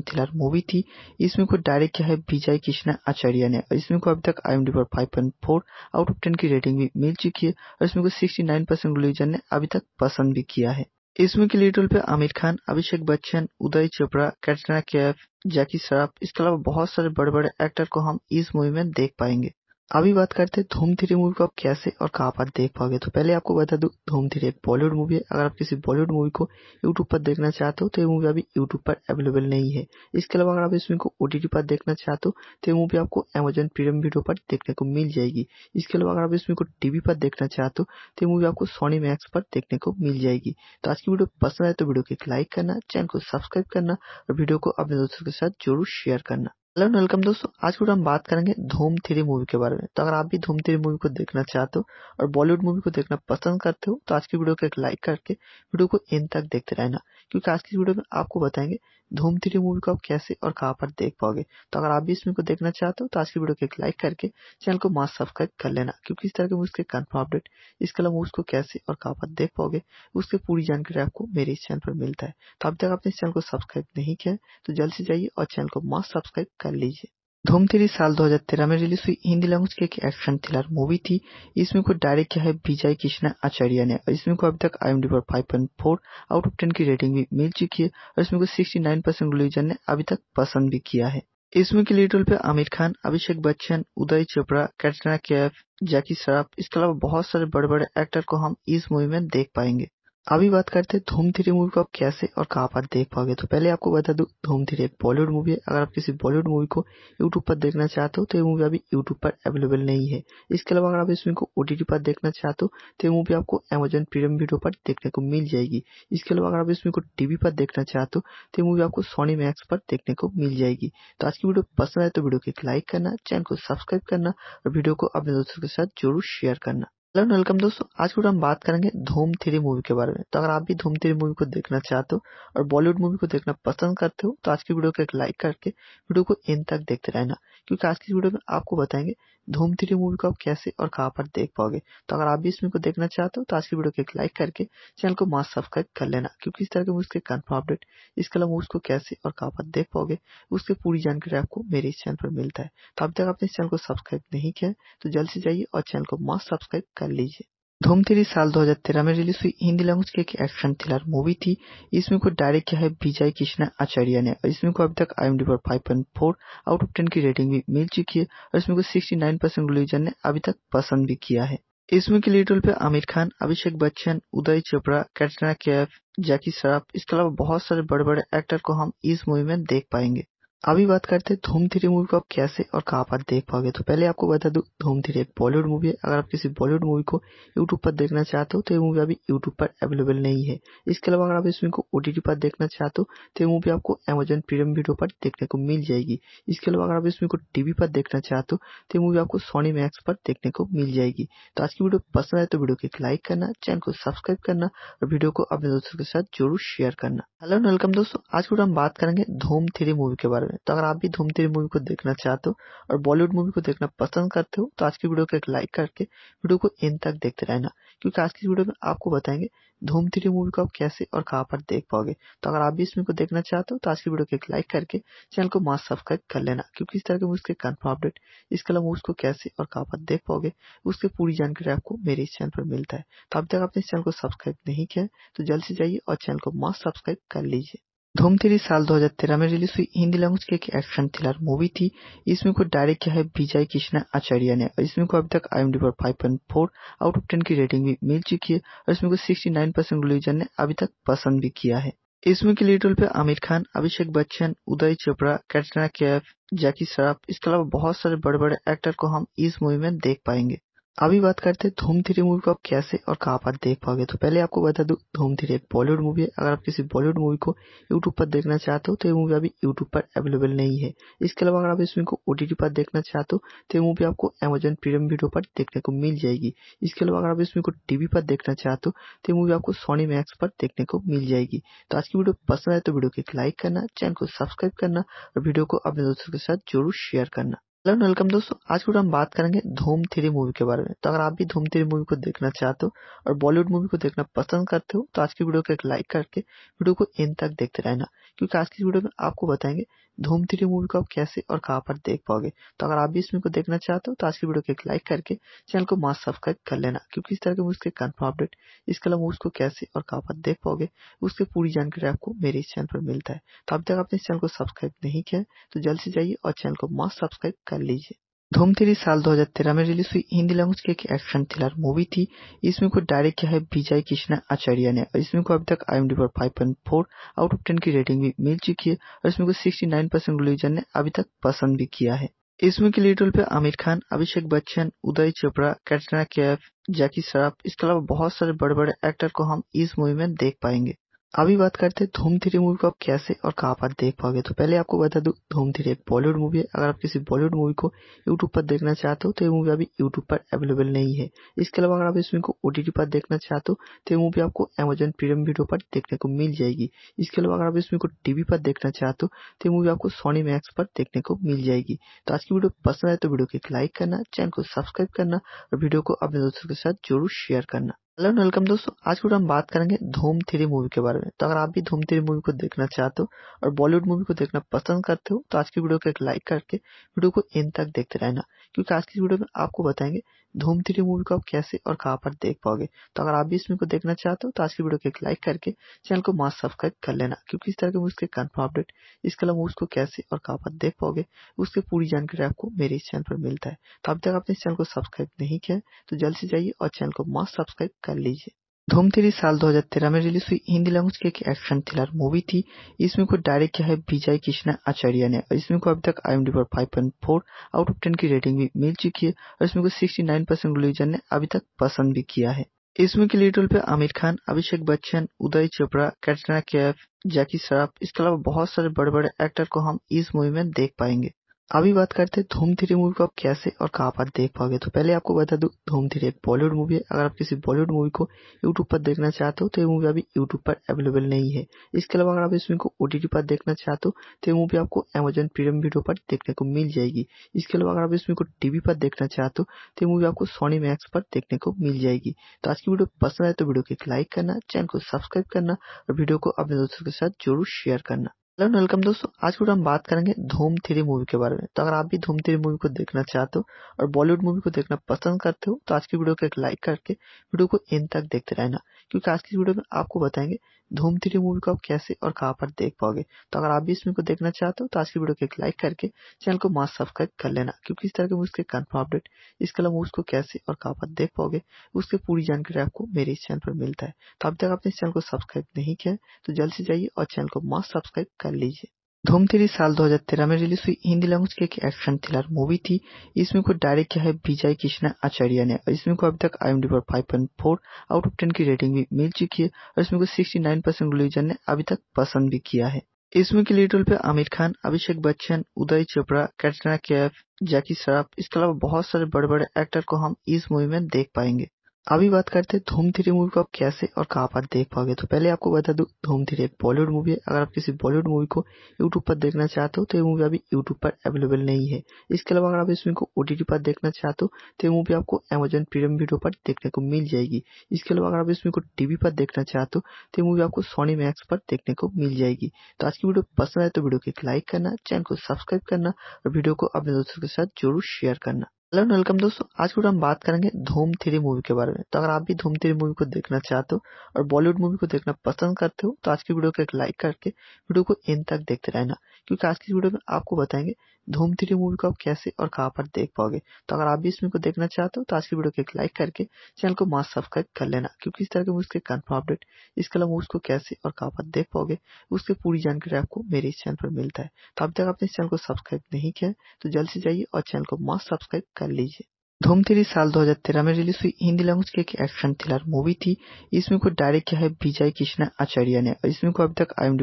थ्रिलर मूवी थी इसमें को डायरेक्ट किया है विजय कृष्णा आचार्य ने और इसमें को अभी तक आई पर five point four out of ten की रेटिंग भी मिल चुकी है और इसमें को सिक्सटी नाइन परसेंट रिलीजन ने अभी तक पसंद भी किया है इसमें के लीड रोल पे आमिर खान अभिषेक बच्चन उदय चोपड़ा कैटरीना कैफ जैकी श्रॉफ इसके अलावा बहुत सारे बड़े बड़े एक्टर को हम इस मूवी में देख पाएंगे अभी बात करते हैं धूम थ्री मूवी को आप कैसे और कहाँ पर देख पाओगे तो पहले आपको बता दूं धूम थ्री एक बॉलीवुड मूवी है अगर आप किसी बॉलीवुड मूवी को यूट्यूब पर देखना चाहते हो तो ये मूवी अभी यूट्यूब पर अवेलेबल नहीं है इसके अलावा अगर आप इस मूवी को ओटीटी पर देखना चाहते हो तो ये मूवी आपको अमेजन प्रीमियम वीडियो पर देखने को मिल जाएगी इसके अलावा अगर आप इस मूवी को टीवी पर देखना चाहते हो तो ये मूवी आपको सोनी मैक्स पर देखने को मिल जाएगी तो आज की वीडियो पसंद आए तो वीडियो को एक लाइक करना चैनल को सब्सक्राइब करना और वीडियो को अपने दोस्तों के साथ जरूर शेयर करना हेलो वेलकम दोस्तों आज हम बात करेंगे धूम थ्री मूवी के बारे में तो अगर आप भी धूम थ्री मूवी को देखना चाहते हो और बॉलीवुड मूवी को देखना पसंद करते हो तो आज की वीडियो को एक लाइक करके वीडियो को एंड तक देखते रहना क्योंकि आज की वीडियो में आपको बताएंगे धूम थ्री मूवी को आप कैसे और कहाँ पर देख पाओगे तो अगर आप भी इस मूवी को देखना चाहते हो तो आज की वीडियो को एक लाइक करके चैनल को मास्क सब्सक्राइब कर लेना क्योंकि इस तरह के मूवीज़ के कन्फर्म अपडेट इसके अलावा मूवीज़ को कैसे और कहाँ पर देख पाओगे उसकी पूरी जानकारी आपको मेरे इस चैनल पर मिलता है तो अब तक आपने इस चैनल को सब्सक्राइब नहीं किया तो जल्द से जाइए और चैनल को मास्क सब्सक्राइब कर लीजिए साल दो साल 2013 में रिलीज हुई हिंदी लैंग्वेज की एक एक्शन थ्रिलर मूवी थी इसमें को डायरेक्ट किया है विजय कृष्णा आचार्य ने और इसमें को अभी तक आई पर five point four out of ten की रेटिंग भी मिल चुकी है और इसमें को सिक्सटी नाइन परसेंट रिलीजन ने अभी तक पसंद भी किया है इसमें के लीड रोल पे आमिर खान अभिषेक बच्चन उदय चोपड़ा कैटरीना कैफ जैकी श्रॉफ इसके अलावा बहुत सारे बड़े बड़े एक्टर को हम इस मूवी में देख पाएंगे अभी बात करते हैं धूम थ्री मूवी को आप कैसे और कहां पर देख पाओगे तो पहले आपको बता दूं धूम थ्री एक बॉलीवुड मूवी है अगर आप किसी बॉलीवुड मूवी को यूट्यूब पर देखना चाहते हो तो ये मूवी अभी यूट्यूब पर अवेलेबल नहीं है इसके अलावा अगर आप इस मूवी को ओटीटी पर देखना चाहते हो तो ये मूवी आपको अमेजन प्रीमियम वीडियो पर देखने को मिल जाएगी इसके अलावा अगर आप इस मूवी को टीवी पर देखना चाहते हो तो ये मूवी आपको सोनी मैक्स पर देखने को मिल जाएगी तो आज की वीडियो पसंद आए तो वीडियो को एक लाइक करना चैनल को सब्सक्राइब करना और वीडियो को अपने दोस्तों के साथ जरूर शेयर करना हेलो वेलकम दोस्तों आज के हम बात करेंगे धूम थ्री मूवी के बारे में तो अगर आप भी धूम थ्री मूवी को देखना चाहते हो और बॉलीवुड मूवी को देखना पसंद करते हो तो आज की वीडियो को एक लाइक करके वीडियो को एंड तक देखते रहना क्योंकि आज की वीडियो में आपको बताएंगे धूम थ्री मूवी को आप कैसे और कहाँ पर देख पाओगे तो अगर आप भी इस मूवी को देखना चाहते हो तो आज की वीडियो को एक लाइक करके चैनल को मास्क सब्सक्राइब कर लेना क्योंकि इस तरह के मूवीज के कन्फर्म अपडेट इसके अलावा मूवीज को कैसे और कहां पर देख पाओगे उसकी पूरी जानकारी आपको मेरे इस चैनल पर मिलता है तो अभी तक आपने इस चैनल को सब्सक्राइब नहीं किया तो जल्द से जाइए और चैनल को मास्क सब्सक्राइब कर लीजिए धूम थ्री साल 2013 में रिलीज हुई हिंदी लैंग्वेज की एक एक्शन थ्रिलर मूवी थी इसमें को डायरेक्ट किया है विजय कृष्णा आचार्य ने और इसमें को अभी तक आई पर फोर आउट ऑफ टेन की रेटिंग भी मिल चुकी है और इसमें को को 69 परसेंट रिलीजन ने अभी तक पसंद भी किया है इसमें के लीड रोल पे आमिर खान अभिषेक बच्चन उदय चोपड़ा कैटरीना कैफ जैकी श्रॉफ इसके अलावा बहुत सारे बड़े बड़े एक्टर को हम इस मूवी में देख पाएंगे अभी बात करते हैं धूम थ्री मूवी को आप कैसे और कहाँ पर देख पाओगे तो पहले आपको बता दूं धूम थ्री एक बॉलीवुड मूवी है अगर आप किसी बॉलीवुड मूवी को यूट्यूब पर देखना चाहते हो तो ये मूवी अभी यूट्यूब पर अवेलेबल नहीं है इसके अलावा अगर आप इस मूवी को ओटीटी पर देखना चाहते हो तो ये मूवी आपको अमेजन प्रीमियम वीडियो पर देखने को मिल जाएगी इसके अलावा अगर आप इस मूवी को टीवी पर देखना चाहते हो तो ये मूवी आपको सोनी मैक्स पर देखने को मिल जाएगी तो आज की वीडियो पसंद आए तो वीडियो को एक लाइक करना चैनल को सब्सक्राइब करना और वीडियो को अपने दोस्तों के साथ जरूर शेयर करना हेलो वेलकम दोस्तों आज की वीडियो हम बात करेंगे धूम थ्री मूवी के बारे में में तो अगर आप भी धूम थ्री मूवी को देखना चाहते हो और बॉलीवुड मूवी को देखना पसंद करते हो तो आज की वीडियो को एक लाइक करके वीडियो को एंड तक देखते रहना क्योंकि आज की वीडियो में आपको बताएंगे धूम थ्री मूवी को आप कैसे और कहाँ पर देख पाओगे तो अगर आप भी इस मूवी को देखना चाहते हो तो आज की वीडियो को एक लाइक करके चैनल को मास्क सब्सक्राइब कर लेना क्योंकि इस तरह के मूवी के कन्फर्म अपडेट इसके अलावा मूवी को कैसे और कहाँ पर देख पाओगे उसकी पूरी जानकारी आपको मेरे इस चैनल पर मिलता है तो अब तक आपने इस चैनल को सब्सक्राइब नहीं किया तो जल्द से जाइए और चैनल को मास्क सब्सक्राइब कर लीजिए धूम थ्री साल 2013 में रिलीज हुई हिंदी लैंग्वेज की एक एक्शन थ्रिलर मूवी थी इसमें को डायरेक्ट किया है विजय कृष्णा आचार्य ने और इसमें को अभी तक आई पर five point four out of ten की रेटिंग भी मिल चुकी है और इसमें को सिक्सटी नाइन परसेंट रिलीजन ने अभी तक पसंद भी किया है इसमें के लीड रोल पे आमिर खान अभिषेक बच्चन उदय चोपड़ा कैटरीना कैफ जैकी श्रॉफ इसके अलावा बहुत सारे बड़े बड़े एक्टर को हम इस मूवी में देख पाएंगे अभी बात करते हैं धूम थ्री मूवी को आप कैसे और कहां पर देख पाओगे तो पहले आपको बता दूं धूम थ्री एक बॉलीवुड मूवी है अगर आप किसी बॉलीवुड मूवी को यूट्यूब पर देखना चाहते हो तो ये मूवी अभी यूट्यूब पर अवेलेबल नहीं है इसके अलावा अगर आप इस मूवी को ओटीटी पर देखना चाहते हो तो ये मूवी आपको अमेजन प्रीमियम वीडियो पर देखने को मिल जाएगी इसके अलावा अगर आप इस मूवी को टीवी पर देखना चाहते हो तो ये मूवी आपको सोनी मैक्स पर देखने को मिल जाएगी तो आज की वीडियो पसंद आए तो वीडियो को एक लाइक करना चैनल को सब्सक्राइब करना और वीडियो को अपने दोस्तों के साथ जरूर शेयर करना हेलो वेलकम दोस्तों आज के हम बात करेंगे धूम थ्री मूवी के बारे में तो अगर आप भी धूम थ्री मूवी को देखना चाहते हो और बॉलीवुड मूवी को देखना पसंद करते हो तो आज की वीडियो को एक लाइक करके वीडियो को एंड तक देखते रहना क्योंकि आज की वीडियो में आपको बताएंगे धूम थ्री मूवी को आप कैसे और कहां पर देख पाओगे तो अगर आप भी इस मूवी को देखना चाहते हो तो आज की वीडियो को एक लाइक करके चैनल को मास्क सब्सक्राइब कर लेना क्योंकि इस तरह के मूवीज के कन्फर्म अपडेट इसके अलावा मूवीज को कैसे और कहां पर देख पाओगे उसकी पूरी जानकारी आपको मेरे इस चैनल पर मिलता है तो अब तक आपने इस चैनल को सब्सक्राइब नहीं किया तो जल्द से जाइए और चैनल को मास्क सब्सक्राइब कर लीजिए धूम थ्री साल 2013 में रिलीज हुई हिंदी लैंग्वेज की एक एक्शन थ्रिलर मूवी थी इसमें को डायरेक्ट किया है विजय कृष्णा आचार्य ने और इसमें को अभी तक आई एम पर five point four out of ten की रेटिंग भी मिल चुकी है और इसमें को सिक्सटी नाइन परसेंट रिलीजन ने अभी तक पसंद भी किया है इसमें के लीड रोल पे आमिर खान अभिषेक बच्चन उदय चोपड़ा कैटरीना कैफ जैकी श्रॉफ इसके अलावा बहुत सारे बड़े बड़े एक्टर को हम इस मूवी में देख पाएंगे अभी बात करते हैं धूम थ्री मूवी को आप कैसे और कहाँ पर देख पाओगे तो पहले आपको बता दूं धूम थ्री एक बॉलीवुड मूवी है अगर आप किसी बॉलीवुड मूवी को यूट्यूब पर देखना चाहते हो तो ये मूवी अभी यूट्यूब पर अवेलेबल नहीं है इसके अलावा अगर आप इस मूवी को ओटीटी पर देखना चाहते हो तो ये मूवी आपको अमेजोन प्रीमियम वीडियो पर देखने को मिल जाएगी इसके अलावा अगर आप इस मूवी को टीवी पर देखना चाहते हो तो ये मूवी आपको सोनी मैक्स पर देखने को मिल जाएगी तो आज की वीडियो पसंद आए तो वीडियो को एक लाइक करना चैनल को सब्सक्राइब करना और वीडियो को अपने दोस्तों के साथ जरूर शेयर करना हेलो वेलकम दोस्तों आज के हम बात करेंगे धूम थ्री मूवी के बारे में तो अगर आप भी धूम थ्री मूवी को देखना चाहते हो और बॉलीवुड मूवी को देखना पसंद करते हो तो आज की वीडियो को एक लाइक करके वीडियो को इन तक देखते रहना क्योंकि आज की वीडियो में आपको बताएंगे धूम थ्री मूवी को आप कैसे और कहाँ पर देख पाओगे तो अगर आप भी इस मूवी को देखना चाहते हो तो आज की वीडियो को एक लाइक करके चैनल को मास्क सब्सक्राइब कर लेना क्योंकि इस तरह के मूवीज के कन्फर्म अपडेट इसके अलावा को कैसे और कहाँ पर देख पाओगे उसकी पूरी जानकारी आपको मेरे इस चैनल पर मिलता है तो अब तक आपने इस चैनल को सब्सक्राइब नहीं किया तो जल्द से जाइए और चैनल को मास्क सब्सक्राइब कर लीजिए धूम थ्री साल 2013 में रिलीज हुई हिंदी लैंग्वेज की एक एक्शन थ्रिलर मूवी थी इसमें को डायरेक्ट किया है विजय कृष्णा आचार्य ने और इसमें को अभी तक आई पर 5.4 आउट ऑफ 10 की रेटिंग भी मिल चुकी है और इसमें को 69 परसेंट रिलीजन ने अभी तक पसंद भी किया है इस मूवी के लीड रोल पे आमिर खान अभिषेक बच्चन उदय चोपड़ा कैटरीना कैफ जैकी श्रॉफ इसके अलावा बहुत सारे बड़े बड़े एक्टर को हम इस मूवी में देख पाएंगे अभी बात करते हैं धूम थ्री मूवी को आप कैसे और कहाँ पर देख पाओगे तो पहले आपको बता दूं धूम थ्री एक बॉलीवुड मूवी है अगर आप किसी बॉलीवुड मूवी को यूट्यूब पर देखना चाहते हो तो ये मूवी अभी यूट्यूब पर अवेलेबल नहीं है इसके अलावा अगर आप इस मूवी को ओटीटी पर देखना चाहते हो तो ये मूवी आपको अमेजन प्रीमियम वीडियो पर देखने को मिल जाएगी इसके अलावा अगर आप इस मूवी को टीवी पर देखना चाहते हो तो ये मूवी आपको सोनी मैक्स पर देखने को मिल जाएगी तो आज की वीडियो पसंद आए तो वीडियो को एक लाइक करना चैनल को सब्सक्राइब करना और वीडियो को अपने दोस्तों के साथ जरूर शेयर करना हेलो वेलकम दोस्तों आज हम बात करेंगे धूम थ्री मूवी के बारे में तो अगर आप भी धूम थ्री मूवी को देखना चाहते हो और बॉलीवुड मूवी को देखना पसंद करते हो तो आज की वीडियो को एक लाइक करके वीडियो को एंड तक देखते रहना क्योंकि आज की वीडियो में आपको बताएंगे धूम थ्री मूवी को आप कैसे और कहाँ पर देख पाओगे तो अगर आप भी इस मूवी को देखना चाहते हो तो आज की वीडियो को एक लाइक करके चैनल को मास्क सब्सक्राइब कर लेना क्योंकि इस तरह के मूवीज के कन्फर्म अपडेट इसके अलावा मूवीज को कैसे और कहाँ पर देख पाओगे उसकी पूरी जानकारी आपको मेरे इस चैनल पर मिलता है तो अब तक आपने इस चैनल को सब्सक्राइब नहीं किया तो जल्द से जाइए और चैनल को मास्क सब्सक्राइब कर लीजिए धूम थ्री साल 2013 में रिलीज हुई हिंदी लैंग्वेज की एक एक्शन थ्रिलर मूवी थी इसमें को डायरेक्ट किया है विजय कृष्णा आचार्य ने और इसमें को अभी तक आई पर five point four out of ten की रेटिंग भी मिल चुकी है और इसमें को सिक्सटी नाइन परसेंट रिलीजन ने अभी तक पसंद भी किया है इसमें के लीड रोल पे आमिर खान अभिषेक बच्चन उदय चोपड़ा कैटरीना कैफ जैकी श्रॉफ इसके अलावा बहुत सारे बड़े बड़े एक्टर को हम इस मूवी में देख पाएंगे अभी बात करते हैं धूम थ्री मूवी को आप कैसे और कहां पर देख पाओगे तो पहले आपको बता दूं धूम थ्री एक बॉलीवुड मूवी है अगर आप किसी बॉलीवुड मूवी को यूट्यूब पर देखना चाहते हो तो ये मूवी अभी यूट्यूब पर अवेलेबल नहीं है इसके अलावा अगर आप इस मूवी को ओटीटी पर देखना चाहते हो तो ये मूवी आपको अमेजन प्रीमियम वीडियो पर देखने को मिल जाएगी इसके अलावा अगर आप इस मूवी को टीवी पर देखना चाहते हो तो ये मूवी आपको सोनी मैक्स पर देखने को मिल जाएगी तो आज की वीडियो पसंद आए तो वीडियो को एक लाइक करना चैनल को सब्सक्राइब करना और वीडियो को अपने दोस्तों के साथ जरूर शेयर करना हेलो वेलकम दोस्तों आज के हम बात करेंगे धूम थ्री मूवी के बारे में तो अगर आप भी धूम थ्री मूवी को देखना चाहते हो और बॉलीवुड मूवी को देखना पसंद करते हो तो आज की वीडियो को एक लाइक करके वीडियो को एंड तक देखते रहना क्योंकि आज की वीडियो में आपको बताएंगे धूम थ्री मूवी को आप कैसे और कहाँ पर देख पाओगे तो अगर आप भी इस मूवी को देखना चाहते हो तो आज की वीडियो को एक लाइक करके चैनल को मास्क सब्सक्राइब कर लेना क्योंकि इस तरह के मूवीज के कन्फर्म अपडेट इसके अलावा को कैसे और कहाँ पर देख पाओगे उसकी पूरी जानकारी आपको मेरे इस चैनल पर मिलता है तो अब तक आपने इस चैनल को सब्सक्राइब नहीं किया तो जल्द से जाइए और चैनल को मास्क सब्सक्राइब कर कर लीजिए धूम थ्री साल 2013 में रिलीज हुई हिंदी लैंग्वेज की एक एक्शन थ्रिलर मूवी थी इसमें को डायरेक्ट किया है विजय कृष्णा आचार्य ने और इसमें को अभी तक आई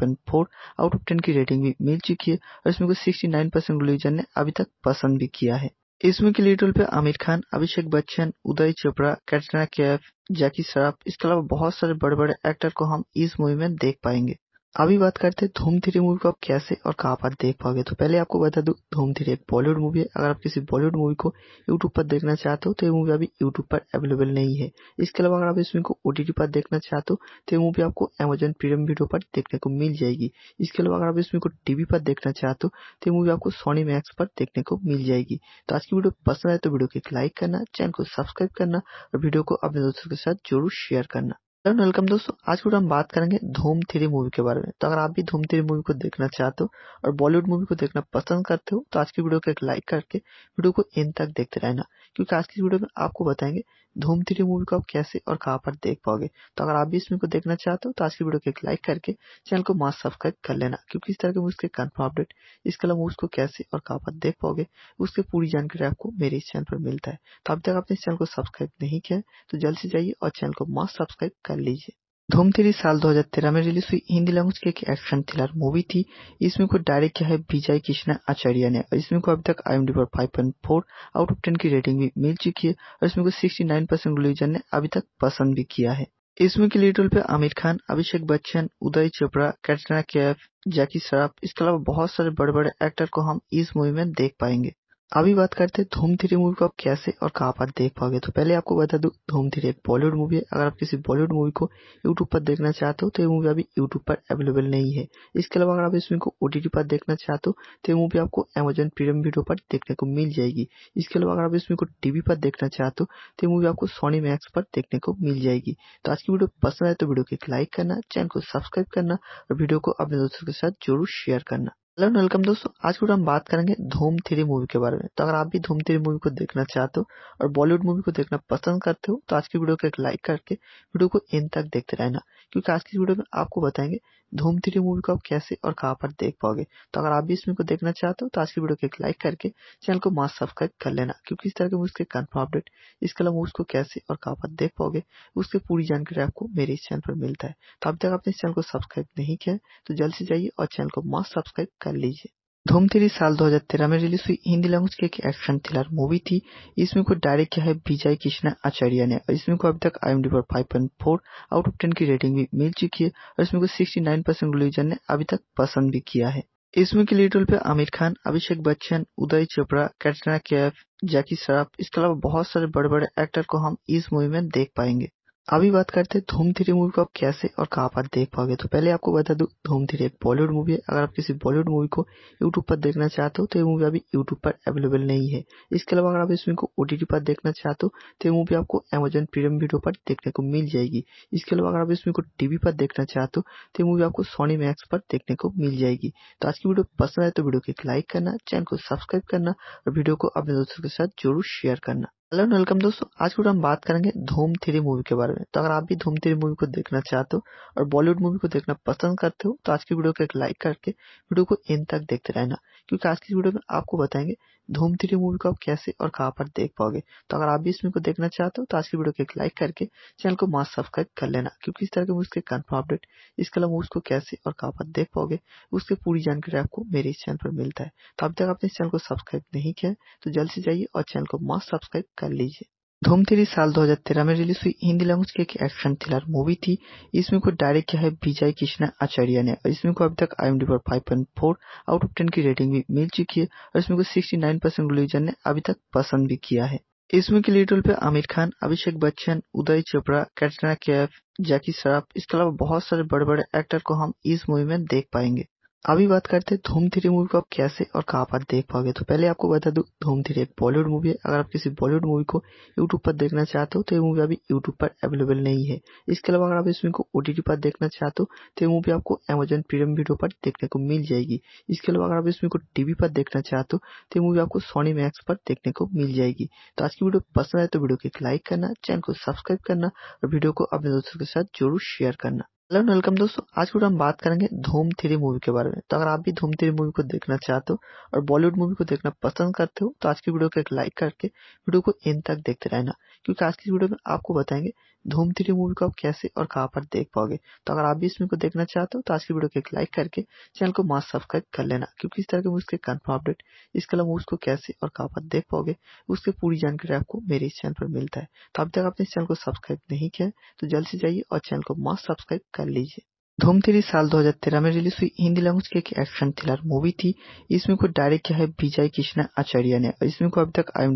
पर 5.4 आउट ऑफ 10 की रेटिंग भी मिल चुकी है और इसमें को 69 परसेंट रिलीजन ने अभी तक पसंद भी किया है इसमें के लीड रोल पे आमिर खान अभिषेक बच्चन उदय चोपड़ा कैटरीना कैफ जैकी श्रॉफ इसके अलावा बहुत सारे बड़े बड़े एक्टर को हम इस मूवी में देख पाएंगे अभी बात करते हैं धूम थ्री मूवी को आप कैसे और कहाँ पर देख पाओगे तो पहले आपको बता दूं धूम थ्री एक बॉलीवुड मूवी है अगर आप किसी बॉलीवुड मूवी को यूट्यूब पर देखना चाहते हो तो ये मूवी अभी यूट्यूब पर अवेलेबल नहीं है इसके अलावा अगर आप इस मूवी को ओटीटी पर देखना चाहते हो तो ये मूवी आपको अमेजन प्रीमियम वीडियो पर देखने को मिल जाएगी इसके अलावा अगर आप इस मूवी को टीवी पर देखना चाहते हो तो ये मूवी आपको सोनी मैक्स पर देखने को मिल जाएगी तो आज की वीडियो पसंद आए तो वीडियो को एक लाइक करना चैनल को सब्सक्राइब करना और वीडियो को अपने दोस्तों के साथ जरूर शेयर करना हेलो वेलकम दोस्तों आज के हम बात करेंगे धूम थ्री मूवी के बारे में तो अगर आप भी धूम थ्री मूवी को देखना चाहते हो और बॉलीवुड मूवी को देखना पसंद करते हो तो आज की वीडियो को एक लाइक करके वीडियो को एंड तक देखते रहना क्योंकि आज की वीडियो में आपको बताएंगे धूम थ्री मूवी को आप कैसे और कहां पर देख पाओगे तो अगर आप भी इस मूवी को देखना चाहते हो तो आज की वीडियो को एक लाइक करके चैनल को मास्क सब्सक्राइब कर लेना क्योंकि इस तरह के मूवीज़ के कन्फर्म अपडेट इसके अलावा मूवीज़ को कैसे और कहाँ पर देख पाओगे उसकी पूरी जानकारी आपको मेरे इस चैनल पर मिलता है तो अब तक आपने इस चैनल को सब्सक्राइब नहीं किया है तो जल्द से जाइए और चैनल को मास्क सब्सक्राइब कर लीजिए धूमथिरी साल 2013 में रिलीज हुई हिंदी लैंग्वेज की एक एक्शन थ्रिलर मूवी थी इसमें को डायरेक्ट किया है विजय कृष्णा आचार्य ने और इसमें को अभी तक आई पर five point four out of ten की रेटिंग भी मिल चुकी है और इसमें को सिक्सटी नाइन परसेंट रिलीजन ने अभी तक पसंद भी किया है इसमें के लीड रोल पे आमिर खान अभिषेक बच्चन उदय चोपड़ा कैटरीना कैफ जैकी श्रॉफ इसके अलावा बहुत सारे बड़े बड़े एक्टर को हम इस मूवी में देख पाएंगे अभी बात करते हैं धूम थ्री मूवी को आप कैसे और कहाँ पर देख पाओगे तो पहले आपको बता दूँ धूम थ्री एक बॉलीवुड मूवी है अगर आप किसी बॉलीवुड मूवी को यूट्यूब पर देखना चाहते हो तो ये मूवी अभी यूट्यूब पर अवेलेबल नहीं है इसके अलावा अगर आप इस मूवी को ओटीटी पर देखना चाहते हो तो ये मूवी आपको अमेजन प्रीमियम वीडियो पर देखने को मिल जाएगी इसके अलावा अगर आप इस मूवी को टीवी पर देखना चाहते हो तो ये मूवी आपको सोनी मैक्स पर देखने को मिल जाएगी तो आज की वीडियो पसंद आए तो वीडियो को एक लाइक करना चैनल को सब्सक्राइब करना और वीडियो को अपने दोस्तों के साथ जरूर शेयर करना हेलो वेलकम दोस्तों आज के हम बात करेंगे धूम थ्री मूवी के बारे में तो अगर आप भी धूम थ्री मूवी को देखना चाहते हो और बॉलीवुड मूवी को देखना पसंद करते हो तो आज की वीडियो को एक लाइक करके वीडियो को एंड तक देखते रहना क्योंकि आज की वीडियो में आपको बताएंगे धूम थ्री मूवी को आप कैसे और कहाँ पर देख पाओगे तो अगर आप भी इस मूवी को देखना चाहते हो तो आज की वीडियो को एक लाइक करके चैनल को मास्क सब्सक्राइब कर लेना क्योंकि इस तरह के मूवीज के कन्फर्म अपडेट इसके अलावा मूवीज को कैसे और कहाँ पर देख पाओगे उसकी पूरी जानकारी आपको मेरे इस चैनल पर मिलता है तो अब तक आपने इस चैनल को सब्सक्राइब नहीं किया तो जल्द से जाइए और चैनल को मास सब्सक्राइब कर लीजिए धूम थ्री साल 2013 में रिलीज हुई हिंदी लैंग्वेज की एक एक्शन थ्रिलर मूवी थी इसमें को डायरेक्ट किया है विजय कृष्णा आचार्य ने और इसमें को अभी तक आई पर five point four out of ten की रेटिंग भी मिल चुकी है और इसमें को सिक्सटी नाइन परसेंट रिलीजन ने अभी तक पसंद भी किया है इसमें के लीड रोल पे आमिर खान अभिषेक बच्चन उदय चोपड़ा कैटरीना कैफ जैकी श्रॉफ इसके अलावा बहुत सारे बड़े बड़े एक्टर को हम इस मूवी में देख पाएंगे अभी बात करते हैं धूम थ्री मूवी को आप कैसे और कहाँ पर देख पाओगे तो पहले आपको बता दूं धूम थ्री एक बॉलीवुड मूवी है अगर आप किसी बॉलीवुड मूवी को यूट्यूब पर देखना चाहते हो तो ये मूवी अभी यूट्यूब पर अवेलेबल नहीं है इसके अलावा अगर आप इस मूवी को ओटीटी पर देखना चाहते हो तो ये मूवी आपको अमेजन प्रीमियम वीडियो पर देखने को मिल जाएगी इसके अलावा अगर आप इस मूवी को टीवी पर देखना चाहते हो तो ये मूवी आपको सोनी मैक्स पर देखने को मिल जाएगी तो आज की वीडियो पसंद आए तो वीडियो को एक लाइक करना चैनल को सब्सक्राइब करना और वीडियो को अपने दोस्तों के साथ जरूर शेयर करना हेलो एंड वेलकम दोस्तों आज के हम बात करेंगे धूम थ्री मूवी के बारे में तो अगर आप भी धूम थ्री मूवी को देखना चाहते हो और बॉलीवुड मूवी को देखना पसंद करते हो तो आज की वीडियो को एक लाइक करके वीडियो को एंड तक देखते रहना क्योंकि आज की वीडियो में आपको बताएंगे धूम थ्री मूवी को आप कैसे और कहाँ पर देख पाओगे तो अगर आप भी इस मूवी को देखना चाहते हो तो आज की वीडियो को एक लाइक करके चैनल को मास्क सब्सक्राइब कर लेना क्योंकि इस तरह के मूवीज के कन्फर्म अपडेट इसके अलावा को कैसे और कहाँ पर देख पाओगे उसकी पूरी जानकारी आपको मेरे इस चैनल पर मिलता है तो अब तक आपने इस चैनल को सब्सक्राइब नहीं किया तो जल्द से जाइए और चैनल को मास्क सब्सक्राइब कर लीजिए धूम थ्री साल 2013 में रिलीज हुई हिंदी लैंग्वेज की एक एक्शन थ्रिलर मूवी थी इसमें को डायरेक्ट किया है विजय कृष्णा आचार्य ने और इसमें को अभी तक आई पर five point four out of ten की रेटिंग भी मिल चुकी है और इसमें को सिक्सटी नाइन परसेंट रिलीजन ने अभी तक पसंद भी किया है इसमें के लीड रोल पे आमिर खान अभिषेक बच्चन उदय चोपड़ा कैटरीना कैफ जैकी श्रॉफ इसके अलावा बहुत सारे बड़े बड़े एक्टर को हम इस मूवी में देख पाएंगे अभी बात करते हैं धूम थ्री मूवी को आप कैसे और कहाँ पर देख पाओगे तो पहले आपको बता दूं धूम थ्री एक बॉलीवुड मूवी है अगर आप किसी बॉलीवुड मूवी को यूट्यूब पर देखना चाहते हो तो ये मूवी अभी यूट्यूब पर अवेलेबल नहीं है इसके अलावा अगर आप इस मूवी को ओटीटी पर देखना चाहते हो तो ये मूवी आपको अमेजन प्रीमियम वीडियो पर देखने को मिल जाएगी इसके अलावा अगर आप इस मूवी को टीवी पर देखना चाहते हो तो ये मूवी आपको सोनी मैक्स पर देखने को मिल जाएगी तो आज की वीडियो पसंद आए तो वीडियो को एक लाइक करना चैनल को सब्सक्राइब करना और वीडियो को अपने दोस्तों के साथ जरूर शेयर करना हेलो वेलकम दोस्तों आज के हम बात करेंगे धूम थ्री मूवी के बारे में तो अगर आप भी धूम थ्री मूवी को देखना चाहते हो और बॉलीवुड मूवी को देखना पसंद करते हो तो आज की वीडियो को एक लाइक करके वीडियो को एंड तक देखते रहना क्योंकि आज की वीडियो में आपको बताएंगे धूम थ्री मूवी को आप कैसे और कहां पर देख पाओगे तो अगर आप भी इस मूवी को देखना चाहते हो तो आज की वीडियो को एक लाइक करके चैनल को मास्ट सब्सक्राइब कर लेना क्योंकि इस तरह के मूवीज़ के कन्फर्म अपडेट इसके अलावा मूवीज़ को कैसे और कहां पर देख पाओगे उसकी पूरी जानकारी आपको मेरे इस चैनल पर मिलता है तो अब तक आपने इस चैनल को सब्सक्राइब नहीं किया तो जल्द से जाइए और चैनल को मास्क सब्सक्राइब कर लीजिए धूमथिरी साल 2013 में रिलीज हुई हिंदी लैंग्वेज की एक एक्शन थ्रिलर मूवी थी इसमें को डायरेक्ट किया है विजय कृष्णा आचार्य ने और इसमें को अभी तक आई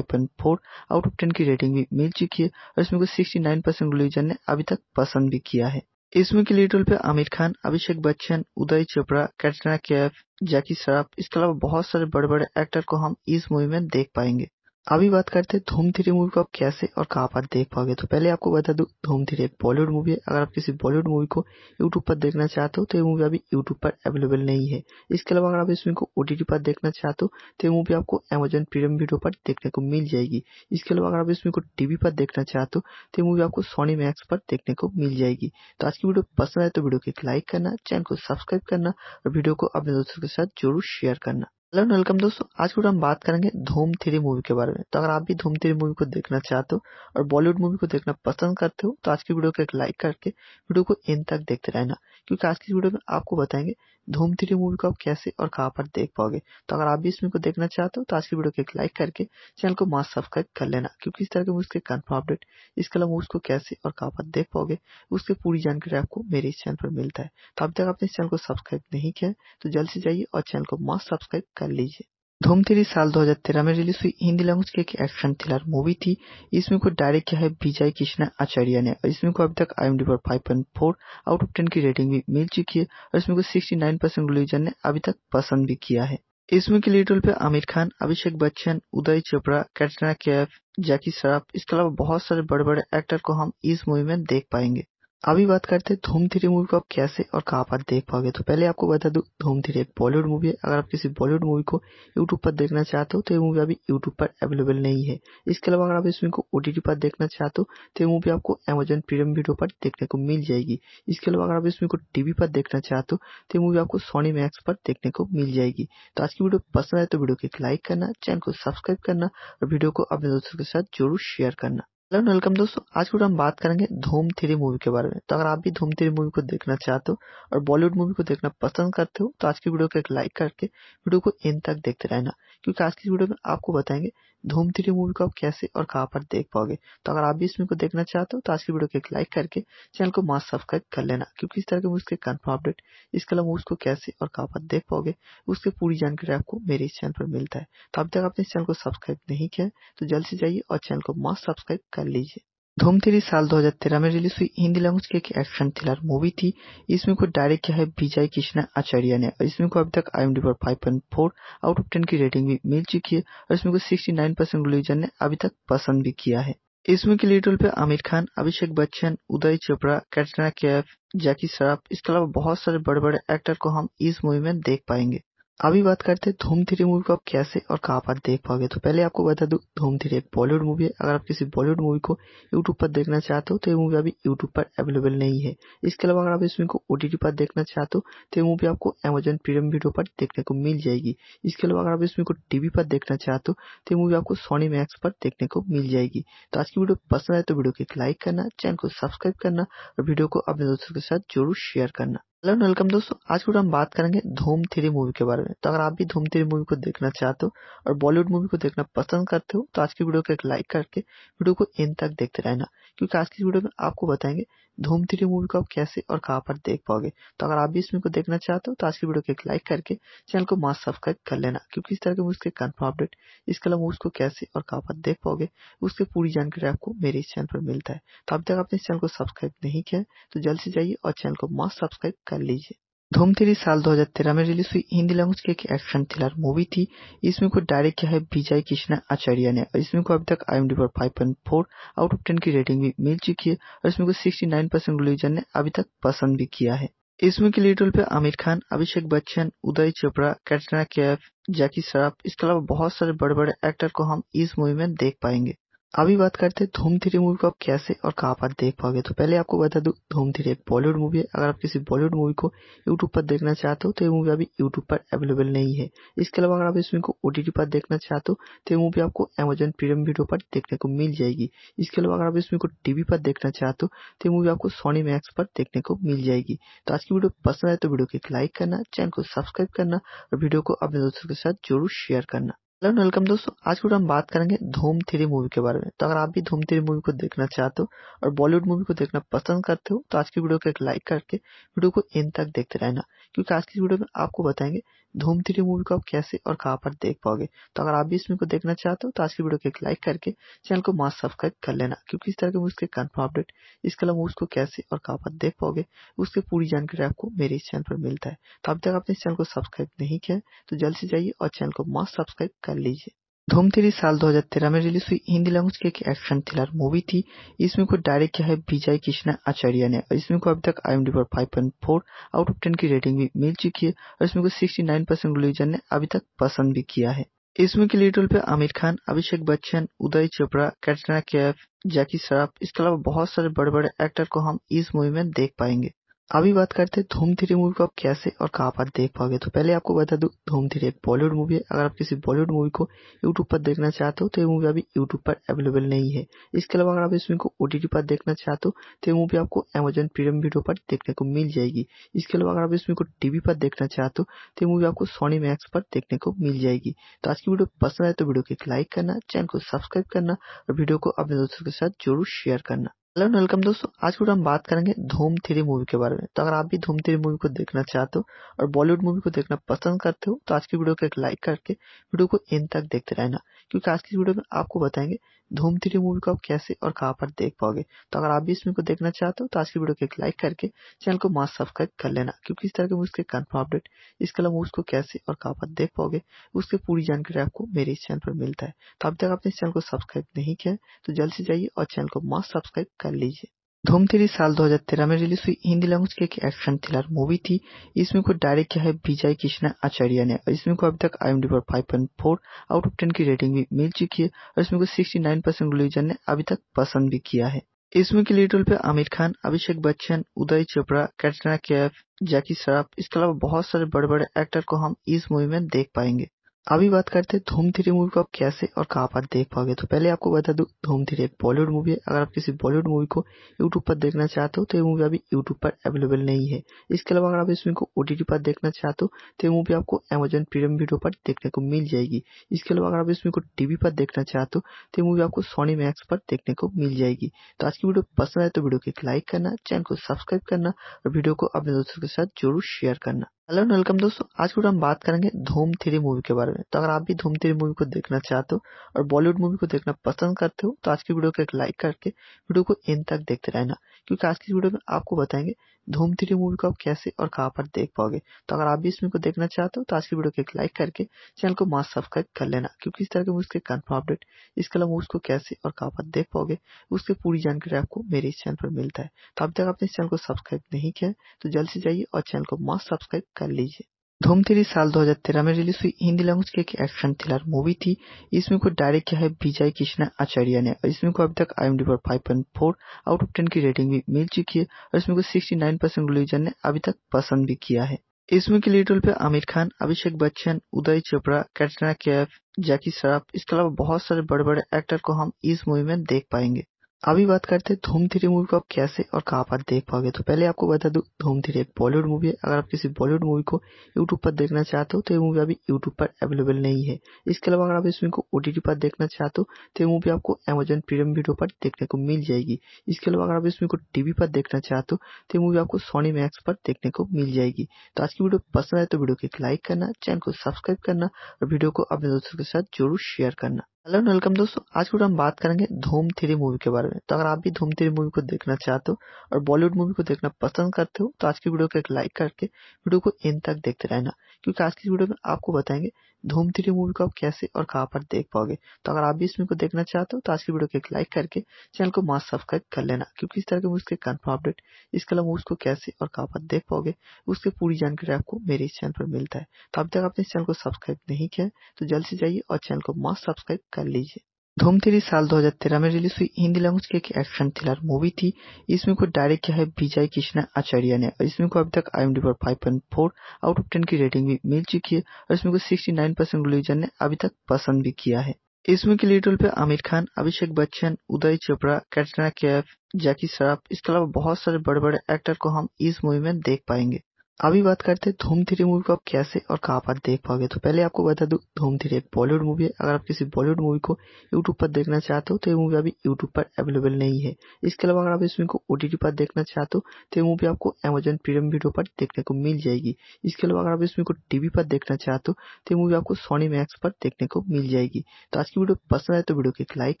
पर 5.4 आउट ऑफ 10 की रेटिंग भी मिल चुकी है और इसमें को 69 परसेंट रिलीजन ने अभी तक पसंद भी किया है इसमें के लीड रोल पे आमिर खान अभिषेक बच्चन उदय चोपड़ा कैटरीना कैफ जैकी श्रॉफ इसके अलावा बहुत सारे बड़े बड़े एक्टर को हम इस मूवी में देख पाएंगे अभी बात करते हैं धूम थ्री मूवी को आप कैसे और कहां पर देख पाओगे तो पहले आपको बता दूं धूम थ्री एक बॉलीवुड मूवी है अगर आप किसी बॉलीवुड मूवी को यूट्यूब पर देखना चाहते हो तो ये मूवी अभी यूट्यूब पर अवेलेबल नहीं है इसके अलावा अगर आप इस मूवी को ओटीटी पर देखना चाहते हो तो ये मूवी आपको अमेजन प्रीमियम वीडियो पर देखने को मिल जाएगी इसके अलावा अगर आप इस मूवी को टीवी पर देखना चाहते हो तो ये मूवी आपको सोनी मैक्स पर देखने को मिल जाएगी तो आज की वीडियो पसंद आए तो वीडियो को एक लाइक करना चैनल को सब्सक्राइब करना और वीडियो को अपने दोस्तों के साथ जरूर शेयर करना हेलो एंड वेलकम दोस्तों आज के हम बात करेंगे धूम थ्री मूवी के बारे में तो अगर आप भी धूम थ्री मूवी को देखना चाहते हो और बॉलीवुड मूवी को देखना पसंद करते हो तो आज की वीडियो को एक लाइक करके वीडियो को एंड तक देखते रहना क्योंकि तो आज की वीडियो में आपको बताएंगे धूम थ्री मूवी को आप कैसे और कहाँ पर देख पाओगे तो अगर आप भी इस मूवी को देखना चाहते हो तो आज की वीडियो को एक लाइक करके चैनल को मास्क सब्सक्राइब कर लेना क्योंकि इस तरह के मूवीज के कन्फर्म अपडेट इसके अलावा मूवीज को कैसे और कहां पर देख पाओगे उसकी पूरी जानकारी आपको मेरे इस चैनल पर मिलता है तो अब तक आपने इस चैनल को सब्सक्राइब नहीं किया तो जल्द से जाइए और चैनल को मास्क सब्सक्राइब कर लीजिए धूम थ्री साल 2013 में रिलीज हुई हिंदी लैंग्वेज की एक एक्शन थ्रिलर मूवी थी इसमें को डायरेक्ट किया है विजय कृष्णा आचार्य ने और इसमें को अभी तक आई एम डी पर फोर आउट ऑफ टेन की रेटिंग भी मिल चुकी है और इसमें को 69 परसेंट रिलीजन ने अभी तक पसंद भी किया है इसमें के लीड रोल पे आमिर खान अभिषेक बच्चन उदय चोपड़ा कैटरीना कैफ जैकी शराफ इसके अलावा बहुत सारे बड़े बड़े एक्टर को हम इस मूवी में देख पाएंगे अभी बात करते हैं धूम थ्री मूवी को आप कैसे और कहाँ पर देख पाओगे तो पहले आपको बता दूं धूम थ्री एक बॉलीवुड मूवी है अगर आप किसी बॉलीवुड मूवी को यूट्यूब पर देखना चाहते हो तो ये मूवी अभी यूट्यूब पर अवेलेबल नहीं है इसके अलावा अगर आप इस मूवी को ओटीटी पर देखना चाहते हो तो ये मूवी आपको अमेजन प्रीमियम वीडियो पर देखने को मिल जाएगी इसके अलावा अगर आप इस मूवी को टीवी पर देखना चाहते हो तो ये मूवी आपको सोनी मैक्स पर देखने को मिल जाएगी तो आज की वीडियो पसंद आए तो वीडियो को एक लाइक करना चैनल को सब्सक्राइब करना और वीडियो को अपने दोस्तों के साथ जरूर शेयर करना हेलो वेलकम दोस्तों आज के हम बात करेंगे धूम थ्री मूवी के बारे में तो अगर आप भी धूम थ्री मूवी को देखना चाहते हो और बॉलीवुड मूवी को देखना पसंद करते हो तो आज की वीडियो को एक लाइक करके वीडियो को एंड तक देखते रहना क्योंकि आज की वीडियो में आपको बताएंगे धूम थ्री मूवी को आप कैसे और कहां पर देख पाओगे तो अगर आप भी इस मूवी को देखना चाहते हो तो आज की वीडियो को एक लाइक करके चैनल को मास्क सब्सक्राइब कर लेना क्योंकि इस तरह के मूवीज के कन्फर्म अपडेट इसके अलावा मूवीज को कैसे और कहां पर देख पाओगे उसकी पूरी जानकारी आपको मेरे इस चैनल पर मिलता है तो अब तक आपने इस चैनल को सब्सक्राइब नहीं किया तो जल्द से जाइए और चैनल को मास्क सब्सक्राइब कर लीजिए धूम थ्री साल 2013 में रिलीज हुई हिंदी लैंग्वेज की एक एक्शन थ्रिलर मूवी थी इसमें को डायरेक्ट किया है विजय कृष्णा आचार्य ने और इसमें को अभी तक आई पर five point four out of ten की रेटिंग भी मिल चुकी है और इसमें को सिक्सटी नाइन परसेंट रिलीजन ने अभी तक पसंद भी किया है इसमें के लीड रोल पे आमिर खान अभिषेक बच्चन उदय चोपड़ा कैटरीना कैफ जैकी श्रॉफ इसके अलावा बहुत सारे बड़े बड़े एक्टर को हम इस मूवी में देख पाएंगे अभी बात करते हैं धूम थ्री मूवी को आप कैसे और कहाँ पर देख पाओगे तो पहले आपको बता दूं धूम थ्री एक बॉलीवुड मूवी है अगर आप किसी बॉलीवुड मूवी को यूट्यूब पर देखना चाहते हो तो ये मूवी अभी यूट्यूब पर अवेलेबल नहीं है इसके अलावा अगर आप इस मूवी को ओटीटी पर देखना चाहते हो तो ये मूवी आपको अमेजन प्रीमियम वीडियो पर देखने को मिल जाएगी इसके अलावा अगर आप इस मूवी को टीवी पर देखना चाहते हो तो ये मूवी आपको सोनी मैक्स पर देखने को मिल जाएगी तो आज की वीडियो पसंद आए तो वीडियो को एक लाइक करना चैनल को सब्सक्राइब करना और वीडियो को अपने दोस्तों के साथ जरूर शेयर करना हेलो वेलकम दोस्तों आज के हम बात करेंगे धूम थ्री मूवी के बारे में तो अगर आप भी धूम थ्री मूवी को देखना चाहते हो और बॉलीवुड मूवी को देखना पसंद करते हो तो आज की वीडियो को एक लाइक करके वीडियो को एंड तक देखते रहना क्योंकि आज की वीडियो में आपको बताएंगे धूम थ्री मूवी को आप कैसे और कहां पर देख पाओगे तो अगर आप भी इस मूवी को देखना चाहते हो तो आज की वीडियो को एक लाइक करके चैनल को मास्क सब्सक्राइब कर लेना क्योंकि इस तरह के मूवीज के कन्फर्म अपडेट इसके अलावा मूवीज को कैसे और कहाँ पर देख पाओगे उसकी पूरी जानकारी आपको मेरे इस चैनल पर मिलता है तो अब तक आपने इस चैनल को सब्सक्राइब नहीं किया तो जल्द से जाइए और चैनल को मास्क सब्सक्राइब कर लीजिए धूम थ्री साल 2013 में रिलीज हुई हिंदी लैंग्वेज की एक एक्शन थ्रिलर मूवी थी इसमें को डायरेक्ट किया है विजय कृष्णा आचार्य ने और इसमें को अभी तक आई एम डी पर five point four out of ten की रेटिंग भी मिल चुकी है और इसमें को सिक्सटी नाइन परसेंट रिलीजन ने अभी तक पसंद भी किया है इसमें के लीड रोल पे आमिर खान अभिषेक बच्चन उदय चोपड़ा कैटरीना कैफ जैकी श्रॉफ इसके अलावा बहुत सारे बड़े बड़े एक्टर को हम इस मूवी में देख पाएंगे अभी बात करते हैं धूम थ्री मूवी को आप कैसे और कहाँ पर देख पाओगे तो पहले आपको बता दूं धूम थ्री एक बॉलीवुड मूवी है अगर आप किसी बॉलीवुड मूवी को यूट्यूब पर देखना चाहते हो तो ये मूवी अभी यूट्यूब पर अवेलेबल नहीं है इसके अलावा अगर आप इस मूवी को ओटीटी पर देखना चाहते हो तो ये मूवी आपको अमेजोन प्रीमियम वीडियो पर देखने को मिल जाएगी इसके अलावा अगर आप इस मूवी को टीवी पर देखना चाहते हो तो ये मूवी आपको सोनी मैक्स पर देखने को मिल जाएगी तो आज की वीडियो पसंद आए तो वीडियो को एक लाइक करना चैनल को सब्सक्राइब करना और वीडियो को अपने दोस्तों के साथ जरूर शेयर करना हेलो वेलकम दोस्तों आज के हम बात करेंगे धूम थ्री मूवी के बारे में तो अगर आप भी धूम थ्री मूवी को देखना चाहते हो और बॉलीवुड मूवी को देखना पसंद करते हो तो आज की वीडियो को एक लाइक करके वीडियो को एंड तक देखते रहना क्योंकि आज की वीडियो में आपको बताएंगे धूम थ्री मूवी को आप कैसे और कहाँ पर देख पाओगे तो अगर आप भी इस मूवी को देखना चाहते हो तो आज की वीडियो को एक लाइक करके चैनल को मास्क सब्सक्राइब कर लेना क्योंकि इस तरह के मूवीज के कन्फर्म अपडेट इसके अलावा मूवीज को कैसे और कहाँ पर देख पाओगे उसकी पूरी जानकारी आपको मेरे इस चैनल पर मिलता है तो अब तक आपने इस चैनल को सब्सक्राइब नहीं किया तो जल्द से जाइए और चैनल को मास्क सब्सक्राइब कर लीजिए धूम थ्री साल 2013 में रिलीज हुई हिंदी लैंग्वेज की एक एक्शन थ्रिलर मूवी थी इसमें को डायरेक्ट किया है विजय कृष्णा आचार्य ने और इसमें को अभी तक आई एम डी पर फोर आउट ऑफ टेन की रेटिंग भी मिल चुकी है और इसमें को 69 परसेंट रिलीजन ने अभी तक पसंद भी किया है इसमें के लीड रोल पे आमिर खान अभिषेक बच्चन उदय चोपड़ा कैटरीना कैफ जैकी श्रॉफ इसके अलावा बहुत सारे बड़े बड़े एक्टर को हम इस मूवी में देख पाएंगे अभी बात करते हैं धूम थ्री मूवी को आप कैसे और कहाँ पर देख पाओगे तो पहले आपको बता दूं धूम थ्री एक बॉलीवुड मूवी है अगर आप किसी बॉलीवुड मूवी को यूट्यूब पर देखना चाहते हो तो ये मूवी अभी यूट्यूब पर अवेलेबल नहीं है इसके अलावा अगर आप इस मूवी को ओटीटी पर देखना चाहते हो तो ये मूवी आपको अमेजन प्रीमियम वीडियो पर देखने को मिल जाएगी इसके अलावा अगर आप इस मूवी को टीवी पर देखना चाहते हो तो ये मूवी आपको सोनी मैक्स पर देखने को मिल जाएगी तो आज की वीडियो पसंद आए तो वीडियो को एक लाइक करना चैनल को सब्सक्राइब करना और वीडियो को अपने दोस्तों के साथ जरूर शेयर करना हेलो वेलकम दोस्तों आज के हम बात करेंगे धूम थ्री मूवी के बारे में तो अगर आप भी धूम थ्री मूवी को देखना चाहते हो और बॉलीवुड मूवी को देखना पसंद करते हो तो आज की वीडियो को एक लाइक करके वीडियो को एंड तक देखते रहना क्योंकि आज की वीडियो में आपको बताएंगे धूम थ्री मूवी को आप कैसे और कहाँ पर देख पाओगे तो अगर आप भी इस मूवी को देखना चाहते हो तो आज की वीडियो को एक लाइक करके चैनल को मास्क सब्सक्राइब कर लेना क्योंकि इस तरह के मूवीज के कन्फर्म अपडेट इसके अलावा मूवीज को कैसे और कहाँ पर देख पाओगे उसकी पूरी जानकारी आपको मेरे इस चैनल पर मिलता है तो अब तक आपने इस चैनल को सब्सक्राइब नहीं किया तो जल्द से जाइए और चैनल को मास्क सब्सक्राइब कर लीजिए धूम थ्री साल 2013 में रिलीज हुई हिंदी लैंग्वेज की एक एक्शन थ्रिलर मूवी थी इसमें को डायरेक्ट किया है विजय कृष्णा आचार्य ने और इसमें को अभी तक आई पर five point four out of ten की रेटिंग भी मिल चुकी है और इसमें को सिक्सटी नाइन परसेंट रिलीजन ने अभी तक पसंद भी किया है इसमें के लीड रोल पे आमिर खान अभिषेक बच्चन उदय चोपड़ा कैटरीना कैफ जैकी श्रॉफ इसके अलावा बहुत सारे बड़े बड़े एक्टर को हम इस मूवी में देख पाएंगे अभी बात करते हैं धूम थ्री मूवी को आप कैसे और कहां पर देख पाओगे तो पहले आपको बता दूं धूम थ्री एक बॉलीवुड मूवी है अगर आप किसी बॉलीवुड मूवी को यूट्यूब पर देखना चाहते हो तो ये मूवी अभी यूट्यूब पर अवेलेबल नहीं है इसके अलावा अगर आप इस मूवी को ओटीटी पर देखना चाहते हो तो ये मूवी आपको अमेजन प्रीमियम वीडियो पर देखने को मिल जाएगी इसके अलावा अगर आप इस मूवी को टीवी पर देखना चाहते हो तो ये मूवी आपको सोनी मैक्स पर देखने को मिल जाएगी तो आज की वीडियो पसंद आए तो वीडियो को एक लाइक करना चैनल को सब्सक्राइब करना और वीडियो को अपने दोस्तों के साथ जरूर शेयर करना हेलो एंड वेलकम दोस्तों आज के हम बात करेंगे धूम थ्री मूवी के बारे में तो अगर आप भी धूम थ्री मूवी को देखना चाहते हो और बॉलीवुड मूवी को देखना पसंद करते हो तो आज की वीडियो को एक लाइक करके वीडियो को एंड तक देखते रहना क्योंकि आज की वीडियो में आपको बताएंगे धूम थ्री मूवी को आप कैसे और कहाँ पर देख पाओगे तो अगर आप भी इस मूवी को देखना चाहते हो तो आज की वीडियो को एक लाइक करके चैनल को मास्क सब्सक्राइब कर लेना क्योंकि इस तरह के के कन्फर्म अपडेट इसके अलावा को कैसे और कहाँ पर देख पाओगे उसकी पूरी जानकारी आपको मेरे इस चैनल पर मिलता है तो अब तक आपने इस चैनल को सब्सक्राइब नहीं किया तो जल्द से जाइए और चैनल को मास्क सब्सक्राइब कर लीजिए धूम थ्री साल 2013 में रिलीज हुई हिंदी लैंग्वेज की एक एक्शन थ्रिलर मूवी थी इसमें को डायरेक्ट किया है विजय कृष्णा आचार्य ने और इसमें को अभी तक I point four out of ten की रेटिंग भी मिल चुकी है और इसमें को 69 परसेंट रिलीजन ने अभी तक पसंद भी किया है इसमें के लीड रोल पे आमिर खान अभिषेक बच्चन उदय चोपड़ा कैटरीना कैफ जैकी श्रॉफ इसके अलावा बहुत सारे बड़े बड़े एक्टर को हम इस मूवी में देख पाएंगे अभी बात करते हैं धूम थ्री मूवी को आप कैसे और कहाँ पर देख पाओगे तो पहले आपको बता दूं धूम थ्री एक बॉलीवुड मूवी है अगर आप किसी बॉलीवुड मूवी को यूट्यूब पर देखना चाहते हो तो ये मूवी अभी यूट्यूब पर अवेलेबल नहीं है इसके अलावा अगर आप इस मूवी को ओटीटी पर देखना चाहते हो तो ये मूवी आपको अमेजन प्रीमियम वीडियो पर देखने को मिल जाएगी इसके अलावा अगर आप इस मूवी को टीवी पर देखना चाहते हो तो ये मूवी आपको सोनी मैक्स पर देखने को मिल जाएगी तो आज की वीडियो पसंद आए तो वीडियो को एक लाइक करना चैनल को सब्सक्राइब करना और वीडियो को अपने दोस्तों के साथ जरूर शेयर करना हेलो एंड वेलकम दोस्तों आज के हम बात करेंगे धूम थ्री मूवी के बारे में तो अगर आप भी धूम थ्री मूवी को देखना चाहते हो और बॉलीवुड मूवी को देखना पसंद करते हो तो आज की वीडियो को एक लाइक करके वीडियो को एंड तक देखते रहना क्योंकि आज की वीडियो में आपको बताएंगे धूम थ्री मूवी को आप कैसे और कहां पर देख पाओगे तो अगर आप भी इस मूवी को देखना चाहते हो तो आज की वीडियो को एक लाइक करके चैनल को मास्क सब्सक्राइब कर लेना क्योंकि इस तरह के मूवीज के कन्फर्म अपडेट इसके अलावा मूवीज को कैसे और कहाँ पर देख पाओगे उसकी पूरी जानकारी आपको मेरे इस चैनल पर मिलता है तो अब तक आपने इस चैनल को सब्सक्राइब नहीं किया तो जल्द से जाइए और चैनल को मास्क सब्सक्राइब कर लीजिए धूम थ्री साल 2013 में रिलीज हुई हिंदी लैंग्वेज की एक एक्शन थ्रिलर मूवी थी इसमें को डायरेक्ट किया है विजय कृष्णा आचार्य ने और इसमें को अभी तक आई पर five point four out of ten की रेटिंग भी मिल चुकी है और इसमें को सिक्सटी नाइन परसेंट रिलीजन ने अभी तक पसंद भी किया है इसमें के लीड रोल पे आमिर खान अभिषेक बच्चन उदय चोपड़ा कैटरीना कैफ जैकी श्रॉफ इसके अलावा बहुत सारे बड़े बड़े एक्टर को हम इस मूवी में देख पाएंगे अभी बात करते हैं धूम थ्री मूवी को आप कैसे और कहाँ पर देख पाओगे तो पहले आपको बता दूं धूम थ्री एक बॉलीवुड मूवी है अगर आप किसी बॉलीवुड मूवी को यूट्यूब पर देखना चाहते हो तो ये मूवी अभी यूट्यूब पर अवेलेबल नहीं है इसके अलावा अगर आप इस मूवी को ओटीटी पर देखना चाहते हो तो ये मूवी आपको अमेजन प्रीमियम वीडियो पर देखने को मिल जाएगी इसके अलावा अगर आप इस मूवी को टीवी पर देखना चाहते हो तो ये मूवी आपको सोनी मैक्स पर देखने को मिल जाएगी तो आज की वीडियो पसंद आए तो वीडियो को एक लाइक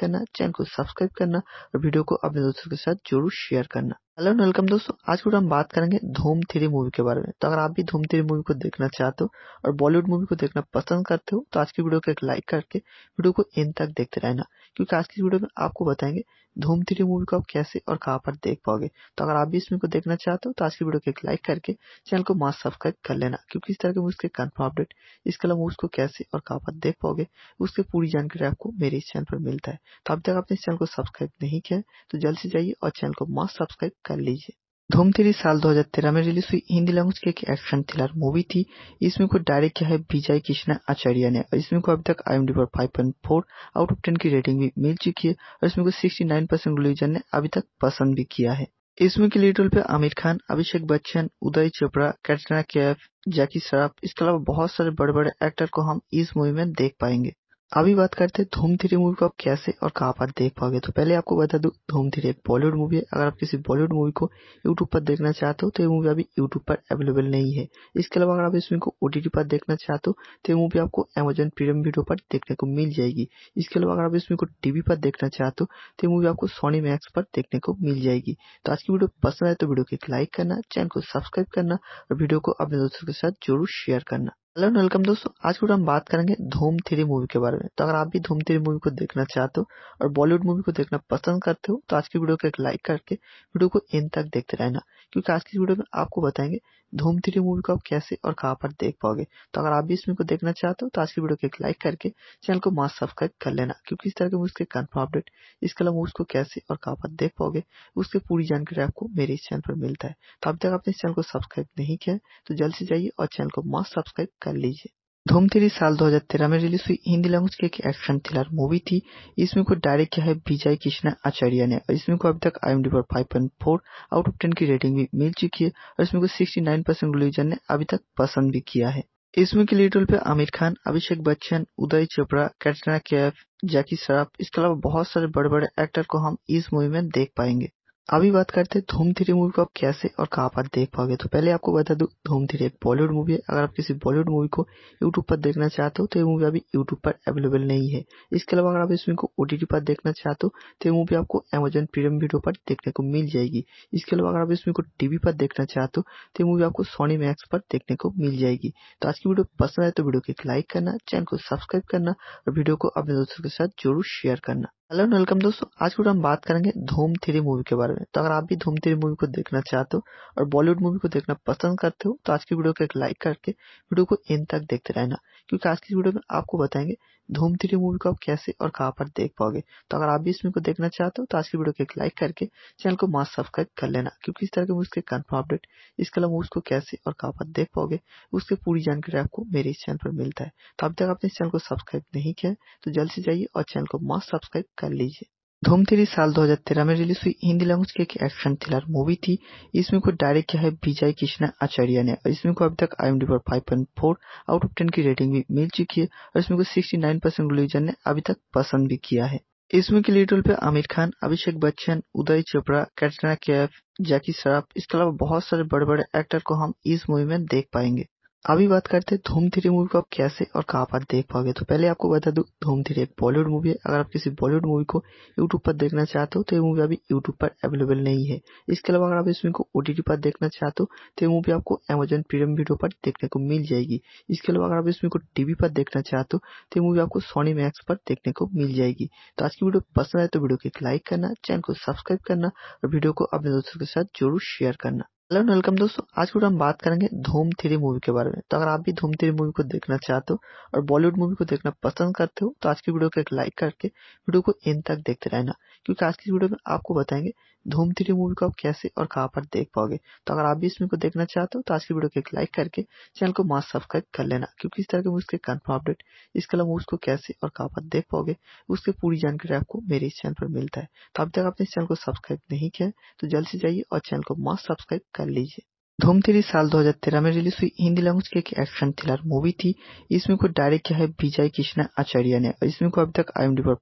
करना चैनल को सब्सक्राइब करना और वीडियो को अपने दोस्तों के साथ जरूर शेयर करना हेलो वेलकम दोस्तों आज हम बात करेंगे धूम थ्री मूवी के बारे में तो अगर आप भी धूम थ्री मूवी को देखना चाहते हो और बॉलीवुड मूवी को देखना पसंद करते हो तो आज की वीडियो को एक लाइक करके वीडियो को इन तक देखते रहना क्योंकि आज की वीडियो में आपको बताएंगे धूम थ्री मूवी को आप कैसे और कहाँ पर देख पाओगे तो अगर आप भी इस मूवी को देखना चाहते हो तो आज की वीडियो को एक लाइक करके चैनल को मास्क सब्सक्राइब कर लेना क्योंकि इस तरह के मूवीज के कन्फर्म अपडेट इसके अलावा मूवीज को कैसे और कहाँ पर देख पाओगे उसकी पूरी जानकारी आपको मेरे इस चैनल पर मिलता है तो अब तक आपने इस चैनल को सब्सक्राइब नहीं किया तो जल्द से जाइए और चैनल को मास्क सब्सक्राइब कर लीजिए धूम थ्री साल 2013 में रिलीज हुई हिंदी लैंग्वेज की एक एक्शन थ्रिलर मूवी थी इसमें को डायरेक्ट किया है विजय कृष्णा आचार्य ने और इसमें को अभी तक आई पर five point four out of ten की रेटिंग भी मिल चुकी है और इसमें को सिक्सटी नाइन परसेंट रिलीजन ने अभी तक पसंद भी किया है इसमें के लीड रोल पे आमिर खान अभिषेक बच्चन उदय चोपड़ा कैटरीना कैफ जैकी श्रॉफ इसके अलावा बहुत सारे बड़े बड़े एक्टर को हम इस मूवी में देख पाएंगे अभी बात करते हैं धूम थ्री मूवी को आप कैसे और कहां पर देख पाओगे तो पहले आपको बता दूं धूम थ्री एक बॉलीवुड मूवी है अगर आप किसी बॉलीवुड मूवी को यूट्यूब पर देखना चाहते हो तो ये मूवी अभी यूट्यूब पर अवेलेबल नहीं है इसके अलावा अगर आप इस मूवी को ओटीटी पर देखना चाहते हो तो ये मूवी आपको अमेजन प्रीमियम वीडियो पर देखने को मिल जाएगी इसके अलावा अगर आप इस मूवी को टीवी पर देखना चाहते हो तो ये मूवी आपको सोनी मैक्स पर देखने को मिल जाएगी तो आज की वीडियो पसंद आए तो वीडियो को एक लाइक करना चैनल को सब्सक्राइब करना और वीडियो को अपने दोस्तों के साथ जरूर शेयर करना हेलो एंड वेलकम दोस्तों आज के हम बात करेंगे धूम थ्री मूवी के बारे में तो अगर आप भी धूम थ्री मूवी को देखना चाहते हो और बॉलीवुड मूवी को देखना पसंद करते हो तो आज की वीडियो को एक लाइक करके वीडियो को एंड तक देखते रहना क्योंकि आज की वीडियो में आपको बताएंगे धूम थ्री मूवी को आप कैसे और कहाँ पर देख पाओगे तो अगर आप भी इस मूवी को देखना चाहते हो तो आज की वीडियो को एक लाइक करके चैनल को मास्क सब्सक्राइब कर लेना क्योंकि इस तरह के मूवी के कन्फर्म अपडेट इसके अलावा मूवी को कैसे और कहाँ पर देख पाओगे उसकी पूरी जानकारी आपको मेरे इस चैनल पर मिलता है तो अब तक आपने इस चैनल को सब्सक्राइब नहीं किया तो जल्द से जाइए और चैनल को मास्क सब्सक्राइब कर लीजिए थ्री साल 2013 में रिलीज हुई हिंदी लैंग्वेज की एक एक्शन थ्रिलर मूवी थी इसमें को डायरेक्ट किया है विजय कृष्णा आचार्य ने और इसमें को अभी तक आई पर फोर आउट ऑफ टेन की रेटिंग भी मिल चुकी है और इसमें को 69 परसेंट रिलीजन ने अभी तक पसंद भी किया है इसमें के लीड रोल पे आमिर खान अभिषेक बच्चन उदय चोपड़ा कैटरीना कैफ जैकी श्रॉफ इसके अलावा बहुत सारे बड़े बड़े एक्टर को हम इस मूवी में देख पाएंगे अभी बात करते हैं धूम थ्री मूवी को आप कैसे और कहाँ पर देख पाओगे तो पहले आपको बता दूं धूम थ्री एक बॉलीवुड मूवी है अगर आप किसी बॉलीवुड मूवी को यूट्यूब पर देखना चाहते हो तो ये मूवी अभी यूट्यूब पर अवेलेबल नहीं है इसके अलावा अगर आप इस मूवी को ओटीटी पर देखना चाहते हो तो ये मूवी आपको अमेजन प्रीमियम वीडियो पर देखने को मिल जाएगी इसके अलावा अगर आप इस मूवी को टीवी पर देखना चाहते हो तो ये मूवी आपको सोनी मैक्स पर देखने को मिल जाएगी तो आज की वीडियो पसंद आए तो वीडियो को एक लाइक करना चैनल को सब्सक्राइब करना और वीडियो को अपने दोस्तों के साथ जरूर शेयर करना हेलो वेलकम दोस्तों आज को हम बात करेंगे धूम थ्री मूवी के बारे में तो अगर आप भी धूम थ्री मूवी को देखना चाहते हो और बॉलीवुड मूवी को देखना पसंद करते हो तो आज की वीडियो को एक लाइक करके वीडियो को एंड तक देखते रहना क्योंकि आज की वीडियो में आपको बताएंगे धूम थ्री मूवी को आप कैसे और कहाँ पर देख पाओगे तो अगर आप भी इस मूवी को देखना चाहते हो तो आज की वीडियो को एक लाइक करके चैनल को मास्क सब्सक्राइब कर लेना क्योंकि इस तरह के मूवीज़ के कन्फर्म अपडेट इसके अलावा मूवीज़ को कैसे और कहां पर देख पाओगे उसके पूरी जानकारी आपको मेरे इस चैनल पर मिलता है तो अब तक आपने इस चैनल को सब्सक्राइब नहीं किया है तो जल्द से जाइए और चैनल को मास्क सब्सक्राइब कर लीजिए धूम3 साल 2013 में रिलीज हुई हिंदी लैंग्वेज की एक एक्शन थ्रिलर मूवी थी इसमें को डायरेक्ट किया है विजय कृष्णा आचार्य ने और इसमें को अभी तक आई पर 5.4 आउट ऑफ 10 की रेटिंग भी मिल चुकी है और इसमें को 69 परसेंट रिलीजन ने अभी तक पसंद भी किया है इसमें के लीड रोल पे आमिर खान अभिषेक बच्चन उदय चोपड़ा कैटरीना कैफ जैकी श्रॉफ इसके अलावा बहुत सारे बड़े बड़े एक्टर को हम इस मूवी में देख पाएंगे अभी बात करते हैं धूम थ्री मूवी को आप कैसे और कहाँ पर देख पाओगे तो पहले आपको बता दूं धूम थ्री एक बॉलीवुड मूवी है अगर आप किसी बॉलीवुड मूवी को यूट्यूब पर देखना चाहते हो तो ये मूवी अभी यूट्यूब पर अवेलेबल नहीं है इसके अलावा अगर आप इस मूवी को ओटीटी पर देखना चाहते हो तो ये मूवी आपको अमेजन प्रीमियम वीडियो पर देखने को मिल जाएगी इसके अलावा अगर आप इस मूवी को टीवी पर देखना चाहते हो तो ये मूवी आपको सोनी मैक्स पर देखने को मिल जाएगी तो आज की वीडियो पसंद आए तो वीडियो को एक लाइक करना चैनल को सब्सक्राइब करना और वीडियो को अपने दोस्तों के साथ जरूर शेयर करना हेलो वेलकम दोस्तों आज हम बात करेंगे धूम थ्री मूवी के बारे में तो अगर आप भी धूम थ्री मूवी को देखना चाहते हो और बॉलीवुड मूवी को देखना पसंद करते हो तो आज की वीडियो को एक लाइक करके वीडियो को इन तक देखते रहना क्योंकि आज की वीडियो में आपको बताएंगे धूम थ्री मूवी को आप कैसे और कहां पर देख पाओगे तो अगर आप भी इस मूवी को देखना चाहते हो तो आज की वीडियो को एक लाइक करके चैनल को मास्क सब्सक्राइब कर लेना क्योंकि इस तरह के मूवी के कन्फर्म अपडेट इसके अलावा मूवीज को कैसे और कहाँ पर देख पाओगे उसकी पूरी जानकारी आपको मेरे इस चैनल पर मिलता है तो अब तक आपने इस चैनल को सब्सक्राइब नहीं किया तो जल्द से जाइए और चैनल को मास्क सब्सक्राइब कर लीजिए धूम थ्री साल 2013 में रिलीज हुई हिंदी लैंग्वेज की एक एक्शन थ्रिलर मूवी थी इसमें को डायरेक्ट किया है विजय कृष्णा आचार्य ने और इसमें को अभी तक आई पर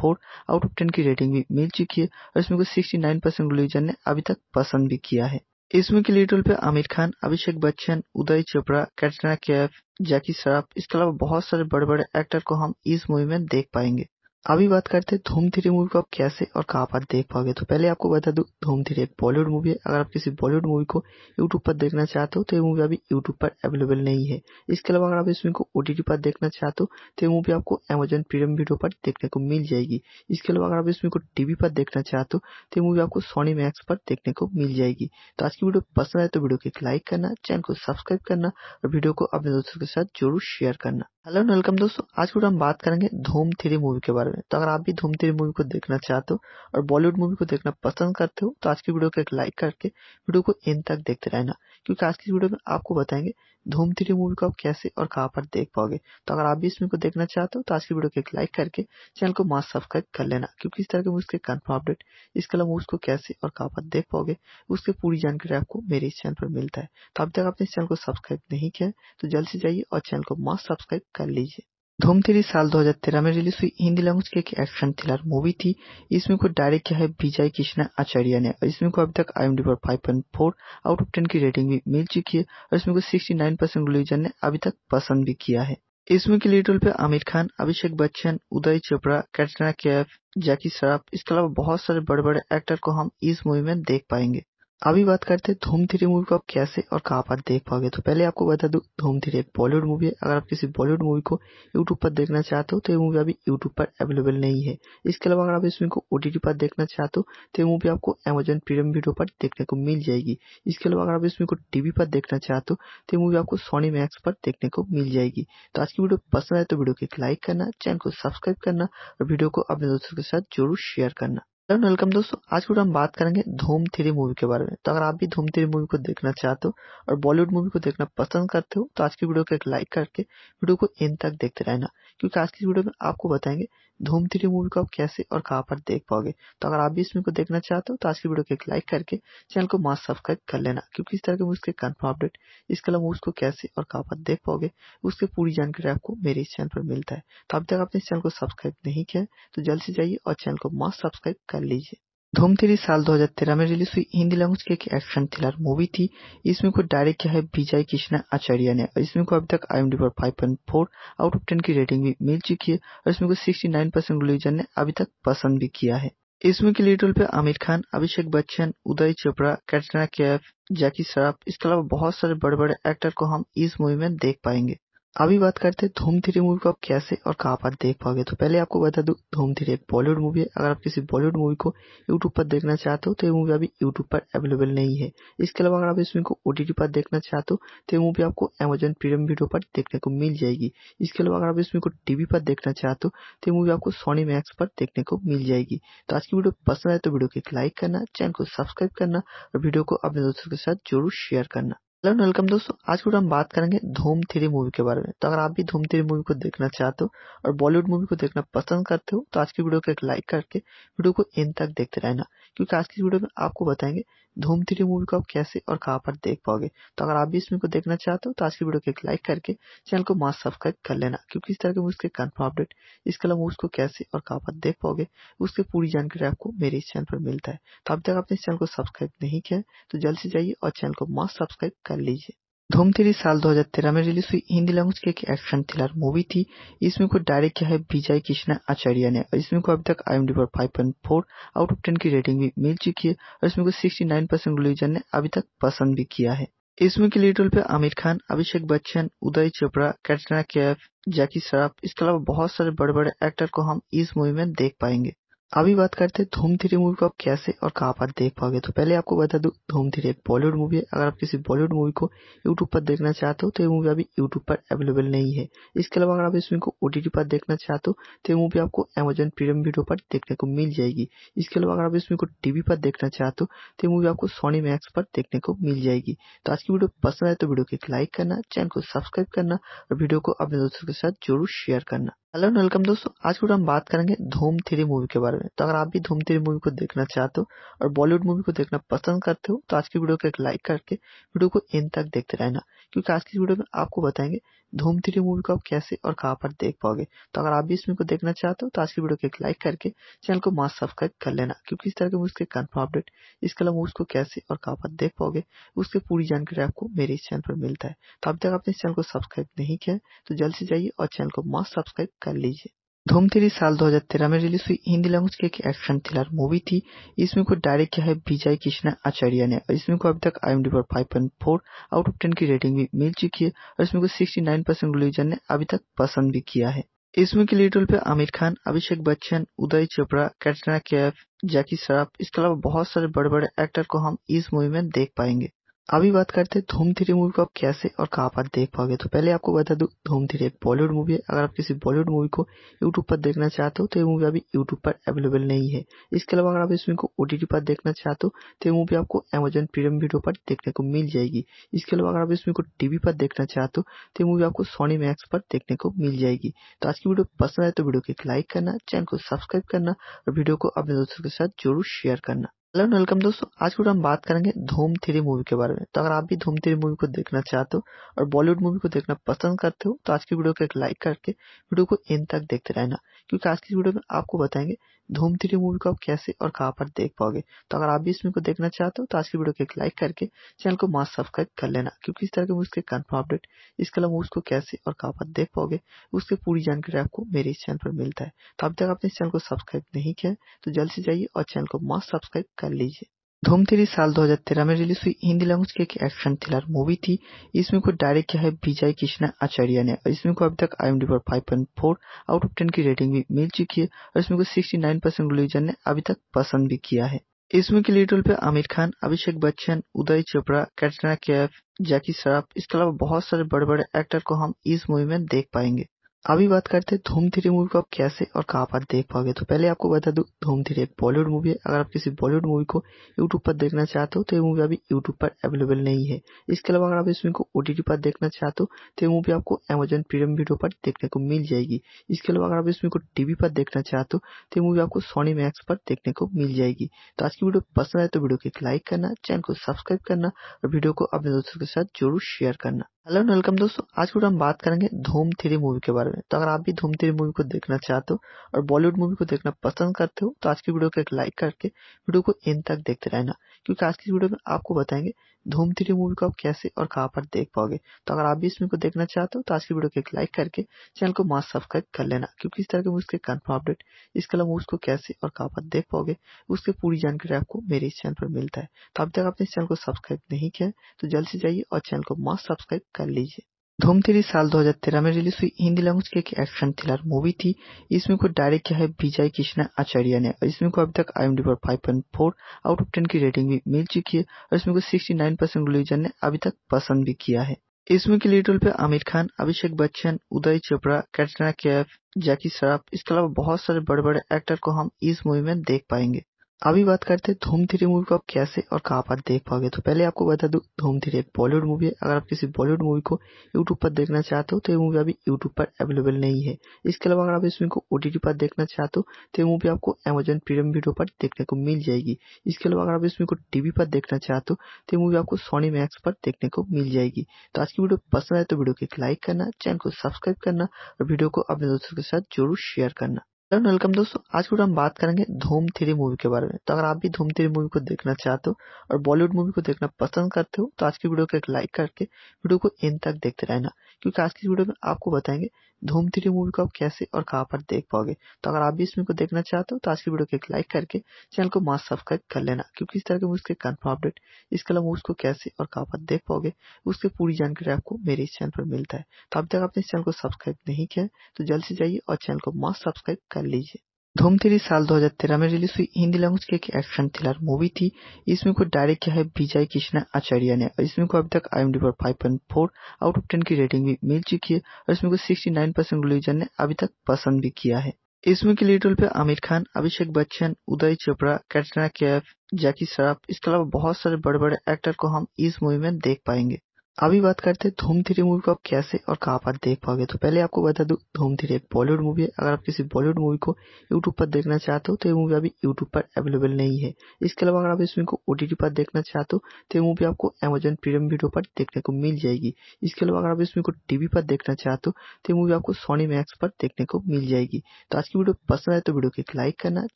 5.4 आउट ऑफ 10 की रेटिंग भी मिल चुकी है और इसमें को 69 परसेंट रिलीजन ने अभी तक पसंद भी किया है इसमें के लीड रोल पे आमिर खान अभिषेक बच्चन उदय चोपड़ा कैटरीना कैफ जैकी श्रॉफ इसके अलावा बहुत सारे बड़े बड़े एक्टर को हम इस मूवी में देख पाएंगे अभी बात करते हैं धूम थ्री मूवी को आप कैसे और कहाँ पर देख पाओगे तो पहले आपको बता दूं धूम थ्री एक बॉलीवुड मूवी है अगर आप किसी बॉलीवुड मूवी को यूट्यूब पर देखना चाहते हो तो ये मूवी अभी यूट्यूब पर अवेलेबल नहीं है इसके अलावा अगर आप इस मूवी को ओटीटी पर देखना चाहते हो तो ये मूवी आपको अमेजन प्रीमियम वीडियो पर देखने को मिल जाएगी इसके अलावा अगर आप इस मूवी को टीवी पर देखना चाहते हो तो ये मूवी आपको सोनी मैक्स पर देखने को मिल जाएगी तो आज की वीडियो पसंद आए तो वीडियो को एक लाइक करना चैनल को सब्सक्राइब करना और वीडियो को अपने दोस्तों के साथ जरूर शेयर करना हेलो एंड वेलकम दोस्तों आज के हम बात करेंगे धूम थ्री मूवी के बारे में तो अगर आप भी धूम थ्री मूवी को देखना चाहते हो और बॉलीवुड मूवी को देखना पसंद करते हो तो आज की वीडियो को एक लाइक करके वीडियो को एंड तक देखते रहना क्योंकि आज की वीडियो में आपको बताएंगे धूम थ्री मूवी को आप कैसे और कहां पर देख पाओगे तो अगर आप भी इस मूवी को देखना चाहते हो तो आज की वीडियो को एक लाइक करके चैनल को मास्क सब्सक्राइब कर लेना क्योंकि इस तरह के मूवीज के कन्फर्म अपडेट इसके अलावा मूवीज को कैसे और कहां पर देख पाओगे उसकी पूरी जानकारी आपको मेरे इस चैनल पर मिलता है तो अब तक आपने इस चैनल को सब्सक्राइब नहीं किया तो जल्द से जाइए और चैनल को मास्क सब्सक्राइब कर लीजिए धूम थ्री साल 2013 में रिलीज हुई हिंदी लैंग्वेज की एक एक्शन थ्रिलर मूवी थी इसमें को डायरेक्ट किया है विजय कृष्णा आचार्य ने और इसमें को अभी तक आई पर five point four out of ten की रेटिंग भी मिल चुकी है और इसमें को सिक्सटी नाइन परसेंट रिलीजन ने अभी तक पसंद भी किया है इसमें के लीड रोल पे आमिर खान अभिषेक बच्चन उदय चोपड़ा कैटरीना कैफ जैकी श्रॉफ इसके अलावा बहुत सारे बड़े बड़े एक्टर को हम इस मूवी में देख पाएंगे अभी बात करते हैं धूम थ्री मूवी को आप कैसे और कहाँ पर देख पाओगे तो पहले आपको बता दूं धूम थ्री एक बॉलीवुड मूवी है अगर आप किसी बॉलीवुड मूवी को यूट्यूब पर देखना चाहते हो तो ये मूवी अभी यूट्यूब पर अवेलेबल नहीं है इसके अलावा अगर आप इस मूवी को ओटीटी पर देखना चाहते हो तो ये मूवी आपको अमेजोन प्रीमियम वीडियो पर देखने को मिल जाएगी इसके अलावा अगर आप इस मूवी को टीवी पर देखना चाहते हो तो ये मूवी आपको सोनी मैक्स पर देखने को मिल जाएगी तो आज की वीडियो पसंद आए तो वीडियो को एक लाइक करना चैनल को सब्सक्राइब करना और वीडियो को अपने दोस्तों के साथ जरूर शेयर करना वेलकम दोस्तों आज हम बात करेंगे धूम थ्री मूवी के बारे में तो अगर आप भी धूम थ्री मूवी को देखना चाहते हो और बॉलीवुड मूवी को देखना पसंद करते हो तो आज की वीडियो को एक लाइक करके वीडियो को इन तक देखते रहना क्योंकि आज की वीडियो में आपको बताएंगे धूम थ्री मूवी को आप कैसे और कहां पर देख पाओगे तो अगर आप भी मूवी को देखना चाहते हो तो आज की वीडियो को एक लाइक करके चैनल को मास्क सब्सक्राइब कर लेना क्योंकि इस तरह के के कन्फर्म अपडेट इसके अलावा को कैसे और कहाँ पर देख पाओगे उसकी पूरी जानकारी आपको मेरे इस चैनल पर मिलता है तो अब तक आपने इस चैनल को सब्सक्राइब नहीं किया तो जल्द से जाइए और चैनल को मास्क सब्सक्राइब कर कर लीजिए धूम थ्री साल 2013 में रिलीज हुई हिंदी लैंग्वेज की एक एक्शन थ्रिलर मूवी थी इसमें को डायरेक्ट किया है विजय कृष्णा आचार्य ने और इसमें को अभी तक आई पर five point four out of ten की रेटिंग भी मिल चुकी है और इसमें को सिक्सटी नाइन परसेंट रिलीजन ने अभी तक पसंद भी किया है इसमें के लीड रोल पे आमिर खान अभिषेक बच्चन उदय चोपड़ा कैटरीना कैफ जैकी श्रॉफ इसके अलावा बहुत सारे बड़े बड़े एक्टर को हम इस मूवी में देख पाएंगे अभी बात करते हैं धूम थ्री मूवी को आप कैसे और कहाँ पर देख पाओगे तो पहले आपको बता दूं धूम थ्री एक बॉलीवुड मूवी है अगर आप किसी बॉलीवुड मूवी को यूट्यूब पर देखना चाहते हो तो ये मूवी अभी यूट्यूब पर अवेलेबल नहीं है इसके अलावा अगर आप इस मूवी को ओटीटी पर देखना चाहते हो तो ये मूवी आपको अमेजन प्रीमियम वीडियो पर देखने को मिल जाएगी इसके अलावा अगर आप इस मूवी को टीवी पर देखना चाहते हो तो ये मूवी आपको सोनी मैक्स पर देखने को मिल जाएगी तो आज की वीडियो पसंद आए तो वीडियो को एक लाइक करना चैनल को सब्सक्राइब करना और वीडियो को अपने दोस्तों के साथ जरूर शेयर करना हेलो वेलकम दोस्तों आज हम बात करेंगे धूम थ्री मूवी के बारे में तो अगर आप भी धूम थ्री मूवी को देखना चाहते हो और बॉलीवुड मूवी को देखना पसंद करते हो तो आज की वीडियो को एक लाइक करके वीडियो को एंड तक देखते रहना क्योंकि आज की वीडियो में आपको बताएंगे धूम थ्री मूवी को आप कैसे और कहाँ पर देख पाओगे तो अगर आप भी इस मूवी को देखना चाहते हो तो आज की वीडियो को एक लाइक करके चैनल को मास्क सब्सक्राइब कर लेना क्योंकि इस तरह के मूवीज के कन्फर्म अपडेट इसके अलावा मूवीज को कैसे और कहां पर देख पाओगे उसकी पूरी जानकारी आपको मेरे इस चैनल पर मिलता है तो अब तक आपने इस चैनल को सब्सक्राइब नहीं किया तो जल्द से जाइए और चैनल को मास्क सब्सक्राइब कर लीजिए धूम थ्री साल 2013 में रिलीज हुई हिंदी लैंग्वेज की एक एक्शन थ्रिलर मूवी थी इसमें को डायरेक्ट किया है विजय कृष्णा आचार्य ने और इसमें को अभी तक आई एम डी पर फोर आउट ऑफ टेन की रेटिंग भी मिल चुकी है और इसमें को 69 परसेंट रिलीजन ने अभी तक पसंद भी किया है इसमें के लीड रोल पे आमिर खान अभिषेक बच्चन उदय चोपड़ा कैटरीना कैफ जैकी श्रॉफ इसके अलावा बहुत सारे बड़े बड़े एक्टर को हम इस मूवी में देख पाएंगे अभी बात करते हैं धूम थ्री मूवी को आप कैसे और कहाँ पर देख पाओगे तो पहले आपको बता दूं धूम थ्री एक बॉलीवुड मूवी है अगर आप किसी बॉलीवुड मूवी को यूट्यूब पर देखना चाहते हो तो ये मूवी अभी यूट्यूब पर अवेलेबल नहीं है इसके अलावा अगर आप इस मूवी को ओटीटी पर देखना चाहते हो तो ये मूवी आपको अमेजन प्रीमियम वीडियो पर देखने को मिल जाएगी इसके अलावा अगर आप इस मूवी को टीवी पर देखना चाहते हो तो ये मूवी आपको सोनी मैक्स पर देखने को मिल जाएगी तो आज की वीडियो पसंद आए तो वीडियो को एक लाइक करना चैनल को सब्सक्राइब करना और वीडियो को अपने दोस्तों के साथ जरूर शेयर करना हेलो वेलकम दोस्तों आज के हम बात करेंगे धूम थ्री मूवी के बारे में तो अगर आप भी धूम थ्री मूवी को देखना चाहते हो और बॉलीवुड मूवी को देखना पसंद करते हो तो आज की वीडियो को एक लाइक करके वीडियो को एंड तक देखते रहना क्योंकि आज की वीडियो में आपको बताएंगे धूम थ्री मूवी को आप कैसे और कहां पर देख पाओगे तो अगर आप भी इस मूवी को देखना चाहते हो तो आज की वीडियो को एक लाइक करके चैनल को मास्क सब्सक्राइब कर लेना क्योंकि इस तरह के मूवीज़ के कन्फर्म अपडेट इसके अलावा मूवीज़ को कैसे और कहां पर देख पाओगे उसके पूरी जानकारी आपको मेरे इस चैनल पर मिलता है तो अब तक आपने इस चैनल को सब्सक्राइब नहीं किया है तो जल्द से जाइए और चैनल को मास्ट सब्सक्राइब कर लीजिए धूम3 साल 2013 में रिलीज हुई हिंदी लैंग्वेज की एक एक्शन थ्रिलर मूवी थी इसमें को डायरेक्ट किया है विजय कृष्णा आचार्य ने और इसमें को अभी तक आई पर 5.4 आउट ऑफ 10 की रेटिंग भी मिल चुकी है और इसमें को को 69 परसेंट रिलीजन ने अभी तक पसंद भी किया है इस मूवी के लीड रोल पे आमिर खान अभिषेक बच्चन उदय चोपड़ा कैटरीना कैफ जैकी श्रॉफ इसके अलावा बहुत सारे बड़े बड़े एक्टर को हम इस मूवी में देख पाएंगे अभी बात करते हैं धूम थ्री मूवी को आप कैसे और कहाँ पर देख पाओगे तो पहले आपको बता दूं धूम थ्री एक बॉलीवुड मूवी है अगर आप किसी बॉलीवुड मूवी को यूट्यूब पर देखना चाहते हो तो ये मूवी अभी यूट्यूब पर अवेलेबल नहीं है इसके अलावा अगर आप इस मूवी को ओटीटी पर देखना चाहते हो तो ये मूवी आपको अमेजन प्रीमियम वीडियो पर देखने को मिल जाएगी इसके अलावा अगर आप इस मूवी को टीवी पर देखना चाहते हो तो ये मूवी आपको सोनी मैक्स पर देखने को मिल जाएगी तो आज की वीडियो पसंद आए तो वीडियो को एक लाइक करना चैनल को सब्सक्राइब करना और वीडियो को अपने दोस्तों के साथ जरूर शेयर करना हेलो वेलकम दोस्तों आज हम बात करेंगे धूम थ्री मूवी के बारे में तो अगर आप भी धूम थ्री मूवी को देखना चाहते हो और बॉलीवुड मूवी को देखना पसंद करते हो तो आज की वीडियो को एक लाइक करके वीडियो को एंड तक देखते रहना क्योंकि आज की वीडियो में आपको बताएंगे धूम थ्री मूवी को आप कैसे और कहाँ पर देख पाओगे तो अगर आप भी इस मूवी को देखना चाहते हो तो आज की वीडियो को एक लाइक करके चैनल को मास्क सब्सक्राइब कर लेना क्योंकि इस तरह के मूवी के कन्फर्म अपडेट इसके अलावा मूवीज को कैसे और कहां पर देख पाओगे उसकी पूरी जानकारी आपको मेरे इस चैनल पर मिलता है तो अब तक आपने इस चैनल को सब्सक्राइब नहीं किया तो जल्द से जाइए और चैनल को मास्क सब्सक्राइब कर लीजिए धूम थ्री साल 2013 में रिलीज हुई हिंदी लैंग्वेज की एक एक्शन थ्रिलर मूवी थी इसमें को डायरेक्ट किया है विजय कृष्णा आचार्य ने और इसमें को अभी तक आई पर 5.4 आउट ऑफ 10 की रेटिंग भी मिल चुकी है और इसमें को 69 परसेंट रिलीजन ने अभी तक पसंद भी किया है इसमें के लीड रोल पे आमिर खान अभिषेक बच्चन उदय चोपड़ा कैटरीना कैफ जैकी श्रॉफ इसके अलावा बहुत सारे बड़े बड़े एक्टर को हम इस मूवी में देख पाएंगे अभी बात करते हैं धूम थ्री मूवी को आप कैसे और कहां पर देख पाओगे तो पहले आपको बता दूं धूम थ्री एक बॉलीवुड मूवी है अगर आप किसी बॉलीवुड मूवी को यूट्यूब पर देखना चाहते हो तो ये मूवी अभी यूट्यूब पर अवेलेबल नहीं है इसके अलावा अगर आप इस मूवी को ओटीटी पर देखना चाहते हो तो ये मूवी आपको अमेजन प्रीमियम वीडियो पर देखने को मिल जाएगी इसके अलावा अगर आप इस मूवी को टीवी पर देखना चाहते हो तो ये मूवी आपको सोनी मैक्स पर देखने को मिल जाएगी तो आज की वीडियो पसंद आए तो वीडियो को एक लाइक करना चैनल को सब्सक्राइब करना और वीडियो को अपने दोस्तों के साथ जरूर शेयर करना हेलो वेलकम दोस्तों आज को हम बात करेंगे धूम थ्री मूवी के बारे में में तो अगर आप भी धूमती मूवी को देखना चाहते हो और बॉलीवुड मूवी को देखना पसंद करते हो तो आज की वीडियो को एक लाइक करके वीडियो को एंड तक देखते रहना क्योंकि आज की वीडियो में आपको बताएंगे धूम थ्री मूवी को आप कैसे और कहाँ पर देख पाओगे तो अगर आप भी इस मूवी को देखना चाहते हो तो आज की वीडियो को एक लाइक करके चैनल को मास्क सब्सक्राइब कर लेना क्योंकि इस तरह के मूवीज के कन्फर्म अपडेट इसके अलावा मूवीज को कैसे और कहाँ पर देख पाओगे उसकी पूरी जानकारी आपको मेरे इस चैनल पर मिलता है तो अभी तक आपने इस चैनल को सब्सक्राइब नहीं किया तो जल्द से जाइए और चैनल को मास्क सब्सक्राइब कर लीजिए धूम थ्री साल 2013 में रिलीज हुई हिंदी लैंग्वेज की एक एक्शन थ्रिलर मूवी थी इसमें को डायरेक्ट किया है विजय कृष्णा आचार्य ने और इसमें को अभी तक आई पर five point four out of ten की रेटिंग भी मिल चुकी है और इसमें को सिक्सटी नाइन परसेंट रिलीजन ने अभी तक पसंद भी किया है इसमें के लीड रोल पे आमिर खान अभिषेक बच्चन उदय चोपड़ा कैटरीना कैफ जैकी श्रॉफ इसके अलावा बहुत सारे बड़े बड़े एक्टर को हम इस मूवी में देख पाएंगे अभी बात करते हैं धूम थ्री मूवी को आप कैसे और कहाँ पर देख पाओगे तो पहले आपको बता दूं धूम थ्री एक बॉलीवुड मूवी है अगर आप किसी बॉलीवुड मूवी को यूट्यूब पर देखना चाहते हो तो ये मूवी अभी यूट्यूब पर अवेलेबल नहीं है इसके अलावा अगर आप इस मूवी को ओटीटी पर देखना चाहते हो तो ये मूवी आपको अमेजन प्रीमियम वीडियो पर देखने को मिल जाएगी इसके अलावा अगर आप इस मूवी को टीवी पर देखना चाहते हो तो ये मूवी आपको सोनी मैक्स पर देखने को मिल जाएगी तो आज की वीडियो पसंद आए तो वीडियो को एक लाइक करना चैनल को सब्सक्राइब करना और वीडियो को अपने दोस्तों के साथ जरूर शेयर करना हेलो वेलकम दोस्तों आज के हम बात करेंगे धूम थ्री मूवी के बारे में तो अगर आप भी धूम थ्री मूवी को देखना चाहते हो और बॉलीवुड मूवी को देखना पसंद करते हो तो आज की वीडियो को एक लाइक करके वीडियो को एंड तक देखते रहना क्योंकि आज की वीडियो में आपको बताएंगे धूम थ्री मूवी को आप कैसे और कहाँ पर देख पाओगे तो अगर आप भी इस मूवी को देखना चाहते हो तो आज की वीडियो को एक लाइक करके चैनल को मास्क सब्सक्राइब कर लेना क्योंकि इस तरह के मूवी के कन्फर्म अपडेट इसके अलावा को कैसे और कहाँ पर देख पाओगे उसकी पूरी जानकारी आपको मेरे इस चैनल पर मिलता है तो अब तक आपने इस चैनल को सब्सक्राइब नहीं किया तो जल्द से जाइए और चैनल को मास्क सब्सक्राइब कर कर लीजिए धूम थ्री साल 2013 में रिलीज हुई हिंदी लैंग्वेज की एक एक्शन थ्रिलर मूवी थी इसमें को डायरेक्ट किया है विजय कृष्णा आचार्य ने और इसमें को अभी तक आई पर five point four out of ten की रेटिंग भी मिल चुकी है और इसमें को सिक्सटी नाइन परसेंट रिलीजन ने अभी तक पसंद भी किया है इसमें के लीड रोल पे आमिर खान अभिषेक बच्चन उदय चोपड़ा कैटरीना कैफ जैकी श्रॉफ इसके अलावा बहुत सारे बड़े बड़े एक्टर को हम इस मूवी में देख पाएंगे अभी बात करते हैं धूम थ्री मूवी को आप कैसे और कहाँ पर देख पाओगे तो पहले आपको बता दूँ धूम थ्री एक बॉलीवुड मूवी है अगर आप किसी बॉलीवुड मूवी को यूट्यूब पर देखना चाहते हो तो ये मूवी अभी यूट्यूब पर अवेलेबल नहीं है इसके अलावा अगर आप इस मूवी को ओटीटी पर देखना चाहते हो तो ये मूवी आपको अमेजन प्रीमियम वीडियो पर देखने को मिल जाएगी इसके अलावा अगर आप इस मूवी को पर देखना चाहते हो तो ये मूवी आपको सोनी मैक्स पर देखने को मिल जाएगी तो आज की वीडियो पसंद आए तो वीडियो को एक लाइक करना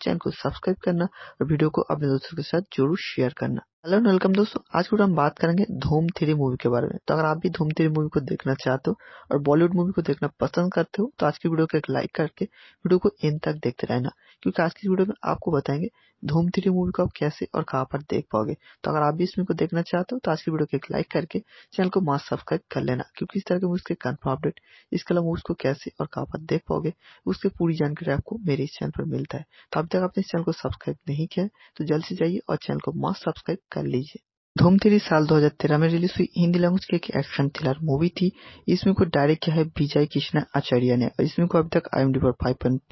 चैनल को सब्सक्राइब करना और वीडियो को अपने दोस्तों के साथ जरूर शेयर करना हेलो वेलकम दोस्तों आज हम बात करेंगे धूम थ्री मूवी के बारे में तो अगर आप भी धूम थ्री मूवी को देखना चाहते हो और बॉलीवुड मूवी को देखना पसंद करते हो तो आज की वीडियो को एक लाइक करके वीडियो को एंड तक देखते रहना क्योंकि आज की वीडियो में आपको बताएंगे धूम थ्री मूवी को आप कैसे और कहां पर देख पाओगे तो अगर आप भी इस मूवी को देखना चाहते हो तो आज की वीडियो को एक लाइक करके चैनल को मास्क सब्सक्राइब कर लेना क्योंकि इस तरह के मूवीज के कन्फर्म अपडेट इसके अलावा मूवीज को कैसे और कहाँ पर देख पाओगे उसकी पूरी जानकारी आपको मेरे इस चैनल पर मिलता है तो अब तक आपने इस चैनल को सब्सक्राइब नहीं किया तो जल्द से जाइए और चैनल को मास्क सब्सक्राइब कर लीजिए धूम थ्री साल 2013 में रिलीज हुई हिंदी लैंग्वेज की एक एक्शन थ्रिलर मूवी थी इसमें को डायरेक्ट किया है विजय कृष्णा आचार्य ने और इसमें को अभी तक आई पर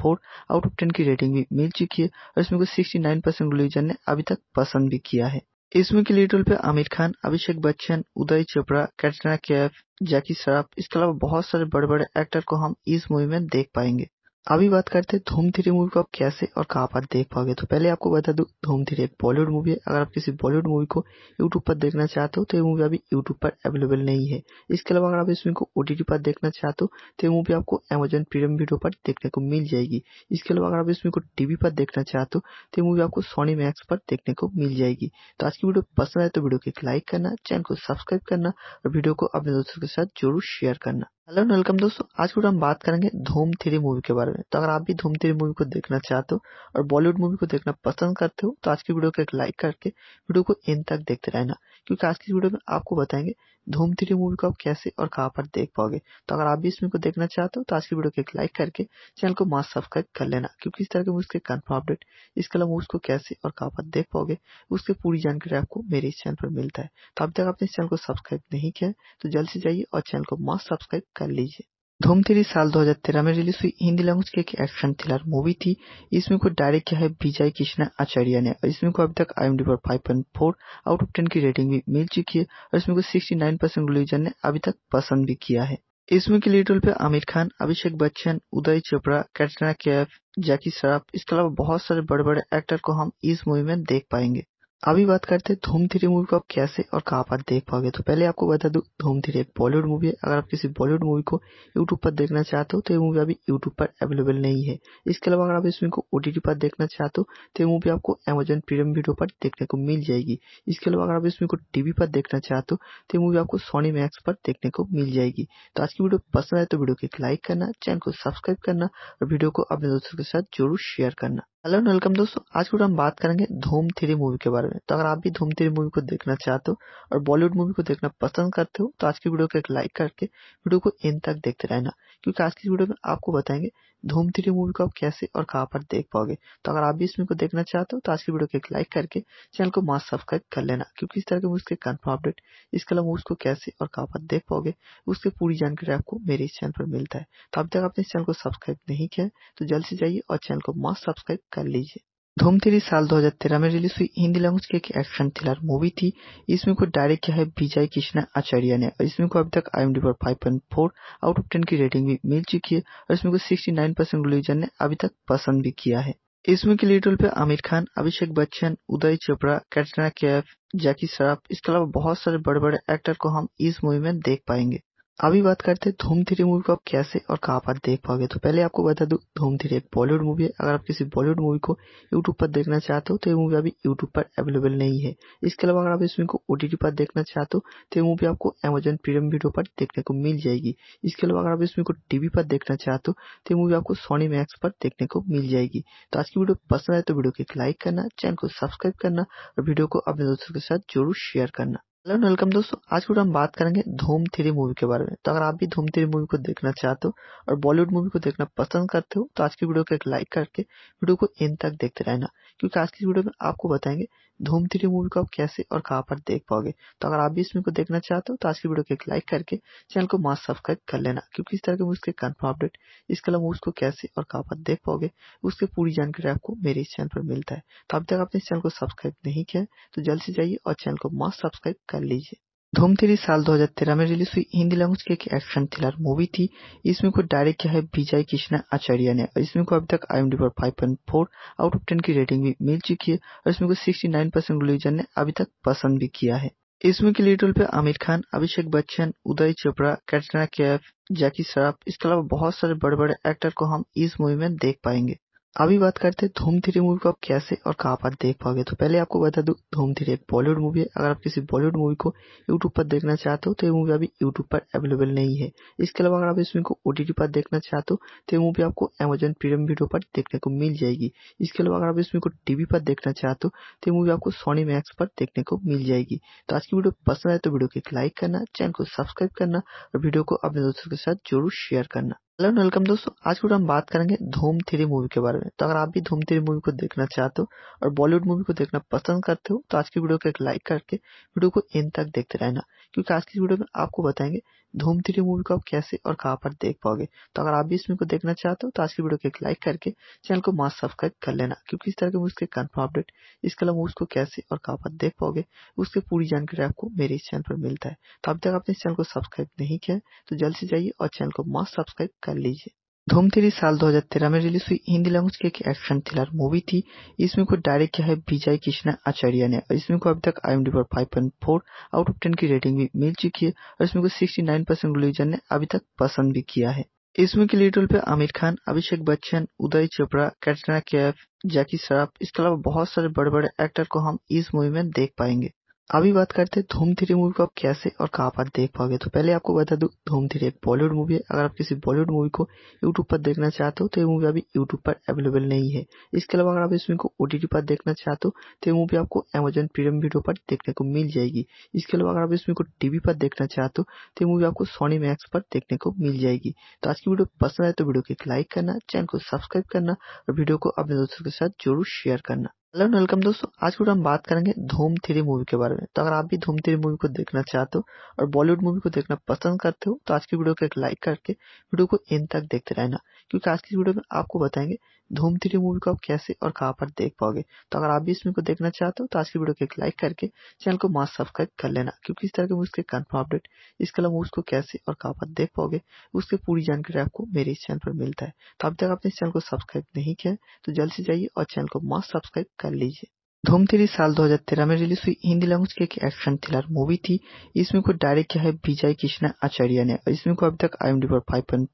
5.4 आउट ऑफ 10 की रेटिंग भी मिल चुकी है और इसमें को 69 परसेंट रिलीजन ने अभी तक पसंद भी किया है इसमें के लीड रोल पे आमिर खान अभिषेक बच्चन उदय चोपड़ा कैटरीना कैफ जैकी श्रॉफ इसके अलावा बहुत सारे बड़े बड़े एक्टर को हम इस मूवी में देख पाएंगे अभी बात करते हैं धूम थ्री मूवी को आप कैसे और कहाँ पर देख पाओगे तो पहले आपको बता दूं धूम थ्री एक बॉलीवुड मूवी है अगर आप किसी बॉलीवुड मूवी को यूट्यूब पर देखना चाहते हो तो ये मूवी अभी यूट्यूब पर अवेलेबल नहीं है इसके अलावा अगर आप इस मूवी को ओटीटी पर देखना चाहते हो तो ये मूवी आपको अमेजन प्रीमियम वीडियो पर देखने को मिल जाएगी इसके अलावा अगर आप इस मूवी को टीवी पर देखना चाहते हो तो ये मूवी आपको सोनी मैक्स पर देखने को मिल जाएगी तो आज की वीडियो पसंद आए तो वीडियो को एक लाइक करना चैनल को सब्सक्राइब करना और वीडियो को अपने दोस्तों के साथ जरूर शेयर करना हेलो एंड वेलकम दोस्तों आज के हम बात करेंगे धूम थ्री मूवी के बारे में तो अगर आप भी धूम थ्री मूवी को देखना चाहते हो और बॉलीवुड मूवी को देखना पसंद करते हो तो आज की वीडियो को एक लाइक करके वीडियो को एंड तक देखते रहना क्योंकि आज की वीडियो में आपको बताएंगे धूम थ्री मूवी को आप कैसे और कहाँ पर देख पाओगे तो अगर आप भी इस मूवी को देखना चाहते हो तो आज की वीडियो को एक लाइक करके चैनल को मास्क सब्सक्राइब कर लेना क्योंकि इस तरह के मूवीज के कन्फर्म अपडेट इसके अलावा मूवीज को कैसे और कहां पर देख पाओगे उसकी पूरी जानकारी आपको मेरे इस चैनल पर मिलता है तो अब तक आपने इस चैनल को सब्सक्राइब नहीं किया तो जल्द से जाइए और चैनल को मास्क सब्सक्राइब कर लीजिए धूम थ्री साल 2013 में रिलीज हुई हिंदी लैंग्वेज की एक एक्शन थ्रिलर मूवी थी इसमें को डायरेक्ट किया है विजय कृष्णा आचार्य ने और इसमें को अभी तक आई पर 5.4 आउट ऑफ 10 की रेटिंग भी मिल चुकी है और इसमें को 69 परसेंट रिलीजन ने अभी तक पसंद भी किया है इसमें के लीड रोल पे आमिर खान अभिषेक बच्चन उदय चोपड़ा कैटरीना कैफ जैकी श्रॉफ इसके अलावा बहुत सारे बड़े बड़े एक्टर को हम इस मूवी में देख पाएंगे अभी बात करते हैं धूम थ्री मूवी को आप कैसे और कहाँ पर देख पाओगे तो पहले आपको बता दूं धूम थ्री एक बॉलीवुड मूवी है अगर आप किसी बॉलीवुड मूवी को यूट्यूब पर देखना चाहते हो तो ये मूवी अभी यूट्यूब पर अवेलेबल नहीं है इसके अलावा अगर आप इस मूवी को ओटीटी पर देखना चाहते हो तो ये मूवी आपको अमेजोन प्रीमियम वीडियो पर देखने को मिल जाएगी इसके अलावा अगर आप इस मूवी को टीवी पर देखना चाहते हो तो ये मूवी आपको सोनी मैक्स पर देखने को मिल जाएगी तो आज की वीडियो पसंद आए तो वीडियो को एक लाइक करना चैनल को सब्सक्राइब करना और वीडियो को अपने दोस्तों के साथ जरूर शेयर करना हेलो वेलकम दोस्तों आज के हम बात करेंगे धूम थ्री मूवी के बारे में तो अगर आप भी धूम थ्री मूवी को देखना चाहते हो और बॉलीवुड मूवी को देखना पसंद करते हो तो आज की वीडियो को एक लाइक करके वीडियो को इन तक देखते रहना क्योंकि आज की वीडियो में आपको बताएंगे धूम थ्री मूवी को आप कैसे और कहाँ पर देख पाओगे तो अगर आप भी इसमें को देखना चाहते हो तो आज की वीडियो को एक लाइक करके चैनल को मास्क सब्सक्राइब कर लेना क्योंकि इस तरह के मूवीज के कन्फर्म अपडेट इसके अलावा मूवीज को कैसे और कहाँ पर देख पाओगे उसकी पूरी जानकारी आपको मेरे इस चैनल पर मिलता है तो अब तक आपने इस चैनल को सब्सक्राइब नहीं किया तो जल्द से जाइए और चैनल को मास्क सब्सक्राइब कर लीजिए धूम थ्री साल 2013 में रिलीज हुई हिंदी लैंग्वेज की एक एक्शन थ्रिलर मूवी थी इसमें को डायरेक्ट किया है विजय कृष्णा आचार्य ने और इसमें को अभी तक आई पर 5.4 आउट ऑफ 10 की रेटिंग भी मिल चुकी है और इसमें को 69 परसेंट रिलीजन ने अभी तक पसंद भी किया है इसमें के लीड रोल पे आमिर खान अभिषेक बच्चन उदय चोपड़ा कैटरीना कैफ जैकी श्रॉफ इसके अलावा बहुत सारे बड़े बड़े एक्टर को हम इस मूवी में देख पाएंगे अभी बात करते हैं धूम थ्री मूवी को आप कैसे और कहाँ पर देख पाओगे तो पहले आपको बता दूं धूम थ्री एक बॉलीवुड मूवी है अगर आप किसी बॉलीवुड मूवी को यूट्यूब पर देखना चाहते हो तो ये मूवी अभी यूट्यूब पर अवेलेबल नहीं है इसके अलावा अगर आप इस मूवी को ओटीटी पर देखना चाहते हो तो ये मूवी आपको अमेजन प्रीमियम वीडियो पर देखने को मिल जाएगी इसके अलावा अगर आप इस मूवी को टीवी पर देखना चाहते हो तो ये मूवी आपको सोनी मैक्स पर देखने को मिल जाएगी तो आज की वीडियो पसंद आए तो वीडियो को एक लाइक करना चैनल को सब्सक्राइब करना और वीडियो को अपने दोस्तों के साथ जरूर शेयर करना हेलो वेलकम दोस्तों आज के हम बात करेंगे धूम थ्री मूवी के बारे में तो अगर आप भी धूम थ्री मूवी को देखना चाहते हो और बॉलीवुड मूवी को देखना पसंद करते हो तो आज की वीडियो को एक लाइक करके वीडियो को एंड तक देखते रहना क्योंकि आज की वीडियो में आपको बताएंगे धूम थ्री मूवी को आप कैसे और कहां पर देख पाओगे तो अगर आप भी इस मूवी को देखना चाहते हो तो आज की वीडियो को एक लाइक करके चैनल को मास्क सब्सक्राइब कर लेना क्योंकि इस तरह के मूवीज के कन्फर्म अपडेट इसके अलावा मूवीज को कैसे और कहाँ पर देख पाओगे उसकी पूरी जानकारी आपको मेरे इस चैनल पर मिलता है तो अब तक आपने इस चैनल को सब्सक्राइब नहीं किया तो जल्द से जाइए और चैनल को मास्क सब्सक्राइब कर लीजिए धूम थ्री साल 2013 में रिलीज हुई हिंदी लैंग्वेज की एक एक्शन थ्रिलर मूवी थी इसमें को डायरेक्ट किया है विजय कृष्णा आचार्य ने और इसमें को अभी तक आई एम पर five point four out of ten की रेटिंग भी मिल चुकी है और इसमें को सिक्सटी नाइन परसेंट रिलीजन ने अभी तक पसंद भी किया है इसमें के लीड रोल पे आमिर खान अभिषेक बच्चन उदय चोपड़ा कैटरीना कैफ जैकी श्रॉफ इसके अलावा बहुत सारे बड़े बड़े एक्टर को हम इस मूवी में देख पाएंगे अभी बात करते हैं धूम थ्री मूवी को आप कैसे और कहाँ पर देख पाओगे तो पहले आपको बता दूं धूम थ्री एक बॉलीवुड मूवी है अगर आप किसी बॉलीवुड मूवी को यूट्यूब पर देखना चाहते हो तो ये मूवी अभी यूट्यूब पर अवेलेबल नहीं है इसके अलावा अगर आप इस मूवी को ओटीटी पर देखना चाहते हो तो ये मूवी आपको अमेजन प्रीमियम वीडियो पर देखने को मिल जाएगी इसके अलावा अगर आप इस मूवी को टीवी पर देखना चाहते हो तो ये मूवी आपको सोनी मैक्स पर देखने को मिल जाएगी तो आज की वीडियो पसंद आए तो वीडियो को एक लाइक करना चैनल को सब्सक्राइब करना और वीडियो को अपने दोस्तों के साथ जरूर शेयर करना हेलो वेलकम दोस्तों आज के हम बात करेंगे धूम थ्री मूवी के बारे में तो अगर आप भी धूम थ्री मूवी को देखना चाहते हो और बॉलीवुड मूवी को देखना पसंद करते हो तो आज की वीडियो को एक लाइक करके वीडियो को इन तक देखते रहना क्योंकि आज की वीडियो में आपको बताएंगे धूम थ्री मूवी को आप कैसे और कहां पर देख पाओगे तो अगर आप भी इसमें को देखना चाहते हो तो आज की वीडियो को एक लाइक करके चैनल को मास्क सब्सक्राइब कर लेना क्योंकि इस तरह के मूवीज़ के कन्फर्म अपडेट इसके अलावा मूवीज़ को कैसे और कहाँ पर देख पाओगे उसकी पूरी जानकारी आपको मेरे इस चैनल पर मिलता है तो अब तक आपने इस चैनल को सब्सक्राइब नहीं किया है तो जल्द से जाइए और चैनल को मास्क सब्सक्राइब कर लीजिए धूमथिरी साल 2013 में रिलीज हुई हिंदी लैंग्वेज की एक एक्शन थ्रिलर मूवी थी इसमें को डायरेक्ट किया है विजय कृष्णा आचार्य ने और इसमें को अभी तक आई पर 5.4 आउट ऑफ 10 की रेटिंग भी मिल चुकी है और इसमें को 69 परसेंट रिलीजन ने अभी तक पसंद भी किया है इसमें के लीड रोल पे आमिर खान अभिषेक बच्चन उदय चोपड़ा कैटरीना कैफ जैकी श्रॉफ इसके अलावा बहुत सारे बड़े बड़े एक्टर को हम इस मूवी में देख पाएंगे अभी बात करते हैं धूम थ्री मूवी को आप कैसे और कहाँ पर देख पाओगे तो पहले आपको बता दूँ धूम थ्री एक बॉलीवुड मूवी है अगर आप किसी बॉलीवुड मूवी को यूट्यूब पर देखना चाहते हो तो ये मूवी अभी यूट्यूब पर अवेलेबल नहीं है इसके अलावा अगर आप इस मूवी को ओटीटी पर देखना चाहते हो तो ये मूवी आपको अमेजन प्रीमियम वीडियो पर देखने को मिल जाएगी इसके अलावा अगर आप इस मूवी को टीवी पर देखना चाहते हो तो ये मूवी आपको सोनी मैक्स पर देखने को मिल जाएगी तो आज की वीडियो पसंद आए तो वीडियो को एक लाइक करना चैनल को सब्सक्राइब करना और वीडियो को अपने दोस्तों के साथ जरूर शेयर करना हेलो वेलकम दोस्तों आज के हम बात करेंगे धूम थ्री मूवी के बारे में तो अगर आप भी धूम थ्री मूवी को देखना चाहते हो और बॉलीवुड मूवी को देखना पसंद करते हो तो आज की वीडियो को एक लाइक करके वीडियो को एंड तक देखते रहना क्योंकि आज की वीडियो में आपको बताएंगे धूम थ्री मूवी को आप कैसे और कहाँ पर देख पाओगे तो अगर आप भी इस मूवी को देखना चाहते हो तो आज की वीडियो को एक लाइक करके चैनल को मास्क सब्सक्राइब कर लेना क्योंकि इस तरह के मूवीज के कन्फर्म अपडेट इसके अलावा मूवीज को कैसे और कहाँ पर देख पाओगे उसकी पूरी जानकारी आपको मेरे इस चैनल पर मिलता है तो अब तक आपने इस चैनल को सब्सक्राइब नहीं किया तो जल्द से जाइए और चैनल को मास्क सब्सक्राइब कर लीजिए धूम थ्री साल 2013 में रिलीज हुई हिंदी लैंग्वेज की एक एक्शन थ्रिलर मूवी थी इसमें को डायरेक्ट किया है विजय कृष्णा आचार्य ने और इसमें को अभी तक आई पर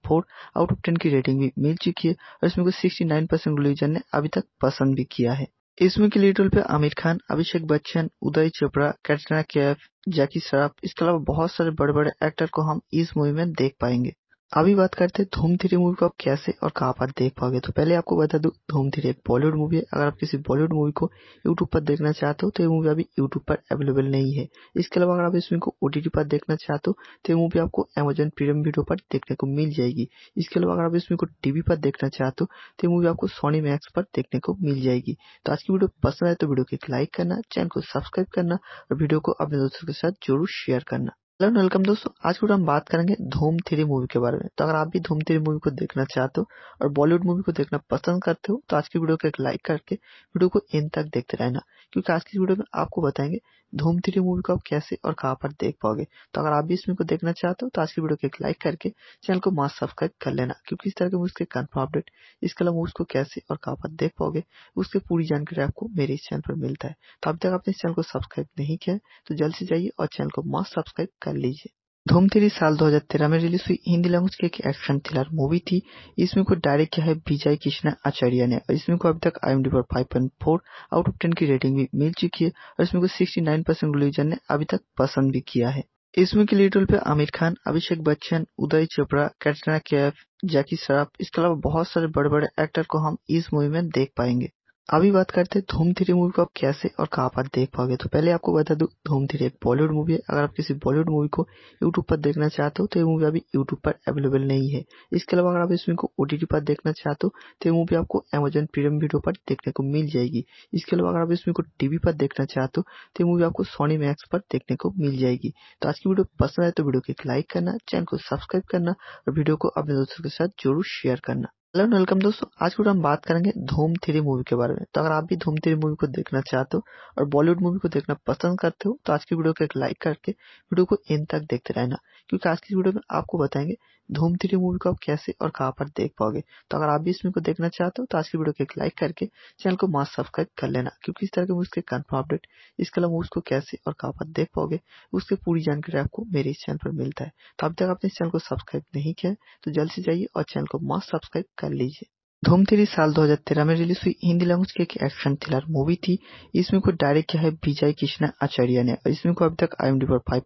5.4 आउट ऑफ 10 की रेटिंग भी मिल चुकी है और इसमें को 69 परसेंट रिलीजन ने अभी तक पसंद भी किया है इसमें के लीड रोल पे आमिर खान अभिषेक बच्चन उदय चोपड़ा कैटरीना कैफ जैकी श्रॉफ इसके अलावा बहुत सारे बड़े बड़े एक्टर को हम इस मूवी में देख पाएंगे अभी बात करते हैं धूम थ्री मूवी को आप कैसे और कहाँ पर देख पाओगे तो पहले आपको बता दूं धूम थ्री एक बॉलीवुड मूवी है अगर आप किसी बॉलीवुड मूवी को यूट्यूब पर देखना चाहते हो तो ये मूवी अभी यूट्यूब पर अवेलेबल नहीं है इसके अलावा अगर आप इस मूवी को ओटीटी पर देखना चाहते हो तो ये मूवी आपको अमेजन प्रीमियम वीडियो पर देखने को मिल जाएगी इसके अलावा अगर आप इस मूवी को टीवी पर देखना चाहते हो तो ये मूवी आपको सोनी मैक्स पर देखने को मिल जाएगी तो आज की वीडियो पसंद आए तो वीडियो को एक लाइक करना चैनल को सब्सक्राइब करना और वीडियो को अपने दोस्तों के साथ जरूर शेयर करना हेलो वेलकम दोस्तों आज के हम बात करेंगे धूम थ्री मूवी के बारे में तो अगर आप भी धूम थ्री मूवी को देखना चाहते हो और बॉलीवुड मूवी को देखना पसंद करते हो तो आज की वीडियो को एक लाइक करके वीडियो को इन तक देखते रहना क्योंकि आज की वीडियो में आपको बताएंगे धूम थ्री मूवी को आप कैसे और कहाँ पर देख पाओगे तो अगर आप भी इस मूवी को देखना चाहते हो तो आज की वीडियो को एक लाइक करके चैनल को मास्क सब्सक्राइब कर लेना क्योंकि इस तरह के मूवीज के कन्फर्म अपडेट इसके अलावा मूवीज को कैसे और कहाँ पर देख पाओगे उसकी पूरी जानकारी आपको मेरे इस चैनल पर मिलता है तो अब तक आपने इस चैनल को सब्सक्राइब नहीं किया तो जल्द से जाइए और चैनल को मास्क सब्सक्राइब कर लीजिए धूम थ्री साल 2013 में रिलीज हुई हिंदी लैंग्वेज की एक एक्शन थ्रिलर मूवी थी इसमें को डायरेक्ट किया है विजय कृष्णा आचार्य ने और इसमें को अभी तक आई पर 5.4 आउट ऑफ 10 की रेटिंग भी मिल चुकी है और इसमें को 69 परसेंट रिलीजन ने अभी तक पसंद भी किया है इसमें के लीड रोल पे आमिर खान अभिषेक बच्चन उदय चोपड़ा कैटरीना कैफ जैकी श्रॉफ इसके अलावा बहुत सारे बड़े बड़े एक्टर को हम इस मूवी में देख पाएंगे अभी बात करते हैं धूम थ्री मूवी को आप कैसे और कहाँ पर देख पाओगे तो पहले आपको बता दूं धूम थ्री एक बॉलीवुड मूवी है अगर आप किसी बॉलीवुड मूवी को यूट्यूब पर देखना चाहते हो तो ये मूवी अभी यूट्यूब पर अवेलेबल नहीं है इसके अलावा अगर आप इस मूवी को ओटीटी पर देखना चाहते हो तो ये मूवी आपको अमेजन प्रीमियम वीडियो पर देखने को मिल जाएगी इसके अलावा अगर आप इस मूवी को टीवी पर देखना चाहते हो तो ये मूवी आपको सोनी मैक्स पर देखने को मिल जाएगी तो आज की वीडियो पसंद आए तो वीडियो को एक लाइक करना चैनल को सब्सक्राइब करना और वीडियो को अपने दोस्तों के साथ जरूर शेयर करना हेलो वेलकम दोस्तों आज के हम बात करेंगे धूम थ्री मूवी के बारे में तो अगर आप भी धूम थ्री मूवी को देखना चाहते हो और बॉलीवुड मूवी को देखना पसंद करते हो तो आज की वीडियो को एक लाइक करके वीडियो को एंड तक देखते रहना क्योंकि आज की वीडियो में आपको बताएंगे धूम थ्री मूवी को आप कैसे और कहां पर देख पाओगे तो अगर आप भी इस मूवी को देखना चाहते हो तो आज की वीडियो को एक लाइक करके चैनल को मास्क सब्सक्राइब कर लेना क्योंकि इस तरह के मूवीज़ के कन्फर्म अपडेट इसके अलावा मूवीज़ को कैसे और कहां पर देख पाओगे उसकी पूरी जानकारी आपको मेरे इस चैनल पर मिलता है तो अब तक आपने इस चैनल को सब्सक्राइब नहीं किया तो जल्द से जाइए और चैनल को मास्क सब्सक्राइब कर लीजिए धूमथिरी साल 2013 में रिलीज हुई हिंदी लैंग्वेज की एक एक्शन थ्रिलर मूवी थी इसमें को डायरेक्ट किया है विजय कृष्णा आचार्य ने और इसमें को अभी तक आई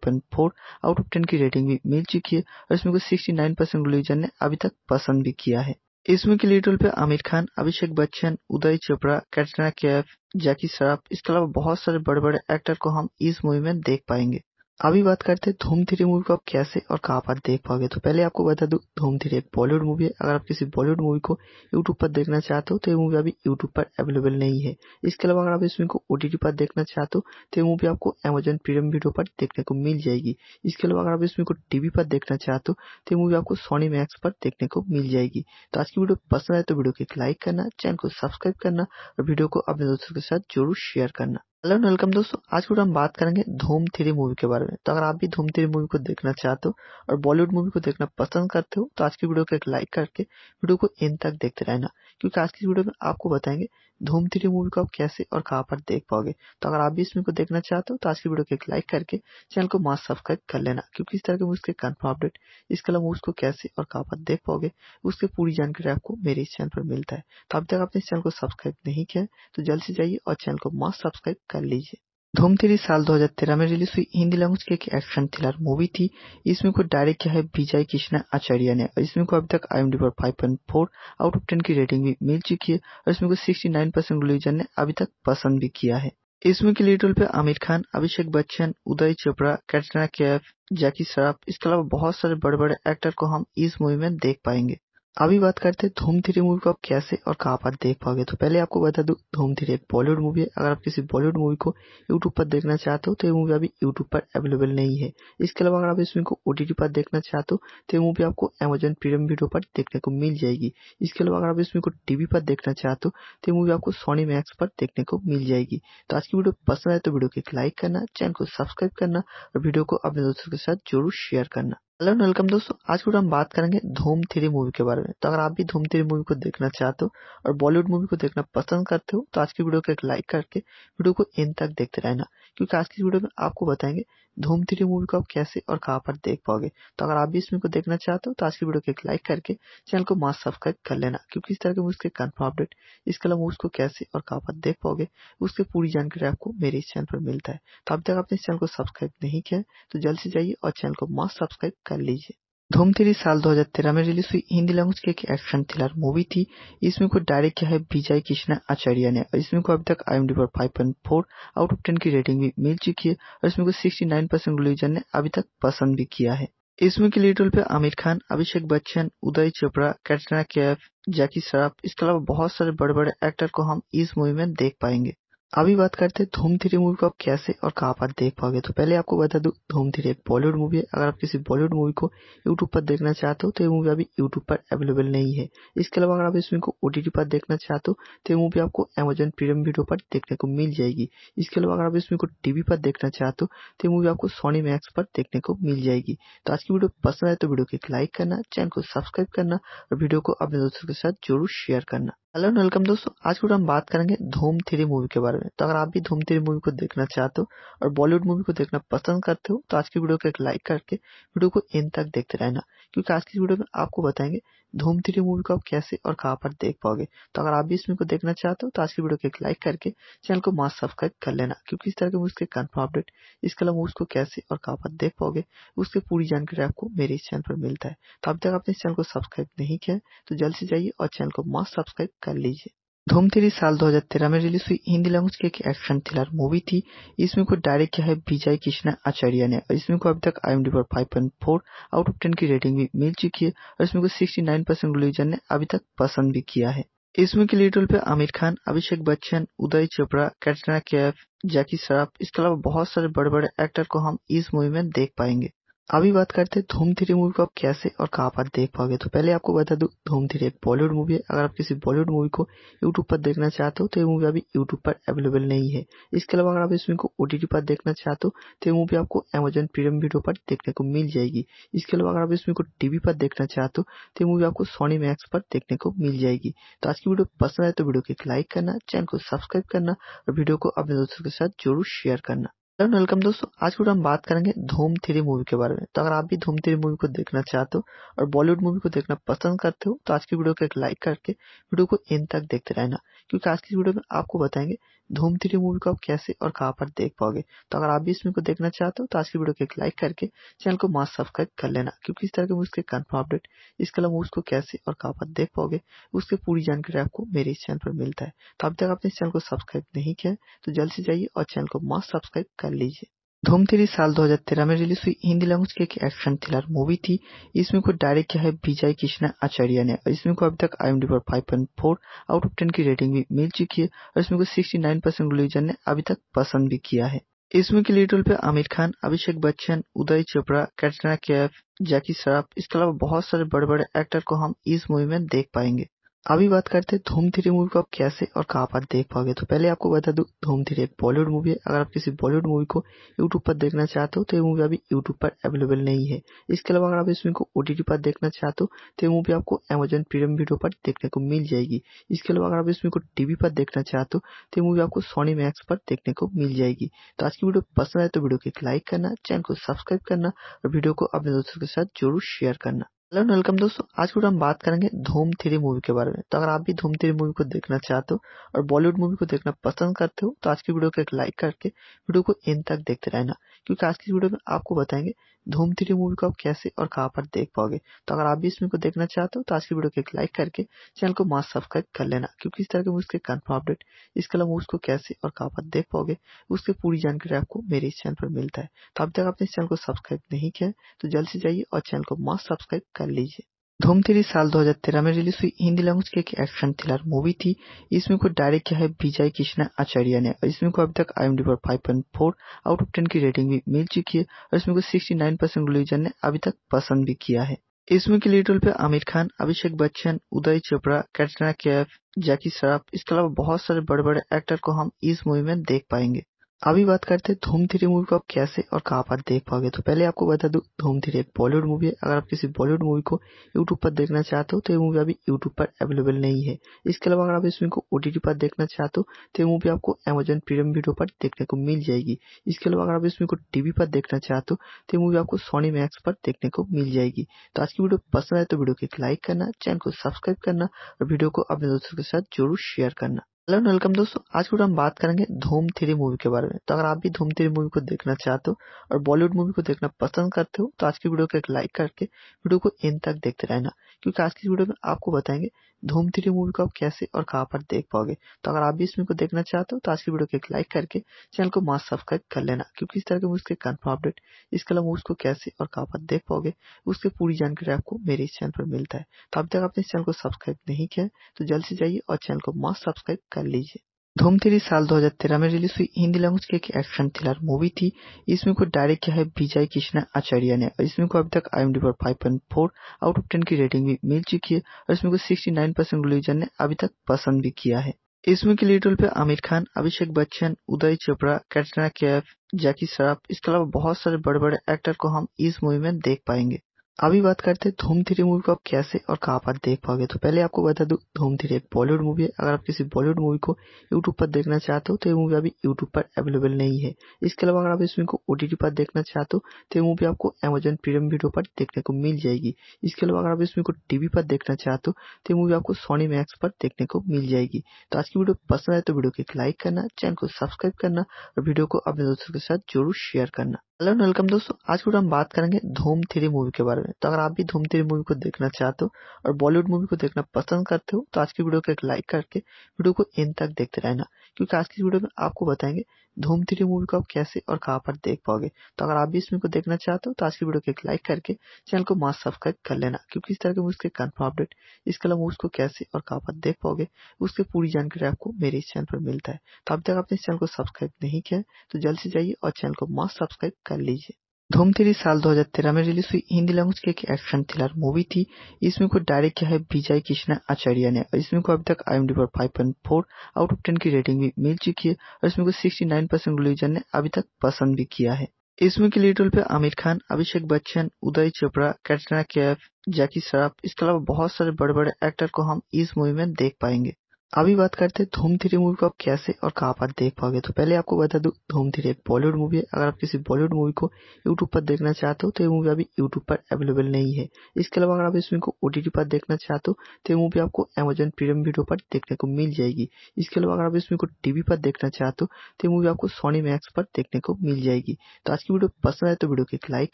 पर 5.4 आउट ऑफ 10 की रेटिंग भी मिल चुकी है और इसमें को 69 परसेंट रिलीजन ने अभी तक पसंद भी किया है इसमें के लीड रोल पे आमिर खान अभिषेक बच्चन उदय चोपड़ा कैटरीना कैफ जैकी श्रॉफ इसके अलावा बहुत सारे बड़े बड़े एक्टर को हम इस मूवी में देख पाएंगे अभी बात करते हैं धूम थ्री मूवी को आप कैसे और कहाँ पर देख पाओगे तो पहले आपको बता दूं धूम थ्री एक बॉलीवुड मूवी है अगर आप किसी बॉलीवुड मूवी को यूट्यूब पर देखना चाहते हो तो ये मूवी अभी यूट्यूब पर अवेलेबल नहीं है इसके अलावा अगर आप इस मूवी को ओटीटी पर देखना चाहते हो तो ये मूवी आपको अमेजन प्रीमियम वीडियो पर देखने को मिल जाएगी इसके अलावा अगर आप इस मूवी को टीवी पर देखना चाहते हो तो ये मूवी आपको सोनी मैक्स पर देखने को मिल जाएगी तो आज की वीडियो पसंद आए तो वीडियो को एक लाइक करना चैनल को सब्सक्राइब करना और वीडियो को अपने दोस्तों के साथ जरूर शेयर करना हेलो एंड वेलकम दोस्तों आज के हम बात करेंगे धूम थ्री मूवी के बारे में तो अगर आप भी धूम थ्री मूवी को देखना चाहते हो और बॉलीवुड मूवी को देखना पसंद करते हो तो आज की वीडियो को एक लाइक करके वीडियो को एंड तक देखते रहना क्योंकि आज की वीडियो में आपको बताएंगे धूम थ्री मूवी को आप कैसे और कहाँ पर देख पाओगे तो अगर आप भी इस मूवी को देखना चाहते हो तो आज की वीडियो को एक लाइक करके चैनल को मास्क सब्सक्राइब कर लेना क्योंकि इस तरह के मूवीज के कन्फर्म अपडेट इसके अलावा मूवीज को कैसे और कहाँ पर देख पाओगे उसकी पूरी जानकारी आपको मेरे इस चैनल पर मिलता है तो अब तक आपने इस चैनल को सब्सक्राइब नहीं किया तो जल्द से जाइए और चैनल को मास्क सब्सक्राइब कर लीजिए धूम थ्री साल 2013 में रिलीज हुई हिंदी लैंग्वेज की एक एक्शन थ्रिलर मूवी थी इसमें को डायरेक्ट किया है विजय कृष्णा आचार्य ने और इसमें को अभी तक आई एम डी पर फोर आउट ऑफ टेन की रेटिंग भी मिल चुकी है और इसमें को 69 परसेंट रिलीजन ने अभी तक पसंद भी किया है इसमें के लीड रोल पे आमिर खान अभिषेक बच्चन उदय चोपड़ा कैटरीना कैफ जैकी श्रॉफ इसके अलावा बहुत सारे बड़े बड़े एक्टर को हम इस मूवी में देख पाएंगे अभी बात करते हैं धूम थ्री मूवी को आप कैसे और कहाँ पर देख पाओगे तो पहले आपको बता दूं धूम थ्री एक बॉलीवुड मूवी है अगर आप किसी बॉलीवुड मूवी को यूट्यूब पर देखना चाहते हो तो ये मूवी अभी यूट्यूब पर अवेलेबल नहीं है इसके अलावा अगर आप इस मूवी को ओटीटी पर देखना चाहते हो तो ये मूवी आपको अमेजन प्रीमियम वीडियो पर देखने को मिल जाएगी इसके अलावा अगर आप इस मूवी को टीवी पर देखना चाहते हो तो ये मूवी आपको सोनी मैक्स पर देखने को मिल जाएगी तो आज की वीडियो पसंद आए तो वीडियो को एक लाइक करना चैनल को सब्सक्राइब करना और वीडियो को अपने दोस्तों के साथ जरूर शेयर करना हेलो एंड वेलकम दोस्तों आज के हम बात करेंगे धूम थ्री मूवी के बारे में तो अगर आप भी धूम थ्री मूवी को देखना चाहते हो और बॉलीवुड मूवी को देखना पसंद करते हो तो आज की वीडियो को एक लाइक करके वीडियो को इन तक देखते रहना क्योंकि आज की वीडियो में आपको बताएंगे धूम थ्री मूवी को आप कैसे और कहाँ पर देख पाओगे तो अगर आप भी मूवी को देखना चाहते हो तो आज की वीडियो को एक लाइक करके चैनल को मास्क सब्सक्राइब कर लेना क्योंकि इस तरह के मूवीज के कन्फर्म अपडेट इसके अलावा को कैसे और कहाँ पर देख पाओगे उसकी पूरी जानकारी आपको मेरे इस चैनल पर मिलता है तो अब तक आपने इस चैनल को सब्सक्राइब नहीं किया तो जल्द से जाइए और चैनल को मास्क सब्सक्राइब कर लीजिए धूम थ्री साल 2013 में रिलीज हुई हिंदी लैंग्वेज की एक एक्शन थ्रिलर मूवी थी इसमें को डायरेक्ट किया है विजय कृष्णा आचार्य ने और इसमें को अभी तक आई पर five point four out of ten की रेटिंग भी मिल चुकी है और इसमें को सिक्सटी नाइन परसेंट रिलीजन ने अभी तक पसंद भी किया है इसमें के लीड रोल पे आमिर खान अभिषेक बच्चन उदय चोपड़ा कैटरीना कैफ जैकी श्रॉफ इसके अलावा बहुत सारे बड़े बड़े एक्टर को हम इस मूवी में देख पाएंगे अभी बात करते हैं धूम थ्री मूवी को आप कैसे और कहाँ पर देख पाओगे तो पहले आपको बता दूं धूम थ्री एक बॉलीवुड मूवी है अगर आप किसी बॉलीवुड मूवी को यूट्यूब पर देखना चाहते हो तो ये मूवी अभी यूट्यूब पर अवेलेबल नहीं है इसके अलावा अगर आप इस मूवी को ओटीटी पर देखना चाहते हो तो ये मूवी आपको अमेजन प्रीमियम वीडियो पर देखने को मिल जाएगी इसके अलावा अगर आप इस मूवी को टीवी पर देखना चाहते हो तो ये मूवी आपको सोनी मैक्स पर देखने को मिल जाएगी तो आज की वीडियो पसंद आए तो वीडियो को एक लाइक करना चैनल को सब्सक्राइब करना और वीडियो को अपने दोस्तों के साथ जरूर शेयर करना हेलो एंड वेलकम दोस्तों आज हम बात करेंगे धूम थ्री मूवी के बारे में तो अगर आप भी धूम थ्री मूवी को देखना चाहते हो और बॉलीवुड मूवी को देखना पसंद करते हो तो आज की वीडियो को एक लाइक करके वीडियो को एंड तक देखते रहना क्योंकि आज की वीडियो में आपको बताएंगे धूम थ्री मूवी को आप कैसे और कहाँ पर देख पाओगे तो अगर आप भी इस मूवी को देखना चाहते हो तो आज की वीडियो को एक लाइक करके चैनल को मास्क सब्सक्राइब कर लेना क्योंकि इस तरह के मूवी के कन्फर्म अपडेट इसके अलावा मूवीज को कैसे और कहाँ पर देख पाओगे उसकी पूरी जानकारी आपको मेरे इस चैनल पर मिलता है तो अब तक आपने इस चैनल को सब्सक्राइब नहीं किया तो जल्द से जाइए और चैनल को मास्क सब्सक्राइब कर लीजिए धूम थ्री साल 2013 में रिलीज हुई हिंदी लैंग्वेज की एक एक्शन थ्रिलर मूवी थी इसमें को डायरेक्ट किया है विजय कृष्णा आचार्य ने और इसमें को अभी तक आई पर 5.4 आउट ऑफ 10 की रेटिंग भी मिल चुकी है और इसमें को 69 परसेंट रिलीजन ने अभी तक पसंद भी किया है इसमें के लीड रोल पे आमिर खान अभिषेक बच्चन उदय चोपड़ा कैटरीना कैफ जैकी श्रॉफ इसके अलावा बहुत सारे बड़े बड़े एक्टर को हम इस मूवी में देख पाएंगे अभी बात करते हैं धूम थ्री मूवी को आप कैसे और कहां पर देख पाओगे तो पहले आपको बता दूं धूम थ्री एक बॉलीवुड मूवी है अगर आप किसी बॉलीवुड मूवी को यूट्यूब पर देखना चाहते हो तो ये मूवी अभी यूट्यूब पर अवेलेबल नहीं है इसके अलावा अगर आप इस मूवी को ओटीटी पर देखना चाहते हो तो ये मूवी आपको अमेजन प्रीमियम वीडियो पर देखने को मिल जाएगी इसके अलावा अगर आप इस मूवी को टीवी पर देखना चाहते हो तो ये मूवी आपको सोनी मैक्स पर देखने को मिल जाएगी तो आज की वीडियो पसंद आए तो वीडियो को एक लाइक करना चैनल को सब्सक्राइब करना और वीडियो को अपने दोस्तों के साथ जरूर शेयर करना हेलो वेलकम दोस्तों आज के हम बात करेंगे धूम थ्री मूवी के बारे में तो अगर आप भी धूम थ्री मूवी को देखना चाहते हो और बॉलीवुड मूवी को देखना पसंद करते हो तो आज की वीडियो को एक लाइक करके वीडियो को एंड तक देखते रहना क्योंकि आज की वीडियो में आपको बताएंगे धूम थ्री मूवी को आप कैसे और कहां पर देख पाओगे तो अगर आप भी इस मूवी को देखना चाहते हो तो आज की वीडियो को एक लाइक करके चैनल को मास्क सब्सक्राइब कर लेना क्योंकि इस तरह के मूवीज के कन्फर्म अपडेट इसके अलावा मूवीज को कैसे और कहाँ पर देख पाओगे उसकी पूरी जानकारी आपको मेरे इस चैनल पर मिलता है तो अब तक आपने इस चैनल को सब्सक्राइब नहीं किया तो जल्द से जाइए और चैनल को मास्क सब्सक्राइब कर लीजिए धूम थ्री साल 2013 में रिलीज हुई हिंदी लैंग्वेज की एक एक्शन थ्रिलर मूवी थी इसमें को डायरेक्ट किया है विजय कृष्णा आचार्य ने और इसमें को अभी तक आई एम पर five point four out of ten की रेटिंग भी मिल चुकी है और इसमें को सिक्सटी नाइन परसेंट रिलीजन ने अभी तक पसंद भी किया है इसमें के लीड रोल पे आमिर खान अभिषेक बच्चन उदय चोपड़ा कैटरीना कैफ जैकी शराफ इसके अलावा बहुत सारे बड़े बड़े एक्टर को हम इस मूवी में देख पाएंगे अभी बात करते हैं धूम थ्री मूवी को आप कैसे और कहाँ पर देख पाओगे तो पहले आपको बता दूं धूम थ्री एक बॉलीवुड मूवी है अगर आप किसी बॉलीवुड मूवी को यूट्यूब पर देखना चाहते हो तो ये मूवी अभी यूट्यूब पर अवेलेबल नहीं है इसके अलावा अगर आप इस मूवी को ओटीटी पर देखना चाहते हो तो ये मूवी आपको अमेजन प्रीमियम वीडियो पर देखने को मिल जाएगी इसके अलावा अगर आप इस मूवी को टीवी पर देखना चाहते हो तो ये मूवी आपको सोनी मैक्स पर देखने को मिल जाएगी तो आज की वीडियो पसंद आए तो वीडियो को एक लाइक करना चैनल को सब्सक्राइब करना और वीडियो को अपने दोस्तों के साथ जरूर शेयर करना हेलो वेलकम दोस्तों आज के हम बात करेंगे धूम थ्री मूवी के बारे में तो अगर आप भी धूम थ्री मूवी को देखना चाहते हो और बॉलीवुड मूवी को देखना पसंद करते हो तो आज की वीडियो को एक लाइक करके वीडियो को एंड तक देखते रहना क्योंकि आज की वीडियो में आपको बताएंगे धूम थ्री मूवी को आप कैसे और कहाँ पर देख पाओगे तो अगर आप भी इस मूवी को देखना चाहते हो तो आज की वीडियो को एक लाइक करके चैनल को मास्क सब्सक्राइब कर लेना क्योंकि इस तरह के मूवीज के कन्फर्म अपडेट इसके अलावा को कैसे और कहाँ पर देख पाओगे उसकी पूरी जानकारी आपको मेरे इस चैनल पर मिलता है तो अब तक आपने इस चैनल को सब्सक्राइब नहीं किया तो जल्द से जाइए और चैनल को मास्क सब्सक्राइब कर कर लीजिए धूम थ्री साल 2013 में रिलीज हुई हिंदी लैंग्वेज की एक एक्शन थ्रिलर मूवी थी इसमें को डायरेक्ट किया है विजय कृष्णा आचार्य ने और इसमें को अभी तक आई पर five point four out of ten की रेटिंग भी मिल चुकी है और इसमें को सिक्सटी नाइन परसेंट रिलीजन ने अभी तक पसंद भी किया है इसमें के लीड रोल पे आमिर खान अभिषेक बच्चन उदय चोपड़ा कैटरीना कैफ जैकी श्रॉफ इसके अलावा बहुत सारे बड़े बड़े एक्टर को हम इस मूवी में देख पाएंगे अभी बात करते हैं धूम थ्री मूवी को आप कैसे और कहाँ पर देख पाओगे तो पहले आपको बता दूं धूम थ्री एक बॉलीवुड मूवी है अगर आप किसी बॉलीवुड मूवी को यूट्यूब पर देखना चाहते हो तो ये मूवी अभी यूट्यूब पर अवेलेबल नहीं है इसके अलावा अगर आप इस मूवी को ओटीटी पर देखना चाहते हो तो ये मूवी आपको अमेजन प्रीमियम वीडियो पर देखने को मिल जाएगी इसके अलावा अगर आप इस मूवी को टीवी पर देखना चाहते हो तो ये मूवी आपको सोनी मैक्स पर देखने को मिल जाएगी तो आज की वीडियो पसंद आए तो वीडियो को एक लाइक करना चैनल को सब्सक्राइब करना और वीडियो को अपने दोस्तों के साथ जरूर शेयर करना हेलो वेलकम दोस्तों आज हम बात करेंगे धूम थ्री मूवी के बारे में तो अगर आप भी धूम थ्री मूवी को देखना चाहते हो और बॉलीवुड मूवी को देखना पसंद करते हो तो आज की वीडियो को एक लाइक करके वीडियो को एंड तक देखते रहना क्योंकि आज की वीडियो में आपको बताएंगे धूम थ्री मूवी को आप कैसे और कहाँ पर देख पाओगे तो अगर आप भी इस मूवी को देखना चाहते हो तो आज की वीडियो को एक लाइक करके चैनल को मास्क सब्सक्राइब कर लेना क्योंकि इस तरह के मूवीज के कन्फर्म अपडेट इसके अलावा मूवीज को कैसे और कहाँ पर देख पाओगे उसकी पूरी जानकारी आपको मेरे इस चैनल पर मिलता है तो अब तक आपने इस चैनल को सब्सक्राइब नहीं किया तो जल्द से जाइए और चैनल को मास्क सब्सक्राइब कर लीजिए धूम थ्री साल 2013 में रिलीज हुई हिंदी लैंग्वेज की एक एक्शन थ्रिलर मूवी थी इसमें को डायरेक्ट किया है विजय कृष्णा आचार्य ने और इसमें को अभी तक आई पर five point four out of ten की रेटिंग भी मिल चुकी है और इसमें को सिक्सटी नाइन परसेंट रिलीजन ने अभी तक पसंद भी किया है इसमें के लीड रोल पे आमिर खान अभिषेक बच्चन उदय चोपड़ा कैटरीना कैफ जैकी श्रॉफ इसके अलावा बहुत सारे बड़े बड़े एक्टर को हम इस मूवी में देख पाएंगे अभी बात करते हैं धूम थ्री मूवी को आप कैसे और कहां पर देख पाओगे तो पहले आपको बता दूं धूम थ्री एक बॉलीवुड मूवी है अगर आप किसी बॉलीवुड मूवी को यूट्यूब पर देखना चाहते हो तो ये मूवी अभी यूट्यूब पर अवेलेबल नहीं है इसके अलावा अगर आप इस मूवी को ओटीटी पर देखना चाहते हो तो ये मूवी आपको अमेजन प्रीमियम वीडियो पर देखने को मिल जाएगी इसके अलावा अगर आप इस मूवी को टीवी पर देखना चाहते हो तो ये मूवी आपको सोनी मैक्स पर देखने को मिल जाएगी तो आज की वीडियो पसंद आए तो वीडियो को एक लाइक करना चैनल को सब्सक्राइब करना और वीडियो को अपने दोस्तों के साथ जरूर शेयर करना हेलो एंड वेलकम दोस्तों आज के हम बात करेंगे धूम थ्री मूवी के बारे में तो अगर आप भी धूम थ्री मूवी को देखना चाहते हो और बॉलीवुड मूवी को देखना पसंद करते हो तो आज की वीडियो को एक लाइक करके वीडियो को एंड तक देखते रहना क्योंकि आज की वीडियो में आपको बताएंगे धूम थ्री मूवी को आप कैसे और कहाँ पर देख पाओगे तो अगर आप भी मूवी को देखना चाहते हो तो आज की वीडियो को एक लाइक करके चैनल को मास्क सब्सक्राइब कर लेना क्योंकि इस तरह के मूवीज के कन्फर्म अपडेट इसके अलावा को कैसे और कहाँ पर देख पाओगे उसकी पूरी जानकारी आपको मेरे इस चैनल पर मिलता है तो अब तक आपने इस चैनल को सब्सक्राइब नहीं किया तो जल्द से जाइए और चैनल को मास्क सब्सक्राइब कर लीजिए धूम थ्री साल 2013 में रिलीज हुई हिंदी लैंग्वेज की एक एक्शन थ्रिलर मूवी थी इसमें को डायरेक्ट किया है विजय कृष्णा आचार्य ने और इसमें को अभी तक आई पर five point four out of ten की रेटिंग भी मिल चुकी है और इसमें को सिक्सटी नाइन परसेंट रिलीजन ने अभी तक पसंद भी किया है इसमें के लीड रोल पे आमिर खान अभिषेक बच्चन उदय चोपड़ा कैटरीना कैफ जैकी श्रॉफ इसके अलावा बहुत सारे बड़े बड़े एक्टर को हम इस मूवी में देख पाएंगे अभी बात करते हैं धूम थ्री मूवी को आप कैसे और कहाँ पर देख पाओगे तो पहले आपको बता दूं धूम थ्री एक बॉलीवुड मूवी है अगर आप किसी बॉलीवुड मूवी को यूट्यूब पर देखना चाहते हो तो ये मूवी अभी यूट्यूब पर अवेलेबल नहीं है इसके अलावा अगर आप इस मूवी को ओटीटी पर देखना चाहते हो तो ये मूवी आपको अमेजन प्रीमियम वीडियो पर देखने को मिल जाएगी इसके अलावा अगर आप इस मूवी को टीवी पर देखना चाहते हो तो ये मूवी आपको सोनी मैक्स पर देखने को मिल जाएगी तो आज की वीडियो पसंद आए तो वीडियो को एक लाइक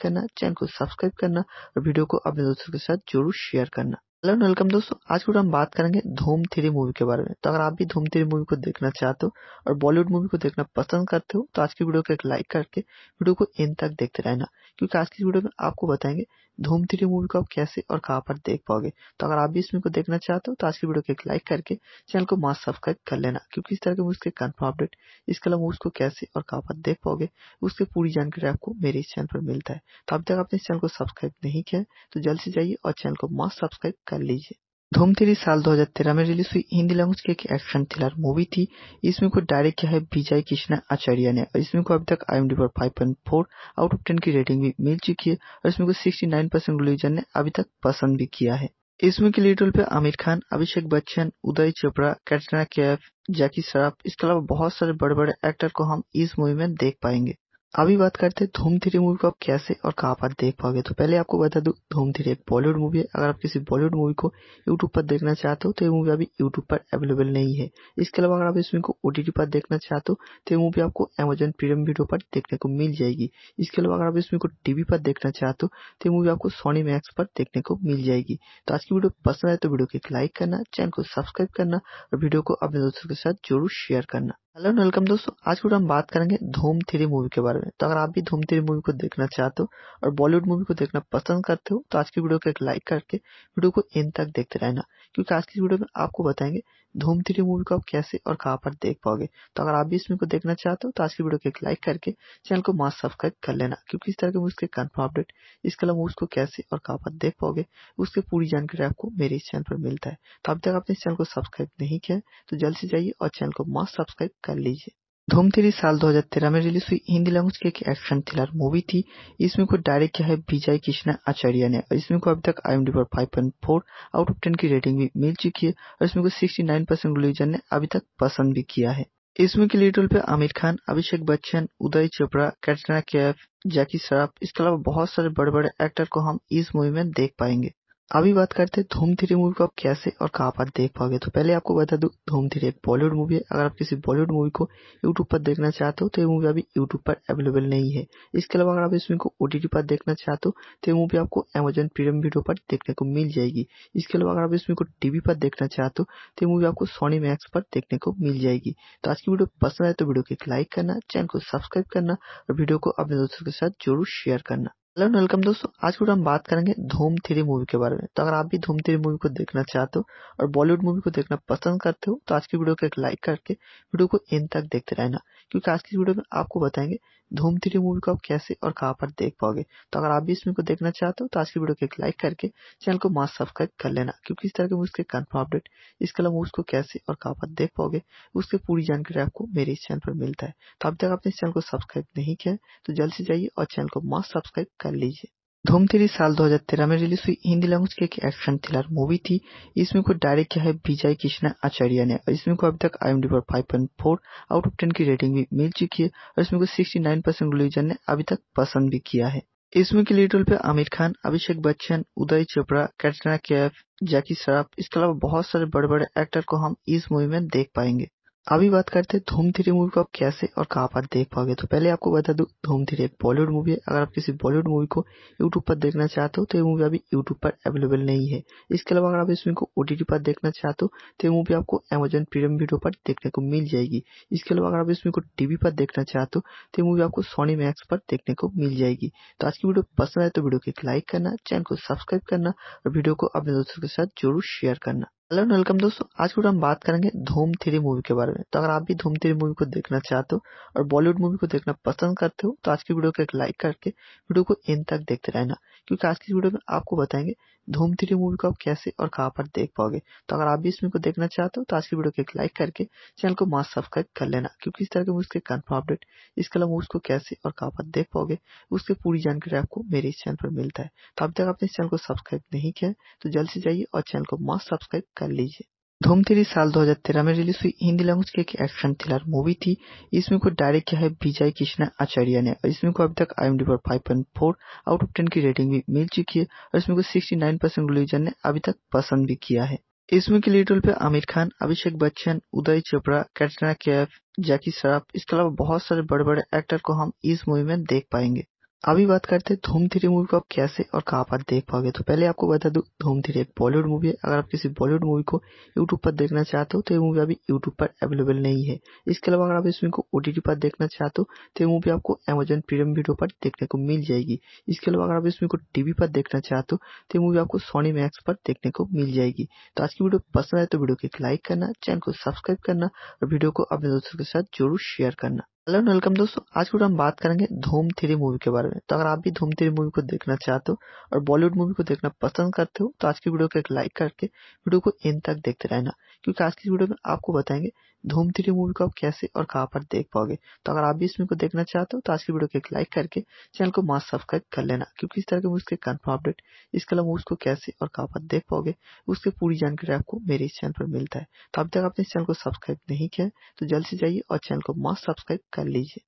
करना चैनल को सब्सक्राइब करना और वीडियो को अपने दोस्तों के साथ जरूर शेयर करना हेलो वेलकम दोस्तों आज हम बात करेंगे धूम थ्री मूवी के बारे में तो अगर आप भी धूम थ्री मूवी को देखना चाहते हो और बॉलीवुड मूवी को देखना पसंद करते हो तो आज की वीडियो को एक लाइक करके वीडियो को एंड तक देखते रहना क्योंकि आज की वीडियो में आपको बताएंगे धूम थ्री मूवी को आप कैसे और कहाँ पर देख पाओगे तो अगर आप भी इस मूवी को देखना चाहते हो तो आज की वीडियो को एक लाइक करके चैनल को मास्क सब्सक्राइब कर लेना क्योंकि इस तरह के मूवी के कन्फर्म अपडेट इसके अलावा मूवीज को कैसे और कहाँ पर देख पाओगे उसकी पूरी जानकारी आपको मेरे इस चैनल पर मिलता है तो अब तक आपने इस चैनल को सब्सक्राइब नहीं किया तो जल्द से जाइए और चैनल को मास्क सब्सक्राइब कर लीजिए धूम थ्री साल 2013 में रिलीज हुई हिंदी लैंग्वेज की एक एक्शन थ्रिलर मूवी थी इसमें को डायरेक्ट किया है विजय कृष्णा आचार्य ने और इसमें को अभी तक आई पर 5.4 आउट ऑफ 10 की रेटिंग भी मिल चुकी है और इसमें को 69 परसेंट रिलीजन ने अभी तक पसंद भी किया है इसमें के लीड रोल पे आमिर खान अभिषेक बच्चन उदय चोपड़ा कैटरीना कैफ जैकी श्रॉफ इसके अलावा बहुत सारे बड़े बड़े एक्टर को हम इस मूवी में देख पाएंगे अभी बात करते हैं धूम थ्री मूवी को आप कैसे और कहां पर देख पाओगे तो पहले आपको बता दूं धूम थ्री एक बॉलीवुड मूवी है अगर आप किसी बॉलीवुड मूवी को यूट्यूब पर देखना चाहते हो तो ये मूवी अभी यूट्यूब पर अवेलेबल नहीं है इसके अलावा अगर आप इस मूवी को ओटीटी पर देखना चाहते हो तो ये मूवी आपको अमेजन प्रीमियम वीडियो पर देखने को मिल जाएगी इसके अलावा अगर आप इस मूवी को टीवी पर देखना चाहते हो तो ये मूवी आपको सोनी मैक्स पर देखने को मिल जाएगी तो आज की वीडियो पसंद आए तो वीडियो को एक लाइक करना चैनल को सब्सक्राइब करना और वीडियो को अपने दोस्तों के साथ जरूर शेयर करना हेलो एंड वेलकम दोस्तों आज के हम बात करेंगे धूम थ्री मूवी के बारे में तो अगर आप भी धूम थ्री मूवी को देखना चाहते हो और बॉलीवुड मूवी को देखना पसंद करते हो तो आज की वीडियो को एक लाइक करके वीडियो को एंड तक देखते रहना क्योंकि आज की वीडियो में आपको बताएंगे धूम थ्री मूवी को आप कैसे और कहाँ पर देख पाओगे तो अगर आप भी इस मूवी को देखना चाहते हो तो आज की वीडियो को एक लाइक करके चैनल को मास्क सब्सक्राइब कर लेना क्योंकि इस तरह के के कन्फर्म अपडेट इसके अलावा को कैसे और कहाँ पर देख पाओगे उसकी पूरी जानकारी आपको मेरे इस चैनल पर मिलता है तो अब तक आपने इस चैनल को सब्सक्राइब नहीं किया तो जल्द से जाइए और चैनल को मास्क सब्सक्राइब कर लीजिए धूम थ्री साल 2013 में रिलीज हुई हिंदी लैंग्वेज की एक एक्शन थ्रिलर मूवी थी इसमें को डायरेक्ट किया है विजय कृष्णा आचार्य ने और इसमें को अभी तक आई पर फोर आउट ऑफ टेन की रेटिंग भी मिल चुकी है और इसमें को को 69 परसेंट रिलीजन ने अभी तक पसंद भी किया है इसमें के लीड रोल पे आमिर खान अभिषेक बच्चन उदय चोपड़ा कैटरीना कैफ जैकी श्रॉफ इसके अलावा बहुत सारे बड़े बड़े एक्टर को हम इस मूवी में देख पाएंगे अभी बात करते हैं धूम थ्री मूवी को आप कैसे और कहाँ पर देख पाओगे तो पहले आपको बता दूं धूम थ्री एक बॉलीवुड मूवी है अगर आप किसी बॉलीवुड मूवी को यूट्यूब पर देखना चाहते हो तो ये मूवी अभी यूट्यूब पर अवेलेबल नहीं है इसके अलावा अगर आप इस मूवी को ओटीटी पर देखना चाहते हो तो ये मूवी आपको अमेजन प्रीमियम वीडियो पर देखने को मिल जाएगी इसके अलावा अगर आप इस मूवी को टीवी पर देखना चाहते हो तो ये मूवी आपको सोनी मैक्स पर देखने को मिल जाएगी तो आज की वीडियो पसंद आए तो वीडियो को एक लाइक करना चैनल को सब्सक्राइब करना और वीडियो को अपने दोस्तों के साथ जरूर शेयर करना हेलो वेलकम दोस्तों आज के हम बात करेंगे धूम थ्री मूवी के बारे में तो अगर आप भी धूम थ्री मूवी को देखना चाहते हो और बॉलीवुड मूवी को देखना पसंद करते हो तो आज की वीडियो को एक लाइक करके वीडियो को एंड तक देखते रहना क्योंकि आज की वीडियो में आपको बताएंगे धूम थ्री मूवी को आप कैसे और कहाँ पर देख पाओगे तो अगर आप भी इस मूवी को देखना चाहते हो तो आज की वीडियो को एक लाइक करके चैनल को मास्ट सब्सक्राइब कर लेना क्योंकि इस तरह के मूवीज़ के कन्फर्म अपडेट इसके अलावा मूवीज़ को कैसे और कहाँ पर देख पाओगे उसके पूरी जानकारी आपको मेरे इस चैनल पर मिलता है तो अब तक आपने इस चैनल को सब्सक्राइब नहीं किया तो जल्द से जाइए और चैनल को मास्क सब्सक्राइब कर लीजिए धूम थ्री साल 2013 में रिलीज हुई हिंदी लैंग्वेज की एक एक्शन थ्रिलर मूवी थी इसमें को डायरेक्ट किया है विजय कृष्णा आचार्य ने और इसमें को अभी तक आई पर five point four out of ten की रेटिंग भी मिल चुकी है और इसमें को सिक्सटी नाइन परसेंट रिलीजन ने अभी तक पसंद भी किया है इसमें के लीड रोल पे आमिर खान अभिषेक बच्चन उदय चोपड़ा कैटरीना कैफ जैकी श्रॉफ इसके अलावा बहुत सारे बड़े बड़े एक्टर को हम इस मूवी में देख पाएंगे अभी बात करते हैं धूम थ्री मूवी को आप कैसे और कहाँ पर देख पाओगे तो पहले आपको बता दूं धूम थ्री एक बॉलीवुड मूवी है अगर आप किसी बॉलीवुड मूवी को यूट्यूब पर देखना चाहते हो तो ये मूवी अभी यूट्यूब पर अवेलेबल नहीं है इसके अलावा अगर आप इस मूवी को ओटीटी पर देखना चाहते हो तो ये मूवी आपको अमेजन प्रीमियम वीडियो पर देखने को मिल जाएगी इसके अलावा अगर आप इस मूवी को टीवी पर देखना चाहते हो तो ये मूवी आपको सोनी मैक्स पर देखने को मिल जाएगी तो आज की वीडियो पसंद आए तो वीडियो को एक लाइक करना चैनल को सब्सक्राइब करना और वीडियो को अपने दोस्तों के साथ जरूर शेयर करना हेलो वेलकम दोस्तों आज हम बात करेंगे धूम थ्री मूवी के बारे में तो अगर आप भी धूम थ्री मूवी को देखना चाहते हो और बॉलीवुड मूवी को देखना पसंद करते हो तो आज की वीडियो को एक लाइक करके वीडियो को एंड तक देखते रहना क्योंकि आज की वीडियो में आपको बताएंगे धूम थ्री मूवी को आप कैसे और कहां पर देख पाओगे तो अगर आप भी इस मूवी को देखना चाहते हो तो आज की वीडियो को एक लाइक करके चैनल को मास्क सब्सक्राइब कर लेना क्योंकि इस तरह के मूवीज के कन्फर्म अपडेट इसके अलावा मूवीज को कैसे और कहाँ पर देख पाओगे उसकी पूरी जानकारी आपको मेरे इस चैनल पर मिलता है तो अब तक आपने इस चैनल को सब्सक्राइब नहीं किया तो जल्द से जाइए और चैनल को मास्क सब्सक्राइब कर लीजिए धूम थ्री साल 2013 में रिलीज हुई हिंदी लैंग्वेज की एक एक्शन थ्रिलर मूवी थी इसमें को डायरेक्ट किया है विजय कृष्णा आचार्य ने और इसमें को अभी तक आई पर five point four out of ten की रेटिंग भी मिल चुकी है और इसमें को सिक्सटी नाइन परसेंट रिलीजन ने अभी तक पसंद भी किया है इसमें के लीड रोल पे आमिर खान अभिषेक बच्चन उदय चोपड़ा कैटरीना कैफ जैकी श्रॉफ इसके अलावा बहुत सारे बड़े बड़े एक्टर को हम इस मूवी में देख पाएंगे अभी बात करते हैं धूम थ्री मूवी को आप कैसे और कहां पर देख पाओगे तो पहले आपको बता दूं धूम थ्री एक बॉलीवुड मूवी है अगर आप किसी बॉलीवुड मूवी को यूट्यूब पर देखना चाहते हो तो ये मूवी अभी यूट्यूब पर अवेलेबल नहीं है इसके अलावा अगर आप इस मूवी को ओटीटी पर देखना चाहते हो तो ये मूवी आपको अमेजन प्रीमियम वीडियो पर देखने को मिल जाएगी इसके अलावा अगर आप इस मूवी को टीवी पर देखना चाहते हो तो ये मूवी आपको सोनी मैक्स पर देखने को मिल जाएगी तो आज की वीडियो पसंद आए तो वीडियो को एक लाइक करना चैनल को सब्सक्राइब करना और वीडियो को अपने दोस्तों के साथ जरूर शेयर करना हेलो वेलकम दोस्तों आज के हम बात करेंगे धूम थ्री मूवी के बारे में तो अगर आप भी धूम थ्री मूवी को देखना चाहते हो और बॉलीवुड मूवी को देखना पसंद करते हो तो आज की वीडियो को एक लाइक करके वीडियो को एंड तक देखते रहना क्योंकि आज की वीडियो में आपको बताएंगे धूम थ्री मूवी को आप कैसे और कहाँ पर देख पाओगे तो अगर आप भी मूवी को देखना चाहते हो तो आज की वीडियो को एक लाइक करके चैनल को मास्ट सब्सक्राइब कर लेना क्योंकि इस तरह के के कन्फर्म अपडेट इसके अलावा को कैसे और कहाँ पर देख पाओगे उसकी पूरी जानकारी आपको मेरे इस चैनल पर मिलता है तो अब तक आपने इस चैनल को सब्सक्राइब नहीं किया तो जल्द से जाइए और चैनल को मास्क सब्सक्राइब कर कर लीजिए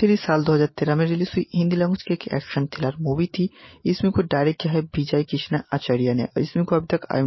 थ्री साल 2013 में रिलीज हुई हिंदी लैंग्वेज की एक एक्शन थ्रिलर मूवी थी इसमें को डायरेक्ट किया है विजय कृष्णा आचार्य ने और इसमें को अभी तक आई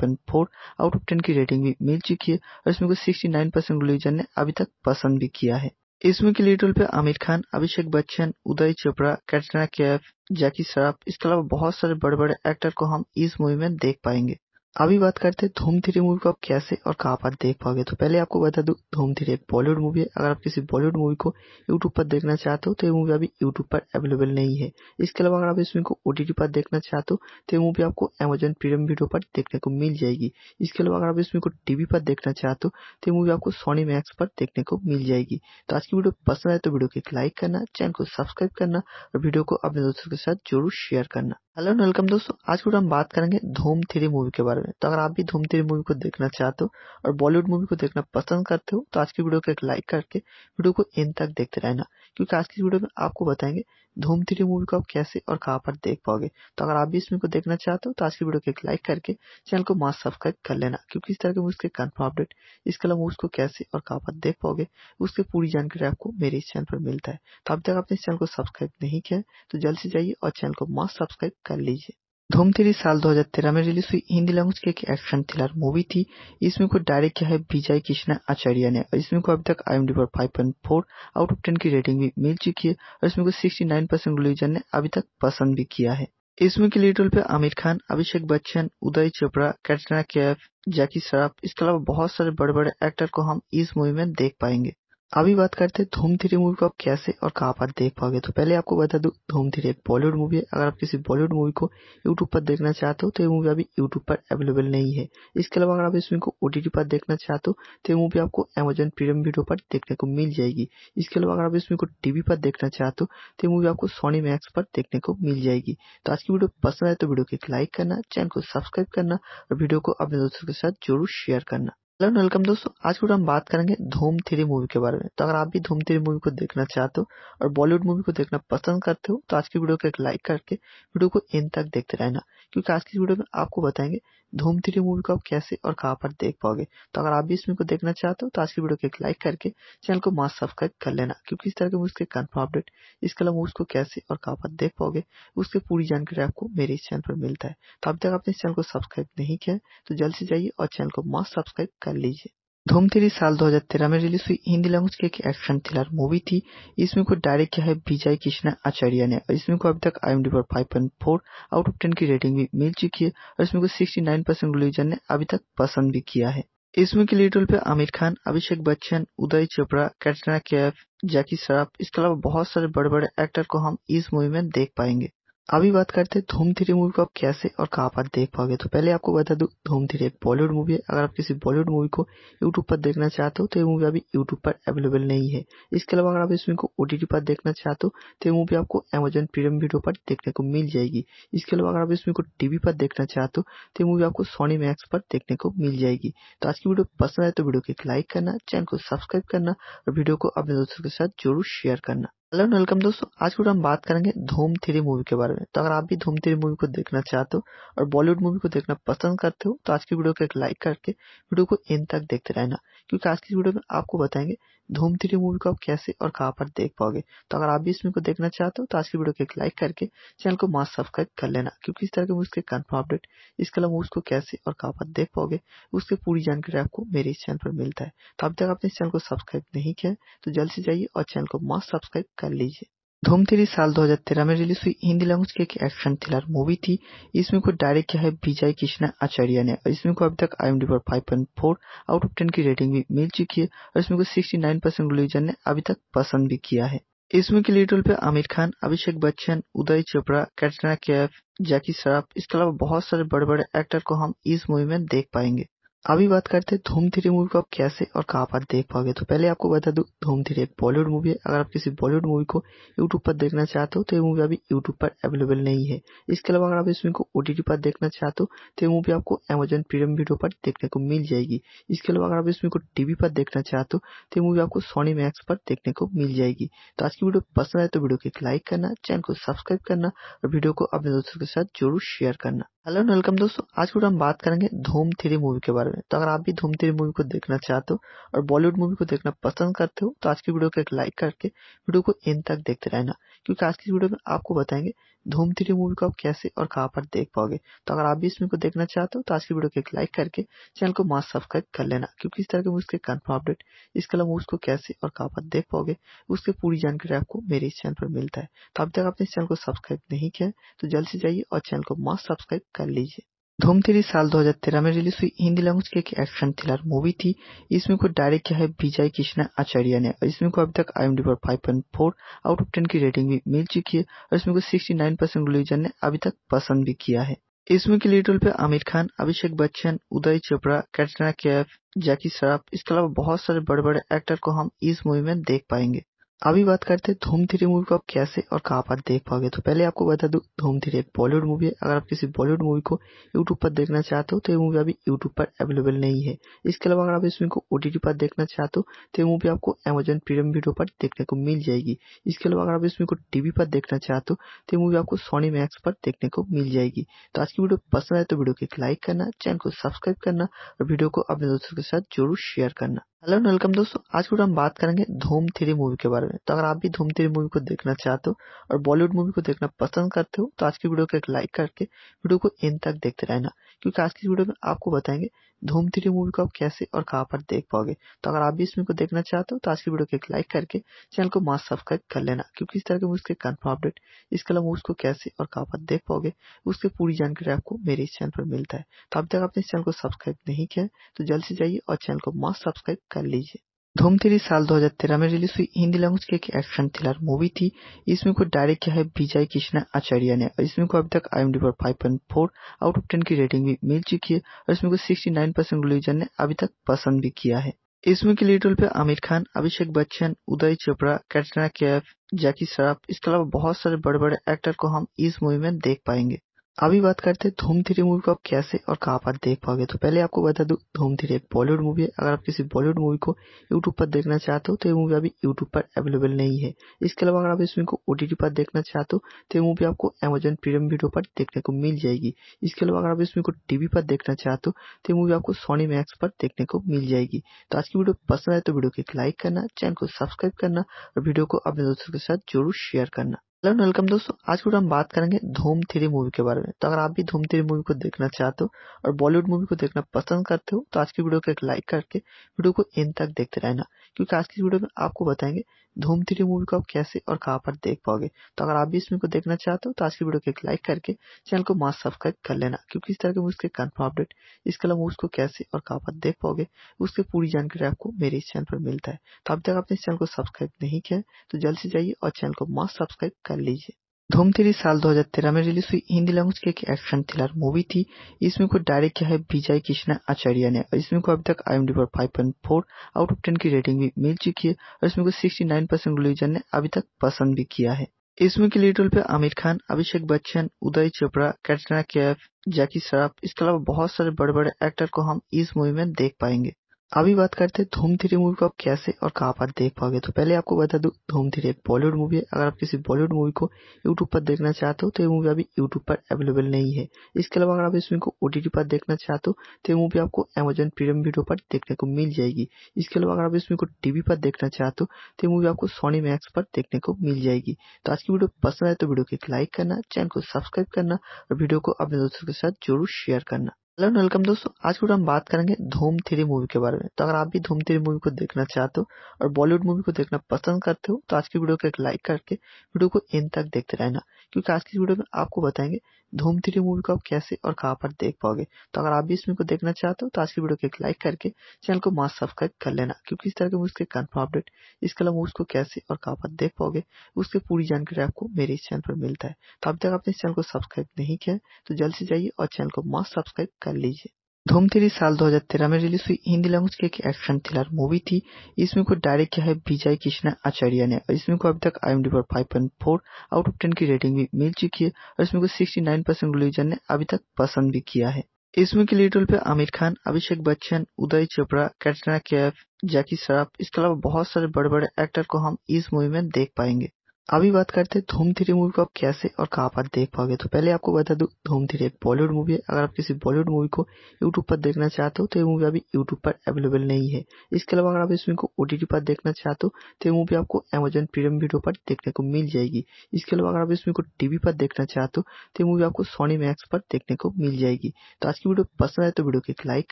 पर 5.4 आउट ऑफ 10 की रेटिंग भी मिल चुकी है और इसमें को 69 परसेंट रिलीजन ने अभी तक पसंद भी किया है इसमें के लीड रोल पे आमिर खान अभिषेक बच्चन उदय चोपड़ा कैटरीना कैफ जैकी श्रॉफ इसके अलावा बहुत सारे बड़े बड़े एक्टर को हम इस मूवी में देख पाएंगे अभी बात करते हैं धूम थ्री मूवी को आप कैसे और कहाँ पर देख पाओगे तो पहले आपको बता दूं धूम थ्री एक बॉलीवुड मूवी है अगर आप किसी बॉलीवुड मूवी को यूट्यूब पर देखना चाहते हो तो ये मूवी अभी यूट्यूब पर अवेलेबल नहीं है इसके अलावा अगर आप इस मूवी को ओटीटी पर देखना चाहते हो तो ये मूवी आपको अमेजोन प्रीमियम वीडियो पर देखने को मिल जाएगी इसके अलावा अगर आप इस मूवी को टीवी पर देखना चाहते हो तो ये मूवी आपको सोनी मैक्स पर देखने को मिल जाएगी तो आज की वीडियो पसंद आए तो वीडियो को एक लाइक करना चैनल को सब्सक्राइब करना और वीडियो को अपने दोस्तों के साथ जरूर शेयर करना हेलो वेलकम दोस्तों आज की वीडियो हम बात करेंगे धूम थ्री मूवी के बारे में में तो अगर आप भी धूमती मूवी को देखना चाहते हो और बॉलीवुड मूवी को देखना पसंद करते हो तो आज की वीडियो को एक लाइक करके वीडियो को इन तक देखते रहना क्योंकि आज की वीडियो में आपको बताएंगे धूम थ्री मूवी को आप कैसे और कहाँ पर देख पाओगे तो अगर आप भी इस मूवी को देखना चाहते हो तो आज की वीडियो को एक लाइक करके चैनल को मास्क सब्सक्राइब कर लेना क्योंकि इस तरह के मूवीज के कन्फर्म अपडेट इसके अलावा को कैसे और कहाँ पर देख पाओगे उसके पूरी जानकारी आपको मेरे इस चैनल पर मिलता है तो अब तक आपने इस चैनल को सब्सक्राइब नहीं किया तो जल्द से जाइए और चैनल को मास्क सब्सक्राइब कर लीजिए धूम3 साल 2013 में रिलीज हुई हिंदी लैंग्वेज की एक एक्शन थ्रिलर मूवी थी इसमें को डायरेक्ट किया है विजय कृष्णा आचार्य ने और इसमें को अभी तक आई पर 5.4 आउट ऑफ 10 की रेटिंग भी मिल चुकी है और इसमें मूवी को 69 परसेंट रिलीजन ने अभी तक पसंद भी किया है इस मूवी के लीड रोल पे आमिर खान अभिषेक बच्चन उदय चोपड़ा कैटरीना कैफ जैकी श्रॉफ इसके अलावा बहुत सारे बड़े बड़े एक्टर को हम इस मूवी में देख पाएंगे अभी बात करते हैं धूम थ्री मूवी को आप कैसे और कहाँ पर देख पाओगे तो पहले आपको बता दूं धूम थ्री एक बॉलीवुड मूवी है अगर आप किसी बॉलीवुड मूवी को यूट्यूब पर देखना चाहते हो तो ये मूवी अभी यूट्यूब पर अवेलेबल नहीं है इसके अलावा अगर आप इस मूवी को ओटीटी पर देखना चाहते हो तो ये मूवी आपको अमेजन प्रीमियम वीडियो पर देखने को मिल जाएगी इसके अलावा अगर आप इस मूवी को टीवी पर देखना चाहते हो तो ये मूवी आपको सोनी मैक्स पर देखने को मिल जाएगी तो आज की वीडियो पसंद आए तो वीडियो को एक लाइक करना चैनल को सब्सक्राइब करना और वीडियो को अपने दोस्तों के साथ जरूर शेयर करना हेलो वेलकम दोस्तों आज हम बात करेंगे धूम थ्री मूवी के बारे में तो अगर आप भी धूम थ्री मूवी को देखना चाहते हो और बॉलीवुड मूवी को देखना पसंद करते हो तो आज की वीडियो को एक लाइक करके वीडियो को एंड तक देखते रहना क्योंकि आज की वीडियो में आपको बताएंगे धूम थ्री मूवी को आप कैसे और कहाँ पर देख पाओगे तो अगर आप भी इस मूवी को देखना चाहते हो तो आज की वीडियो को एक लाइक करके चैनल को मास्क सब्सक्राइब कर लेना क्योंकि इस तरह के मूवीज के कन्फर्म अपडेट इसके अलावा मूवीज को कैसे और कहां पर देख पाओगे उसकी पूरी जानकारी आपको मेरे इस चैनल पर मिलता है तो अब तक आपने इस चैनल को सब्सक्राइब नहीं किया तो जल्द से जाइए और चैनल को मास्क सब्सक्राइब कर लीजिए धूम थ्री साल 2013 में रिलीज हुई हिंदी लैंग्वेज की एक एक्शन थ्रिलर मूवी थी इसमें को डायरेक्ट किया है विजय कृष्णा आचार्य ने और इसमें को अभी तक आई पर five point four out of ten की रेटिंग भी मिल चुकी है और इसमें को सिक्सटी नाइन परसेंट रिलीजन ने अभी तक पसंद भी किया है इसमें के लीड रोल पे आमिर खान अभिषेक बच्चन उदय चोपड़ा कैटरीना कैफ जैकी श्रॉफ इसके अलावा बहुत सारे बड़े बड़े एक्टर को हम इस मूवी में देख पाएंगे अभी बात करते हैं धूम थ्री मूवी को आप कैसे और कहाँ पर देख पाओगे तो पहले आपको बता दूं धूम थ्री एक बॉलीवुड मूवी है अगर आप किसी बॉलीवुड मूवी को यूट्यूब पर देखना चाहते हो तो ये मूवी अभी यूट्यूब पर अवेलेबल नहीं है इसके अलावा अगर आप इस मूवी को ओटीटी पर देखना चाहते हो तो ये मूवी आपको अमेजन प्रीमियम वीडियो पर देखने को मिल जाएगी इसके अलावा अगर आप इस मूवी को टीवी पर देखना चाहते हो तो ये मूवी आपको सोनी मैक्स पर देखने को मिल जाएगी तो आज की वीडियो पसंद आए तो वीडियो को एक लाइक करना चैनल को सब्सक्राइब करना और वीडियो को अपने दोस्तों के साथ जरूर शेयर करना हेलो एंड वेलकम दोस्तों आज के हम बात करेंगे धूम थ्री मूवी के बारे में तो अगर आप भी धूम थ्री मूवी को देखना चाहते हो और बॉलीवुड मूवी को देखना पसंद करते हो तो आज की वीडियो को एक लाइक करके वीडियो को इन तक देखते रहना क्योंकि आज की वीडियो में आपको बताएंगे धूम थ्री मूवी को आप कैसे और कहां पर देख पाओगे तो अगर आप भी इस मूवी को देखना चाहते हो तो आज की वीडियो को एक लाइक करके चैनल को मास्क सब्सक्राइब कर लेना क्योंकि इस तरह के मूवीज के कन्फर्म अपडेट इसके अलावा मूवीज को कैसे और कहां पर देख पाओगे उसकी पूरी जानकारी आपको मेरे इस चैनल पर मिलता है तो अब तक आपने इस चैनल को सब्सक्राइब नहीं किया तो जल्द से जाइए और चैनल को मास्क सब्सक्राइब कर लीजिए धूम थ्री साल 2013 में रिलीज हुई हिंदी लैंग्वेज की एक एक्शन थ्रिलर मूवी थी इसमें को डायरेक्ट किया है विजय कृष्णा आचार्य ने और इसमें को अभी तक आई पर 5.4 आउट ऑफ 10 की रेटिंग भी मिल चुकी है और इसमें को 69 परसेंट रिलीजन ने अभी तक पसंद भी किया है इसमें के लीड रोल पे आमिर खान अभिषेक बच्चन उदय चोपड़ा कैटरीना कैफ जैकी श्रॉफ इसके अलावा बहुत सारे बड़े बड़े एक्टर को हम इस मूवी में देख पाएंगे अभी बात करते हैं धूम थ्री मूवी को आप कैसे और कहाँ पर देख पाओगे तो पहले आपको बता दूं धूम थ्री एक बॉलीवुड मूवी है अगर आप किसी बॉलीवुड मूवी को यूट्यूब पर देखना चाहते हो तो ये मूवी अभी यूट्यूब पर अवेलेबल नहीं है इसके अलावा अगर आप इस मूवी को ओटीटी पर देखना चाहते हो तो ये मूवी आपको अमेजन प्रीमियम वीडियो पर देखने को मिल जाएगी इसके अलावा अगर आप इस मूवी को टीवी पर देखना चाहते हो तो ये मूवी आपको सोनी मैक्स पर देखने को मिल जाएगी तो आज की वीडियो पसंद आए तो वीडियो को एक लाइक करना चैनल को सब्सक्राइब करना और वीडियो को अपने दोस्तों के साथ जरूर शेयर करना हेलो वेलकम दोस्तों आज की वीडियो हम बात करेंगे धूम थ्री मूवी के बारे में में तो अगर आप भी धूमती मूवी को देखना चाहते हो और बॉलीवुड मूवी को देखना पसंद करते हो तो आज की वीडियो को एक लाइक करके वीडियो को इन तक देखते रहना क्योंकि आज की वीडियो में आपको बताएंगे धूम थ्री मूवी को आप कैसे और कहाँ पर देख पाओगे तो अगर आप भी इसमें को देखना चाहते हो तो आज की वीडियो को एक लाइक करके चैनल को मास्क सब्सक्राइब कर लेना क्योंकि इस तरह के मूवीज के कन्फर्म अपडेट इसके अलावा मूवीज को कैसे और कहाँ पर देख पाओगे उसकी पूरी जानकारी आपको मेरे इस चैनल पर मिलता है तो अब तक आपने इस चैनल को सब्सक्राइब नहीं किया है तो जल्द से जाइए और चैनल को मास्क सब्सक्राइब कर लीजिए धूम3 साल 2013 में रिलीज हुई हिंदी लैंग्वेज की एक एक्शन थ्रिलर मूवी थी इसमें को डायरेक्ट किया है विजय कृष्णा आचार्य ने और इसमें को अभी तक आई पर 5.4 आउट ऑफ 10 की रेटिंग भी मिल चुकी है और इसमें को 69 परसेंट रिलीजन ने अभी तक पसंद भी किया है इस मूवी के लीड रोल पे आमिर खान अभिषेक बच्चन उदय चोपड़ा कैटरीना कैफ जैकी श्रॉफ इसके अलावा बहुत सारे बड़े बड़े एक्टर को हम इस मूवी में देख पाएंगे अभी बात करते हैं धूम थ्री मूवी को आप कैसे और कहाँ पर देख पाओगे तो पहले आपको बता दूँ धूम थ्री एक बॉलीवुड मूवी है अगर आप किसी बॉलीवुड मूवी को यूट्यूब पर देखना चाहते हो तो ये मूवी अभी यूट्यूब पर अवेलेबल नहीं है इसके अलावा अगर आप इस मूवी को ओटीटी पर देखना चाहते हो तो ये मूवी आपको अमेजन प्रीमियम वीडियो पर देखने को मिल जाएगी इसके अलावा अगर आप इस मूवी को टीवी पर देखना चाहते हो तो ये मूवी आपको सोनी मैक्स पर देखने को मिल जाएगी तो आज की वीडियो पसंद आए तो वीडियो को एक लाइक करना चैनल को सब्सक्राइब करना और वीडियो को अपने दोस्तों के साथ जरूर शेयर करना हेलो एंड वेलकम दोस्तों आज के हम बात करेंगे धूम थ्री मूवी के बारे में तो अगर आप भी धूम थ्री मूवी को देखना चाहते हो और बॉलीवुड मूवी को देखना पसंद करते हो तो आज की वीडियो को एक लाइक करके वीडियो को एंड तक देखते रहना क्योंकि आज की वीडियो में आपको बताएंगे धूम थ्री मूवी को आप कैसे और कहाँ पर देख पाओगे तो अगर आप भी इस मूवी को देखना चाहते हो तो आज की वीडियो को एक लाइक करके चैनल को मास्क सब्सक्राइब कर लेना क्योंकि इस तरह के उसके कन्फर्म अपडेट इसके अलावा को कैसे और कहाँ पर देख पाओगे उसकी पूरी जानकारी आपको मेरे इस चैनल पर मिलता है तो अब तक आपने इस चैनल को सब्सक्राइब नहीं किया तो जल्द से जाइए और चैनल को मास्क सब्सक्राइब कर लीजिए धूम थ्री साल 2013 में रिलीज हुई हिंदी लैंग्वेज की एक एक्शन थ्रिलर मूवी थी इसमें को डायरेक्ट किया है विजय कृष्णा आचार्य ने और इसमें को अभी तक आई पर five point four out of ten की रेटिंग भी मिल चुकी है और इसमें को सिक्सटी नाइन परसेंट रिलीजन ने अभी तक पसंद भी किया है इसमें के लीड रोल पे आमिर खान अभिषेक बच्चन उदय चोपड़ा कैटरीना कैफ जैकी श्रॉफ इसके अलावा बहुत सारे बड़े बड़े एक्टर को हम इस मूवी में देख पाएंगे अभी बात करते हैं धूम थ्री मूवी को आप कैसे और कहाँ पर देख पाओगे तो पहले आपको बता दूं धूम थ्री एक बॉलीवुड मूवी है अगर आप किसी बॉलीवुड मूवी को यूट्यूब पर देखना चाहते हो तो ये मूवी अभी यूट्यूब पर अवेलेबल नहीं है इसके अलावा अगर आप इस मूवी को ओटीटी पर देखना चाहते हो तो ये मूवी आपको अमेजन प्रीमियम वीडियो पर देखने को मिल जाएगी इसके अलावा अगर आप इस मूवी को टीवी पर देखना चाहते हो तो ये मूवी आपको सोनी मैक्स पर देखने को मिल जाएगी तो आज की वीडियो पसंद आए तो वीडियो को एक लाइक करना चैनल को सब्सक्राइब करना और वीडियो को अपने दोस्तों के साथ जरूर शेयर करना हेलो वेलकम दोस्तों आज के हम बात करेंगे धूम थ्री मूवी के बारे में तो अगर आप भी धूम थ्री मूवी को देखना चाहते हो और बॉलीवुड मूवी को देखना पसंद करते हो तो आज की वीडियो को एक लाइक करके वीडियो को एंड तक देखते रहना क्योंकि आज की वीडियो में आपको बताएंगे धूम थ्री मूवी को आप कैसे और कहां पर देख पाओगे तो अगर आप भी मूवी को देखना चाहते हो तो आज की वीडियो को एक लाइक करके चैनल को मास्क सब्सक्राइब कर लेना क्योंकि इस तरह के मूवीज़ के कन्फर्म अपडेट इसके अलावा मूवीज़ को कैसे और कहां पर देख पाओगे उसकी पूरी जानकारी आपको मेरे इस चैनल पर मिलता है तो अब तक आपने इस चैनल को सब्सक्राइब नहीं किया है तो जल्द से जाइए और चैनल को मास्क सब्सक्राइब कर लीजिए धूम3 साल 2013 में रिलीज हुई हिंदी लैंग्वेज की एक एक्शन थ्रिलर मूवी थी इसमें को डायरेक्ट किया है विजय कृष्णा आचार्य ने और इसमें को अभी तक आई पर 5.4 आउट ऑफ 10 की रेटिंग भी मिल चुकी है और इसमें को 69 परसेंट रिलीजन ने अभी तक पसंद भी किया है इस मूवी के लीड रोल पे आमिर खान अभिषेक बच्चन उदय चोपड़ा कैटरीना कैफ जैकी श्रॉफ इसके अलावा बहुत सारे बड़े बड़े एक्टर को हम इस मूवी में देख पाएंगे अभी बात करते हैं धूम थ्री मूवी को आप कैसे और कहाँ पर देख पाओगे तो पहले आपको बता दूँ धूम थ्री एक बॉलीवुड मूवी है अगर आप किसी बॉलीवुड मूवी को यूट्यूब पर देखना चाहते हो तो ये मूवी अभी यूट्यूब पर अवेलेबल नहीं है इसके अलावा अगर आप इस मूवी को ओटीटी पर देखना चाहते हो तो ये मूवी आपको अमेजन प्रीमियम वीडियो पर देखने को मिल जाएगी इसके अलावा अगर आप इस मूवी को टीवी पर देखना चाहते हो तो ये मूवी आपको सोनी मैक्स पर देखने को मिल जाएगी तो आज की वीडियो पसंद आए तो वीडियो को एक लाइक करना चैनल को सब्सक्राइब करना और वीडियो को अपने दोस्तों के साथ जरूर शेयर करना हेलो वेलकम दोस्तों आज हम बात करेंगे धूम थ्री मूवी के बारे में तो अगर आप भी धूम थ्री मूवी को देखना चाहते हो और बॉलीवुड मूवी को देखना पसंद करते हो तो आज की वीडियो को एक लाइक करके वीडियो को एंड तक देखते रहना क्योंकि आज की वीडियो में आपको बताएंगे धूम थ्री मूवी को आप कैसे और कहाँ पर देख पाओगे तो अगर आप भी इस मूवी को देखना चाहते हो तो आज की वीडियो को एक लाइक करके चैनल को मास्क सब्सक्राइब कर लेना क्योंकि इस तरह के मूवी के कन्फर्म अपडेट इसके अलावा मूवी को कैसे और कहाँ पर देख पाओगे उसकी पूरी जानकारी आपको मेरे इस चैनल पर मिलता है तो अब तक आपने इस चैनल को सब्सक्राइब नहीं किया तो जल्द से जाइए और चैनल को मास्क सब्सक्राइब कर लीजिए धूम थ्री साल 2013 में रिलीज हुई हिंदी लैंग्वेज की एक एक्शन थ्रिलर मूवी थी इसमें को डायरेक्ट किया है विजय कृष्णा आचार्य ने और इसमें को अभी तक आई पर 5.4 आउट ऑफ 10 की रेटिंग भी मिल चुकी है और इसमें को 69 परसेंट रिलीजन ने अभी तक पसंद भी किया है इसमें के लीड रोल पे आमिर खान अभिषेक बच्चन उदय चोपड़ा कैटरीना कैफ जैकी श्रॉफ इसके अलावा बहुत सारे बड़े बड़े एक्टर को हम इस मूवी में देख पाएंगे अभी बात करते हैं धूम थ्री मूवी को आप कैसे और कहाँ पर देख पाओगे तो पहले आपको बता दूं धूम थ्री एक बॉलीवुड मूवी है अगर आप किसी बॉलीवुड मूवी को यूट्यूब पर देखना चाहते हो तो ये मूवी अभी यूट्यूब पर अवेलेबल नहीं है इसके अलावा अगर आप इस मूवी को ओटीटी पर देखना चाहते हो तो ये मूवी आपको अमेजन प्रीमियम वीडियो पर देखने को मिल जाएगी इसके अलावा अगर आप इस मूवी को टीवी पर देखना चाहते हो तो ये मूवी आपको सोनी मैक्स पर देखने को मिल जाएगी तो आज की वीडियो पसंद आए तो वीडियो को एक लाइक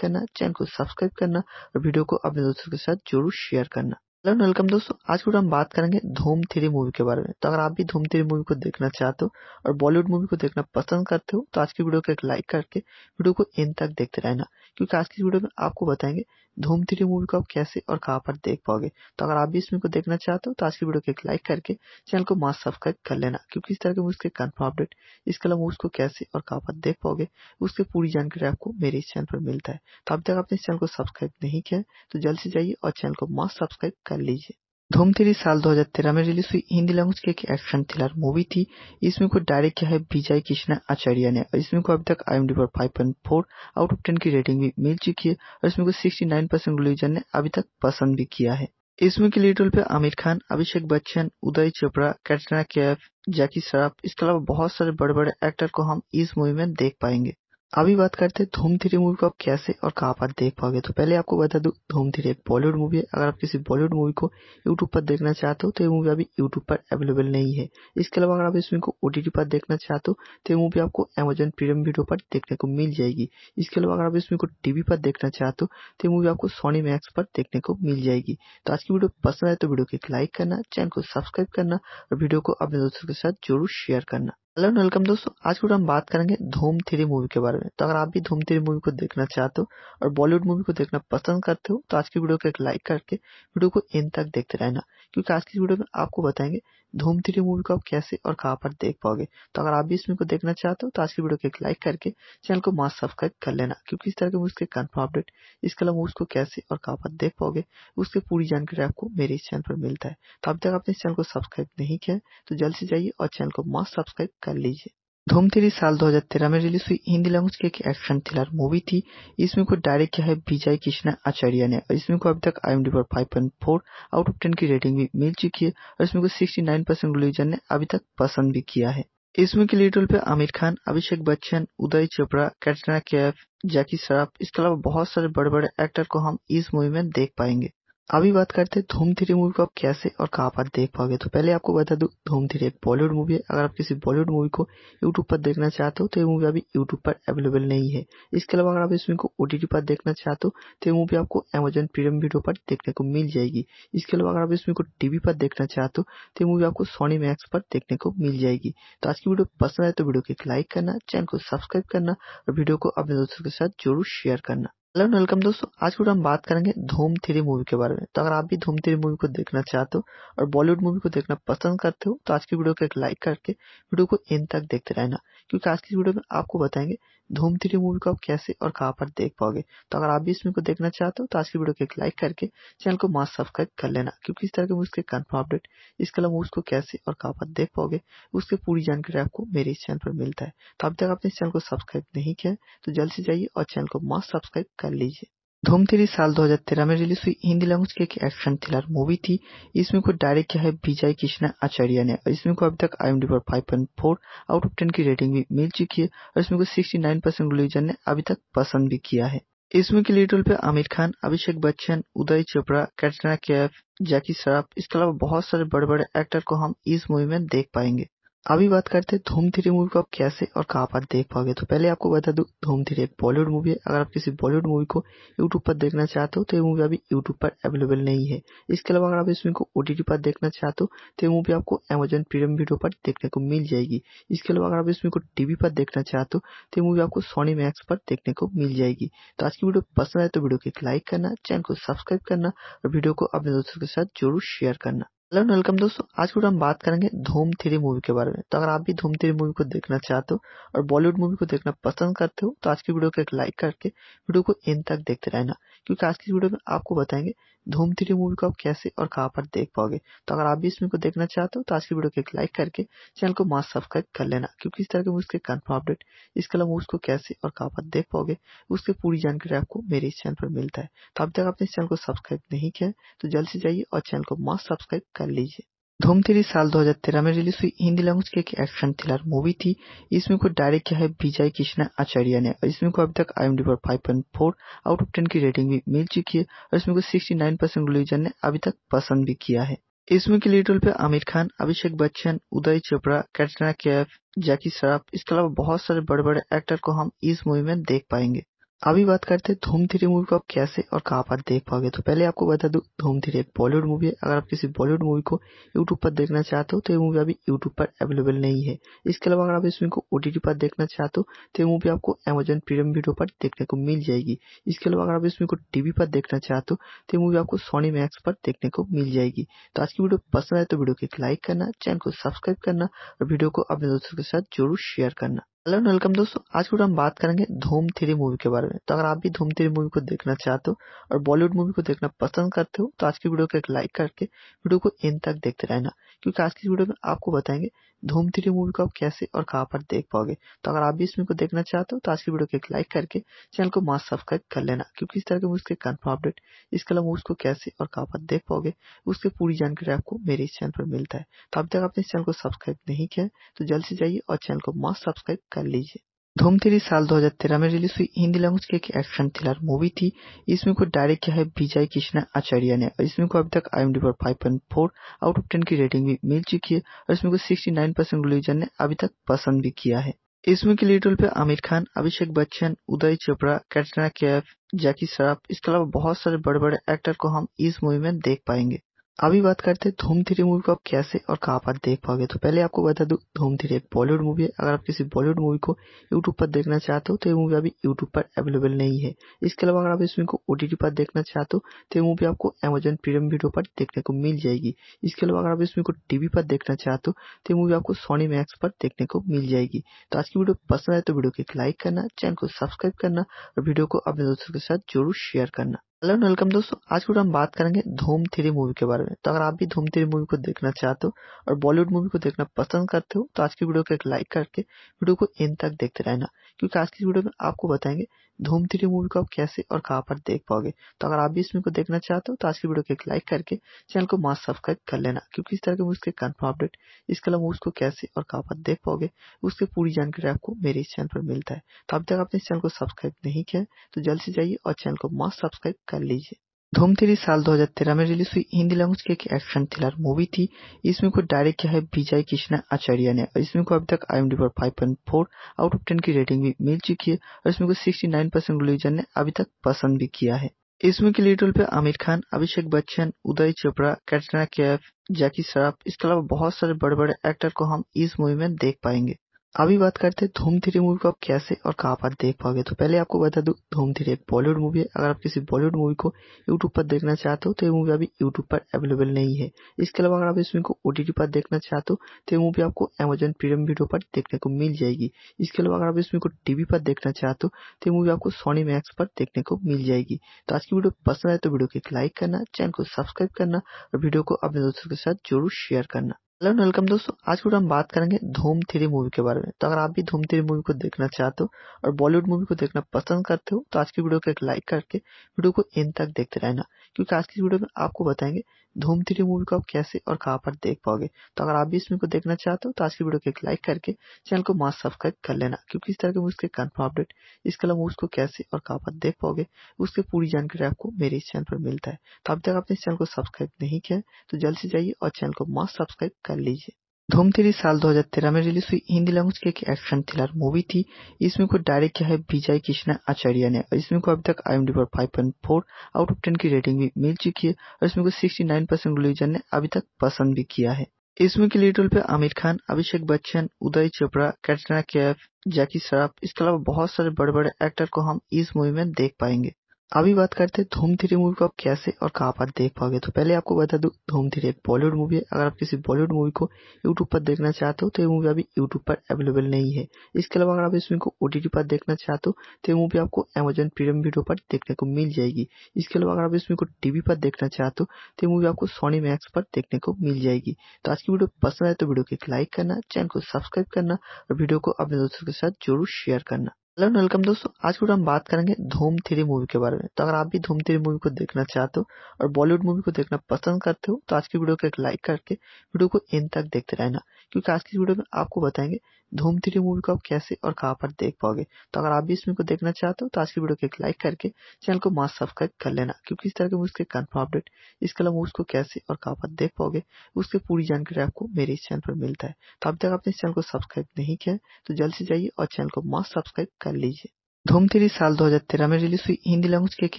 करना चैनल को सब्सक्राइब करना और वीडियो को अपने दोस्तों के साथ जरूर शेयर करना हेलो वेलकम दोस्तों आज के हम बात करेंगे धूम थ्री मूवी के बारे में तो अगर आप भी धूम थ्री मूवी को देखना चाहते हो और बॉलीवुड मूवी को देखना पसंद करते हो तो आज की वीडियो को एक लाइक करके वीडियो को एंड तक देखते रहना क्योंकि आज की वीडियो में आपको बताएंगे धूम थ्री मूवी को आप कैसे और कहाँ पर देख पाओगे तो अगर आप भी इस मूवी को देखना चाहते हो तो आज की वीडियो को एक लाइक करके चैनल को मास्क सब्सक्राइब कर लेना क्योंकि इस तरह के मूवीज के कन्फर्म अपडेट इसके अलावा मूवीज को कैसे और कहां पर देख पाओगे उसकी पूरी जानकारी आपको मेरे इस चैनल पर मिलता है तो अब तक आपने इस चैनल को सब्सक्राइब नहीं किया तो जल्द से जाइए और चैनल को मास्क सब्सक्राइब कर लीजिए धूम थ्री साल 2013 में रिलीज हुई हिंदी लैंग्वेज की एक एक्शन थ्रिलर मूवी थी इसमें को डायरेक्ट किया है विजय कृष्णा आचार्य ने और इसमें को अभी तक आई पर five point four out of ten की रेटिंग भी मिल चुकी है और इसमें को सिक्सटी नाइन परसेंट रिलीजन ने अभी तक पसंद भी किया है इसमें के लीड रोल पे आमिर खान अभिषेक बच्चन उदय चोपड़ा कैटरीना कैफ जैकी श्रॉफ इसके अलावा बहुत सारे बड़े बड़े एक्टर को हम इस मूवी में देख पाएंगे अभी बात करते हैं धूम थ्री मूवी को आप कैसे और कहाँ पर देख पाओगे तो पहले आपको बता दूं धूम थ्री एक बॉलीवुड मूवी है अगर आप किसी बॉलीवुड मूवी को यूट्यूब पर देखना चाहते हो तो ये मूवी अभी यूट्यूब पर अवेलेबल नहीं है इसके अलावा अगर आप इस मूवी को ओटीटी पर देखना चाहते हो तो ये मूवी आपको अमेजन प्रीमियम वीडियो पर देखने को मिल जाएगी इसके अलावा अगर आप इस मूवी को टीवी पर देखना चाहते हो तो ये मूवी आपको सोनी मैक्स पर देखने को मिल जाएगी तो आज की वीडियो पसंद आए तो वीडियो को एक लाइक करना चैनल को सब्सक्राइब करना और वीडियो को अपने दोस्तों के साथ जरूर शेयर करना हेलो वेलकम दोस्तों आज के हम बात करेंगे धूम थ्री मूवी के बारे में तो अगर आप भी धूम थ्री मूवी को देखना चाहते हो और बॉलीवुड मूवी को देखना पसंद करते हो तो आज की वीडियो को एक लाइक करके वीडियो को इन तक देखते रहना क्योंकि आज की वीडियो में आपको बताएंगे धूम थ्री मूवी को आप कैसे और कहां पर देख पाओगे तो अगर आप भी इसमें को देखना चाहते हो तो आज की वीडियो को एक लाइक करके चैनल को मास्क सब्सक्राइब कर लेना क्योंकि इस तरह के मूवीज़ के कन्फर्म अपडेट इसके अलावा मूवीज़ को कैसे और कहाँ पर देख पाओगे उसकी पूरी जानकारी आपको मेरे इस चैनल पर मिलता है तो अब तक आपने इस चैनल को सब्सक्राइब नहीं किया है तो जल्द से जाइए और चैनल को मास्क सब्सक्राइब कर लीजिए धूमतेरी साल 2013 में रिलीज हुई हिंदी लैंग्वेज की एक एक्शन थ्रिलर मूवी थी इसमें को डायरेक्ट किया है विजय कृष्णा आचार्य ने और इसमें को अभी तक आई पर 5.4 आउट ऑफ 10 की रेटिंग भी मिल चुकी है और इसमें को 69 परसेंट रिलीजन ने अभी तक पसंद भी किया है इसमें के लीड रोल पे आमिर खान अभिषेक बच्चन उदय चोपड़ा कैटरीना कैफ जैकी श्रॉफ इसके अलावा बहुत सारे बड़े बड़े एक्टर को हम इस मूवी में देख पाएंगे अभी बात करते हैं धूम थ्री मूवी को आप कैसे और कहां पर देख पाओगे तो पहले आपको बता दूँ धूम थ्री एक बॉलीवुड मूवी है अगर आप किसी बॉलीवुड मूवी को यूट्यूब पर देखना चाहते हो तो ये मूवी अभी यूट्यूब पर अवेलेबल नहीं है इसके अलावा अगर आप इस मूवी को ओटीटी पर देखना चाहते हो तो ये मूवी आपको अमेजन प्रीमियम वीडियो पर देखने को मिल जाएगी इसके अलावा अगर आप इस मूवी को टीवी पर देखना चाहते हो तो ये मूवी आपको सोनी मैक्स पर देखने को मिल जाएगी तो आज की वीडियो पसंद आए तो वीडियो को एक लाइक करना चैनल को सब्सक्राइब करना और वीडियो को अपने दोस्तों के साथ जरूर शेयर करना हेलो वेलकम दोस्तों आज के हम बात करेंगे धूम थ्री मूवी के बारे में तो अगर आप भी धूम थ्री मूवी को देखना चाहते हो और बॉलीवुड मूवी को देखना पसंद करते हो तो आज की वीडियो को एक लाइक करके वीडियो को एंड तक देखते रहना क्योंकि आज की वीडियो में आपको बताएंगे धूम थ्री मूवी को आप कैसे और कहां पर देख पाओगे तो अगर आप भी इस मूवी को देखना चाहते हो तो आज की वीडियो को एक लाइक करके चैनल को मास्क सब्सक्राइब कर लेना क्योंकि इस तरह के मूवीज के कन्फर्म अपडेट इसके अलावा मूवीज को कैसे और कहां पर देख पाओगे उसकी पूरी जानकारी आपको मेरे इस चैनल पर मिलता है तो अब तक आपने इस चैनल को सब्सक्राइब नहीं किया तो जल्द से जाइए और चैनल को मास्क सब्सक्राइब कर लीजिए धूम थ्री साल 2013 में रिलीज हुई हिंदी लैंग्वेज की एक एक्शन थ्रिलर मूवी थी इसमें को डायरेक्ट किया है विजय कृष्णा आचार्य ने और इसमें को अभी तक आई एम पर five point four out of ten की रेटिंग भी मिल चुकी है और इसमें को सिक्सटी नाइन परसेंट रिलीजन ने अभी तक पसंद भी किया है इसमें के लीड रोल पे आमिर खान अभिषेक बच्चन उदय चोपड़ा कैटरीना कैफ जैकी श्रॉफ इसके अलावा बहुत सारे बड़े बड़े एक्टर को हम इस मूवी में देख पाएंगे अभी बात करते हैं धूम थ्री मूवी को आप कैसे और कहां पर देख पाओगे तो पहले आपको बता दूं धूम थ्री एक बॉलीवुड मूवी है अगर आप किसी बॉलीवुड मूवी को यूट्यूब पर देखना चाहते हो तो ये मूवी अभी यूट्यूब पर अवेलेबल नहीं है इसके अलावा अगर आप इस मूवी को ओटीटी पर देखना चाहते हो तो ये मूवी आपको अमेजन प्रीमियम वीडियो पर देखने को मिल जाएगी इसके अलावा अगर आप इस मूवी को टीवी पर देखना चाहते हो तो ये मूवी आपको सोनी मैक्स पर देखने को मिल जाएगी तो आज की वीडियो पसंद आए तो वीडियो को एक लाइक करना चैनल को सब्सक्राइब करना और वीडियो को अपने दोस्तों के साथ जरूर शेयर करना हेलो एंड वेलकम दोस्तों आज के हम बात करेंगे धूम थ्री मूवी के बारे में तो अगर आप भी धूम थ्री मूवी को देखना चाहते हो और बॉलीवुड मूवी को देखना पसंद करते हो तो आज की वीडियो को एक लाइक करके वीडियो को एंड तक देखते रहना क्योंकि आज की वीडियो में आपको बताएंगे धूम थ्री मूवी को आप कैसे और कहाँ पर देख पाओगे तो अगर आप भी इस मूवी को देखना चाहते हो तो आज की वीडियो को एक लाइक करके चैनल को मास्क सब्सक्राइब कर लेना क्योंकि इस तरह के मूवीज के कन्फर्म अपडेट इसके अलावा मूवीज को कैसे और कहाँ पर देख पाओगे उसकी पूरी जानकारी आपको मेरे इस चैनल पर मिलता है तो अब तक आपने इस चैनल को सब्सक्राइब नहीं किया तो जल्द से जाइए और चैनल को मास्क सब्सक्राइब कर लीजिए धूम थ्री साल 2013 में रिलीज हुई हिंदी लैंग्वेज की एक एक्शन थ्रिलर मूवी थी इसमें को डायरेक्ट किया है विजय कृष्णा आचार्य ने और इसमें को अभी तक आई एम डी पर फोर आउट ऑफ टेन की रेटिंग भी मिल चुकी है और इसमें को 69 परसेंट रिलीजन ने अभी तक पसंद भी किया है इसमें के लीड रोल पे आमिर खान अभिषेक बच्चन उदय चोपड़ा कैटरीना कैफ जैकी श्रॉफ इसके अलावा बहुत सारे बड़े बड़े एक्टर को हम इस मूवी में देख पाएंगे अभी बात करते हैं धूम थ्री मूवी को आप कैसे और कहाँ पर देख पाओगे तो पहले आपको बता दूं धूम थ्री एक बॉलीवुड मूवी है अगर आप किसी बॉलीवुड मूवी को यूट्यूब पर देखना चाहते हो तो ये मूवी अभी यूट्यूब पर अवेलेबल नहीं है इसके अलावा अगर आप इस मूवी को ओटीटी पर देखना चाहते हो तो ये मूवी आपको अमेजन प्रीमियम वीडियो पर देखने को मिल जाएगी इसके अलावा अगर आप इस मूवी को टीवी पर देखना चाहते हो तो ये मूवी आपको सोनी मैक्स पर देखने को मिल जाएगी तो आज की वीडियो पसंद आए तो वीडियो को एक लाइक करना चैनल को सब्सक्राइब करना और वीडियो को अपने दोस्तों के साथ जरूर शेयर करना हेलो वेलकम दोस्तों आज के हम बात करेंगे धूम थ्री मूवी के बारे में तो अगर आप भी धूम थ्री मूवी को देखना चाहते हो और बॉलीवुड मूवी को देखना पसंद करते हो तो आज की वीडियो को एक लाइक करके वीडियो को इन तक देखते रहना क्योंकि आज की वीडियो में आपको बताएंगे धूम थ्री मूवी को आप कैसे और कहाँ पर देख पाओगे तो अगर आप भी इस मूवी को देखना चाहते हो तो आज की वीडियो को एक लाइक करके चैनल को मास्क सब्सक्राइब कर लेना क्योंकि इस तरह के मूवी के कन्फर्म अपडेट इसके अलावा मूवी को कैसे और कहाँ पर देख पाओगे उसकी पूरी जानकारी आपको मेरे इस चैनल पर मिलता है तो अब तक आपने इस चैनल को सब्सक्राइब नहीं किया तो जल्द से जाइए और चैनल को मास्क सब्सक्राइब कर लीजिए धूम थ्री साल 2013 में रिलीज हुई हिंदी लैंग्वेज की एक एक्शन थ्रिलर मूवी थी इसमें को डायरेक्ट किया है विजय कृष्णा आचार्य ने और इसमें को अभी तक आई पर five point four out of ten की रेटिंग भी मिल चुकी है और इसमें को 69 परसेंट रिलीजन ने अभी तक पसंद भी किया है इसमें के लीड रोल पे आमिर खान अभिषेक बच्चन उदय चोपड़ा कैटरीना कैफ जैकी श्रॉफ इसके अलावा बहुत सारे बड़े बड़े एक्टर को हम इस मूवी में देख पाएंगे अभी बात करते हैं धूम थ्री मूवी को आप कैसे और कहां पर देख पाओगे तो पहले आपको बता दूं धूम थ्री एक बॉलीवुड मूवी है अगर आप किसी बॉलीवुड मूवी को यूट्यूब पर देखना चाहते हो तो ये मूवी अभी यूट्यूब पर अवेलेबल नहीं है इसके अलावा अगर आप इस मूवी को ओटीटी पर देखना चाहते हो तो ये मूवी आपको अमेजन प्रीमियम वीडियो पर देखने को मिल जाएगी इसके अलावा अगर आप इस मूवी को टीवी पर देखना चाहते हो तो ये मूवी आपको सोनी मैक्स पर देखने को मिल जाएगी तो आज की वीडियो पसंद आए तो वीडियो को एक लाइक करना चैनल को सब्सक्राइब करना और वीडियो को अपने दोस्तों के साथ जरूर शेयर करना हेलो एंड वेलकम दोस्तों आज के हम बात करेंगे धूम थ्री मूवी के बारे में तो अगर आप भी धूम थ्री मूवी को देखना चाहते हो और बॉलीवुड मूवी को देखना पसंद करते हो तो आज की वीडियो को एक लाइक करके वीडियो को एंड तक देखते रहना क्योंकि आज की वीडियो में आपको बताएंगे धूम थ्री मूवी को आप कैसे और कहां पर देख पाओगे तो अगर आप भी इस मूवी को देखना चाहते हो तो आज की वीडियो को एक लाइक करके चैनल को मास्क सब्सक्राइब कर लेना क्योंकि इस तरह के मूवीज के कन्फर्म अपडेट इसके अलावा मूवीज को कैसे और कहाँ पर देख पाओगे उसकी पूरी जानकारी आपको मेरे इस चैनल पर मिलता है तो अब तक आपने इस चैनल को सब्सक्राइब नहीं किया तो जल्द से जाइए और चैनल को मास्क सब्सक्राइब कर लीजिए धूम थ्री साल 2013 में रिलीज हुई हिंदी लैंग्वेज की एक एक्शन थ्रिलर मूवी थी इसमें को डायरेक्ट किया है विजय कृष्णा आचार्य ने और इसमें को अभी तक आई एम पर five point four out of ten की रेटिंग भी मिल चुकी है और इसमें को सिक्सटी नाइन परसेंट रिलीजन ने अभी तक पसंद भी किया है इसमें के लीड रोल पे आमिर खान अभिषेक बच्चन उदय चोपड़ा कैटरीना कैफ जैकी शराफ इसके अलावा बहुत सारे बड़े बड़े एक्टर को हम इस मूवी में देख पाएंगे अभी बात करते हैं धूम थ्री मूवी को आप कैसे और कहाँ पर देख पाओगे तो पहले आपको बता दूं धूम थ्री एक बॉलीवुड मूवी है अगर आप किसी बॉलीवुड मूवी को यूट्यूब पर देखना चाहते हो तो ये मूवी अभी यूट्यूब पर अवेलेबल नहीं है इसके अलावा अगर आप इस मूवी को ओटीटी पर देखना चाहते हो तो ये मूवी आपको अमेजन प्रीमियम वीडियो पर देखने को मिल जाएगी इसके अलावा अगर आप इस मूवी को टीवी पर देखना चाहते हो तो ये मूवी आपको सोनी मैक्स पर देखने को मिल जाएगी तो आज की वीडियो पसंद आए तो वीडियो को एक लाइक करना चैनल को सब्सक्राइब करना और वीडियो को अपने दोस्तों के साथ जरूर शेयर करना हेलो वेलकम दोस्तों आज के हम बात करेंगे धूम थ्री मूवी के बारे में तो अगर आप भी धूम थ्री मूवी को देखना चाहते हो और बॉलीवुड मूवी को देखना पसंद करते हो तो आज की वीडियो को एक लाइक करके वीडियो को एंड तक देखते रहना क्योंकि आज की वीडियो में आपको बताएंगे धूम थ्री मूवी को आप कैसे और कहाँ पर देख पाओगे तो अगर आप भी इस मूवी को देखना चाहते हो तो आज की वीडियो को एक लाइक करके चैनल को मास्क सब्सक्राइब कर लेना क्योंकि इस तरह के मूवीज़ के कन्फर्म अपडेट इसके अलावा मूवीज़ को कैसे और कहाँ पर देख पाओगे उसके पूरी जानकारी आपको मेरे इस चैनल पर मिलता है तो अब तक आपने इस चैनल को सब्सक्राइब नहीं किया है तो जल्द से जाइए और चैनल को मास्क सब्सक्राइब कर लीजिए धूम थ्री साल 2013 में रिलीज हुई हिंदी लैंग्वेज की एक एक्शन थ्रिलर मूवी थी इसमें को डायरेक्ट किया है विजय कृष्णा आचार्य ने और इसमें को अभी तक आई पर five point four out of ten की रेटिंग भी मिल चुकी है और इसमें को सिक्सटी नाइन परसेंट रिलीजन ने अभी तक पसंद भी किया है इसमें के लीड रोल पे आमिर खान अभिषेक बच्चन उदय चोपड़ा कैटरीना कैफ जैकी श्रॉफ इसके अलावा बहुत सारे बड़े बड़े एक्टर को हम इस मूवी में देख पाएंगे अभी बात करते हैं धूम थ्री मूवी को आप कैसे और कहाँ पर देख पाओगे तो पहले आपको बता दूं धूम थ्री एक बॉलीवुड मूवी है अगर आप किसी बॉलीवुड मूवी को यूट्यूब पर देखना चाहते हो तो ये मूवी अभी यूट्यूब पर अवेलेबल नहीं है इसके अलावा अगर आप इस मूवी को ओटीटी पर देखना चाहते हो तो ये मूवी आपको अमेजन प्रीमियम वीडियो पर देखने को मिल जाएगी इसके अलावा अगर आप इस मूवी को टीवी पर देखना चाहते हो तो ये मूवी आपको सोनी मैक्स पर देखने को मिल जाएगी तो आज की वीडियो पसंद आए तो वीडियो को एक लाइक करना चैनल को सब्सक्राइब करना और वीडियो को अपने दोस्तों के साथ जरूर शेयर करना हेलो वेलकम दोस्तों आज हम बात करेंगे धूम थ्री मूवी के बारे में तो अगर आप भी धूम थ्री मूवी को देखना चाहते हो और बॉलीवुड मूवी को देखना पसंद करते हो तो आज की वीडियो को एक लाइक करके वीडियो को इन तक देखते रहना क्योंकि आज की वीडियो में आपको बताएंगे धूम थ्री मूवी को आप कैसे और कहां पर देख पाओगे तो अगर आप भी इस मूवी को देखना चाहते हो तो आज की वीडियो को एक लाइक करके चैनल को मास्क सब्सक्राइब कर लेना क्योंकि इस तरह के के कन्फर्म अपडेट इसके अलावा को कैसे और कहाँ पर देख पाओगे उसकी पूरी जानकारी आपको मेरे इस चैनल पर मिलता है तो अब तक आपने इस चैनल को सब्सक्राइब नहीं किया तो जल्द से जाइए और चैनल को मास्क सब्सक्राइब कर लीजिए धूम थ्री साल 2013 में रिलीज हुई हिंदी लैंग्वेज की एक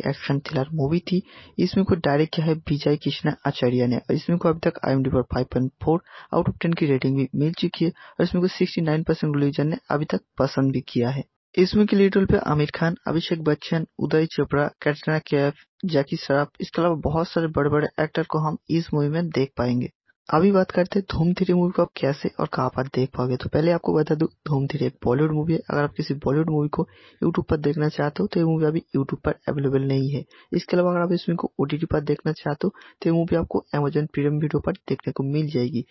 एक्शन थ्रिलर मूवी थी इसमें को डायरेक्ट किया है विजय कृष्णा आचार्य ने और इसमें को अभी तक आई पर five point four out of ten की रेटिंग भी मिल चुकी है और इसमें को सिक्सटी नाइन परसेंट रिलीजन ने अभी तक पसंद भी किया है इसमें के लीड रोल पे आमिर खान अभिषेक बच्चन उदय चोपड़ा कैटरीना कैफ जैकी श्रॉफ इसके अलावा बहुत सारे बड़े बड़े एक्टर को हम इस मूवी में देख पाएंगे अभी बात करते हैं धूम थ्री मूवी को आप कैसे और कहां पर देख पाओगे तो पहले आपको बता दूं धूम थ्री एक बॉलीवुड मूवी है अगर आप किसी बॉलीवुड मूवी को यूट्यूब पर देखना चाहते हो तो ये मूवी अभी यूट्यूब पर अवेलेबल नहीं है इसके अलावा अगर आप इस मूवी को ओटीटी पर देखना चाहते हो तो ये मूवी आपको अमेजन प्रीमियम वीडियो पर देखने को मिल जाएगी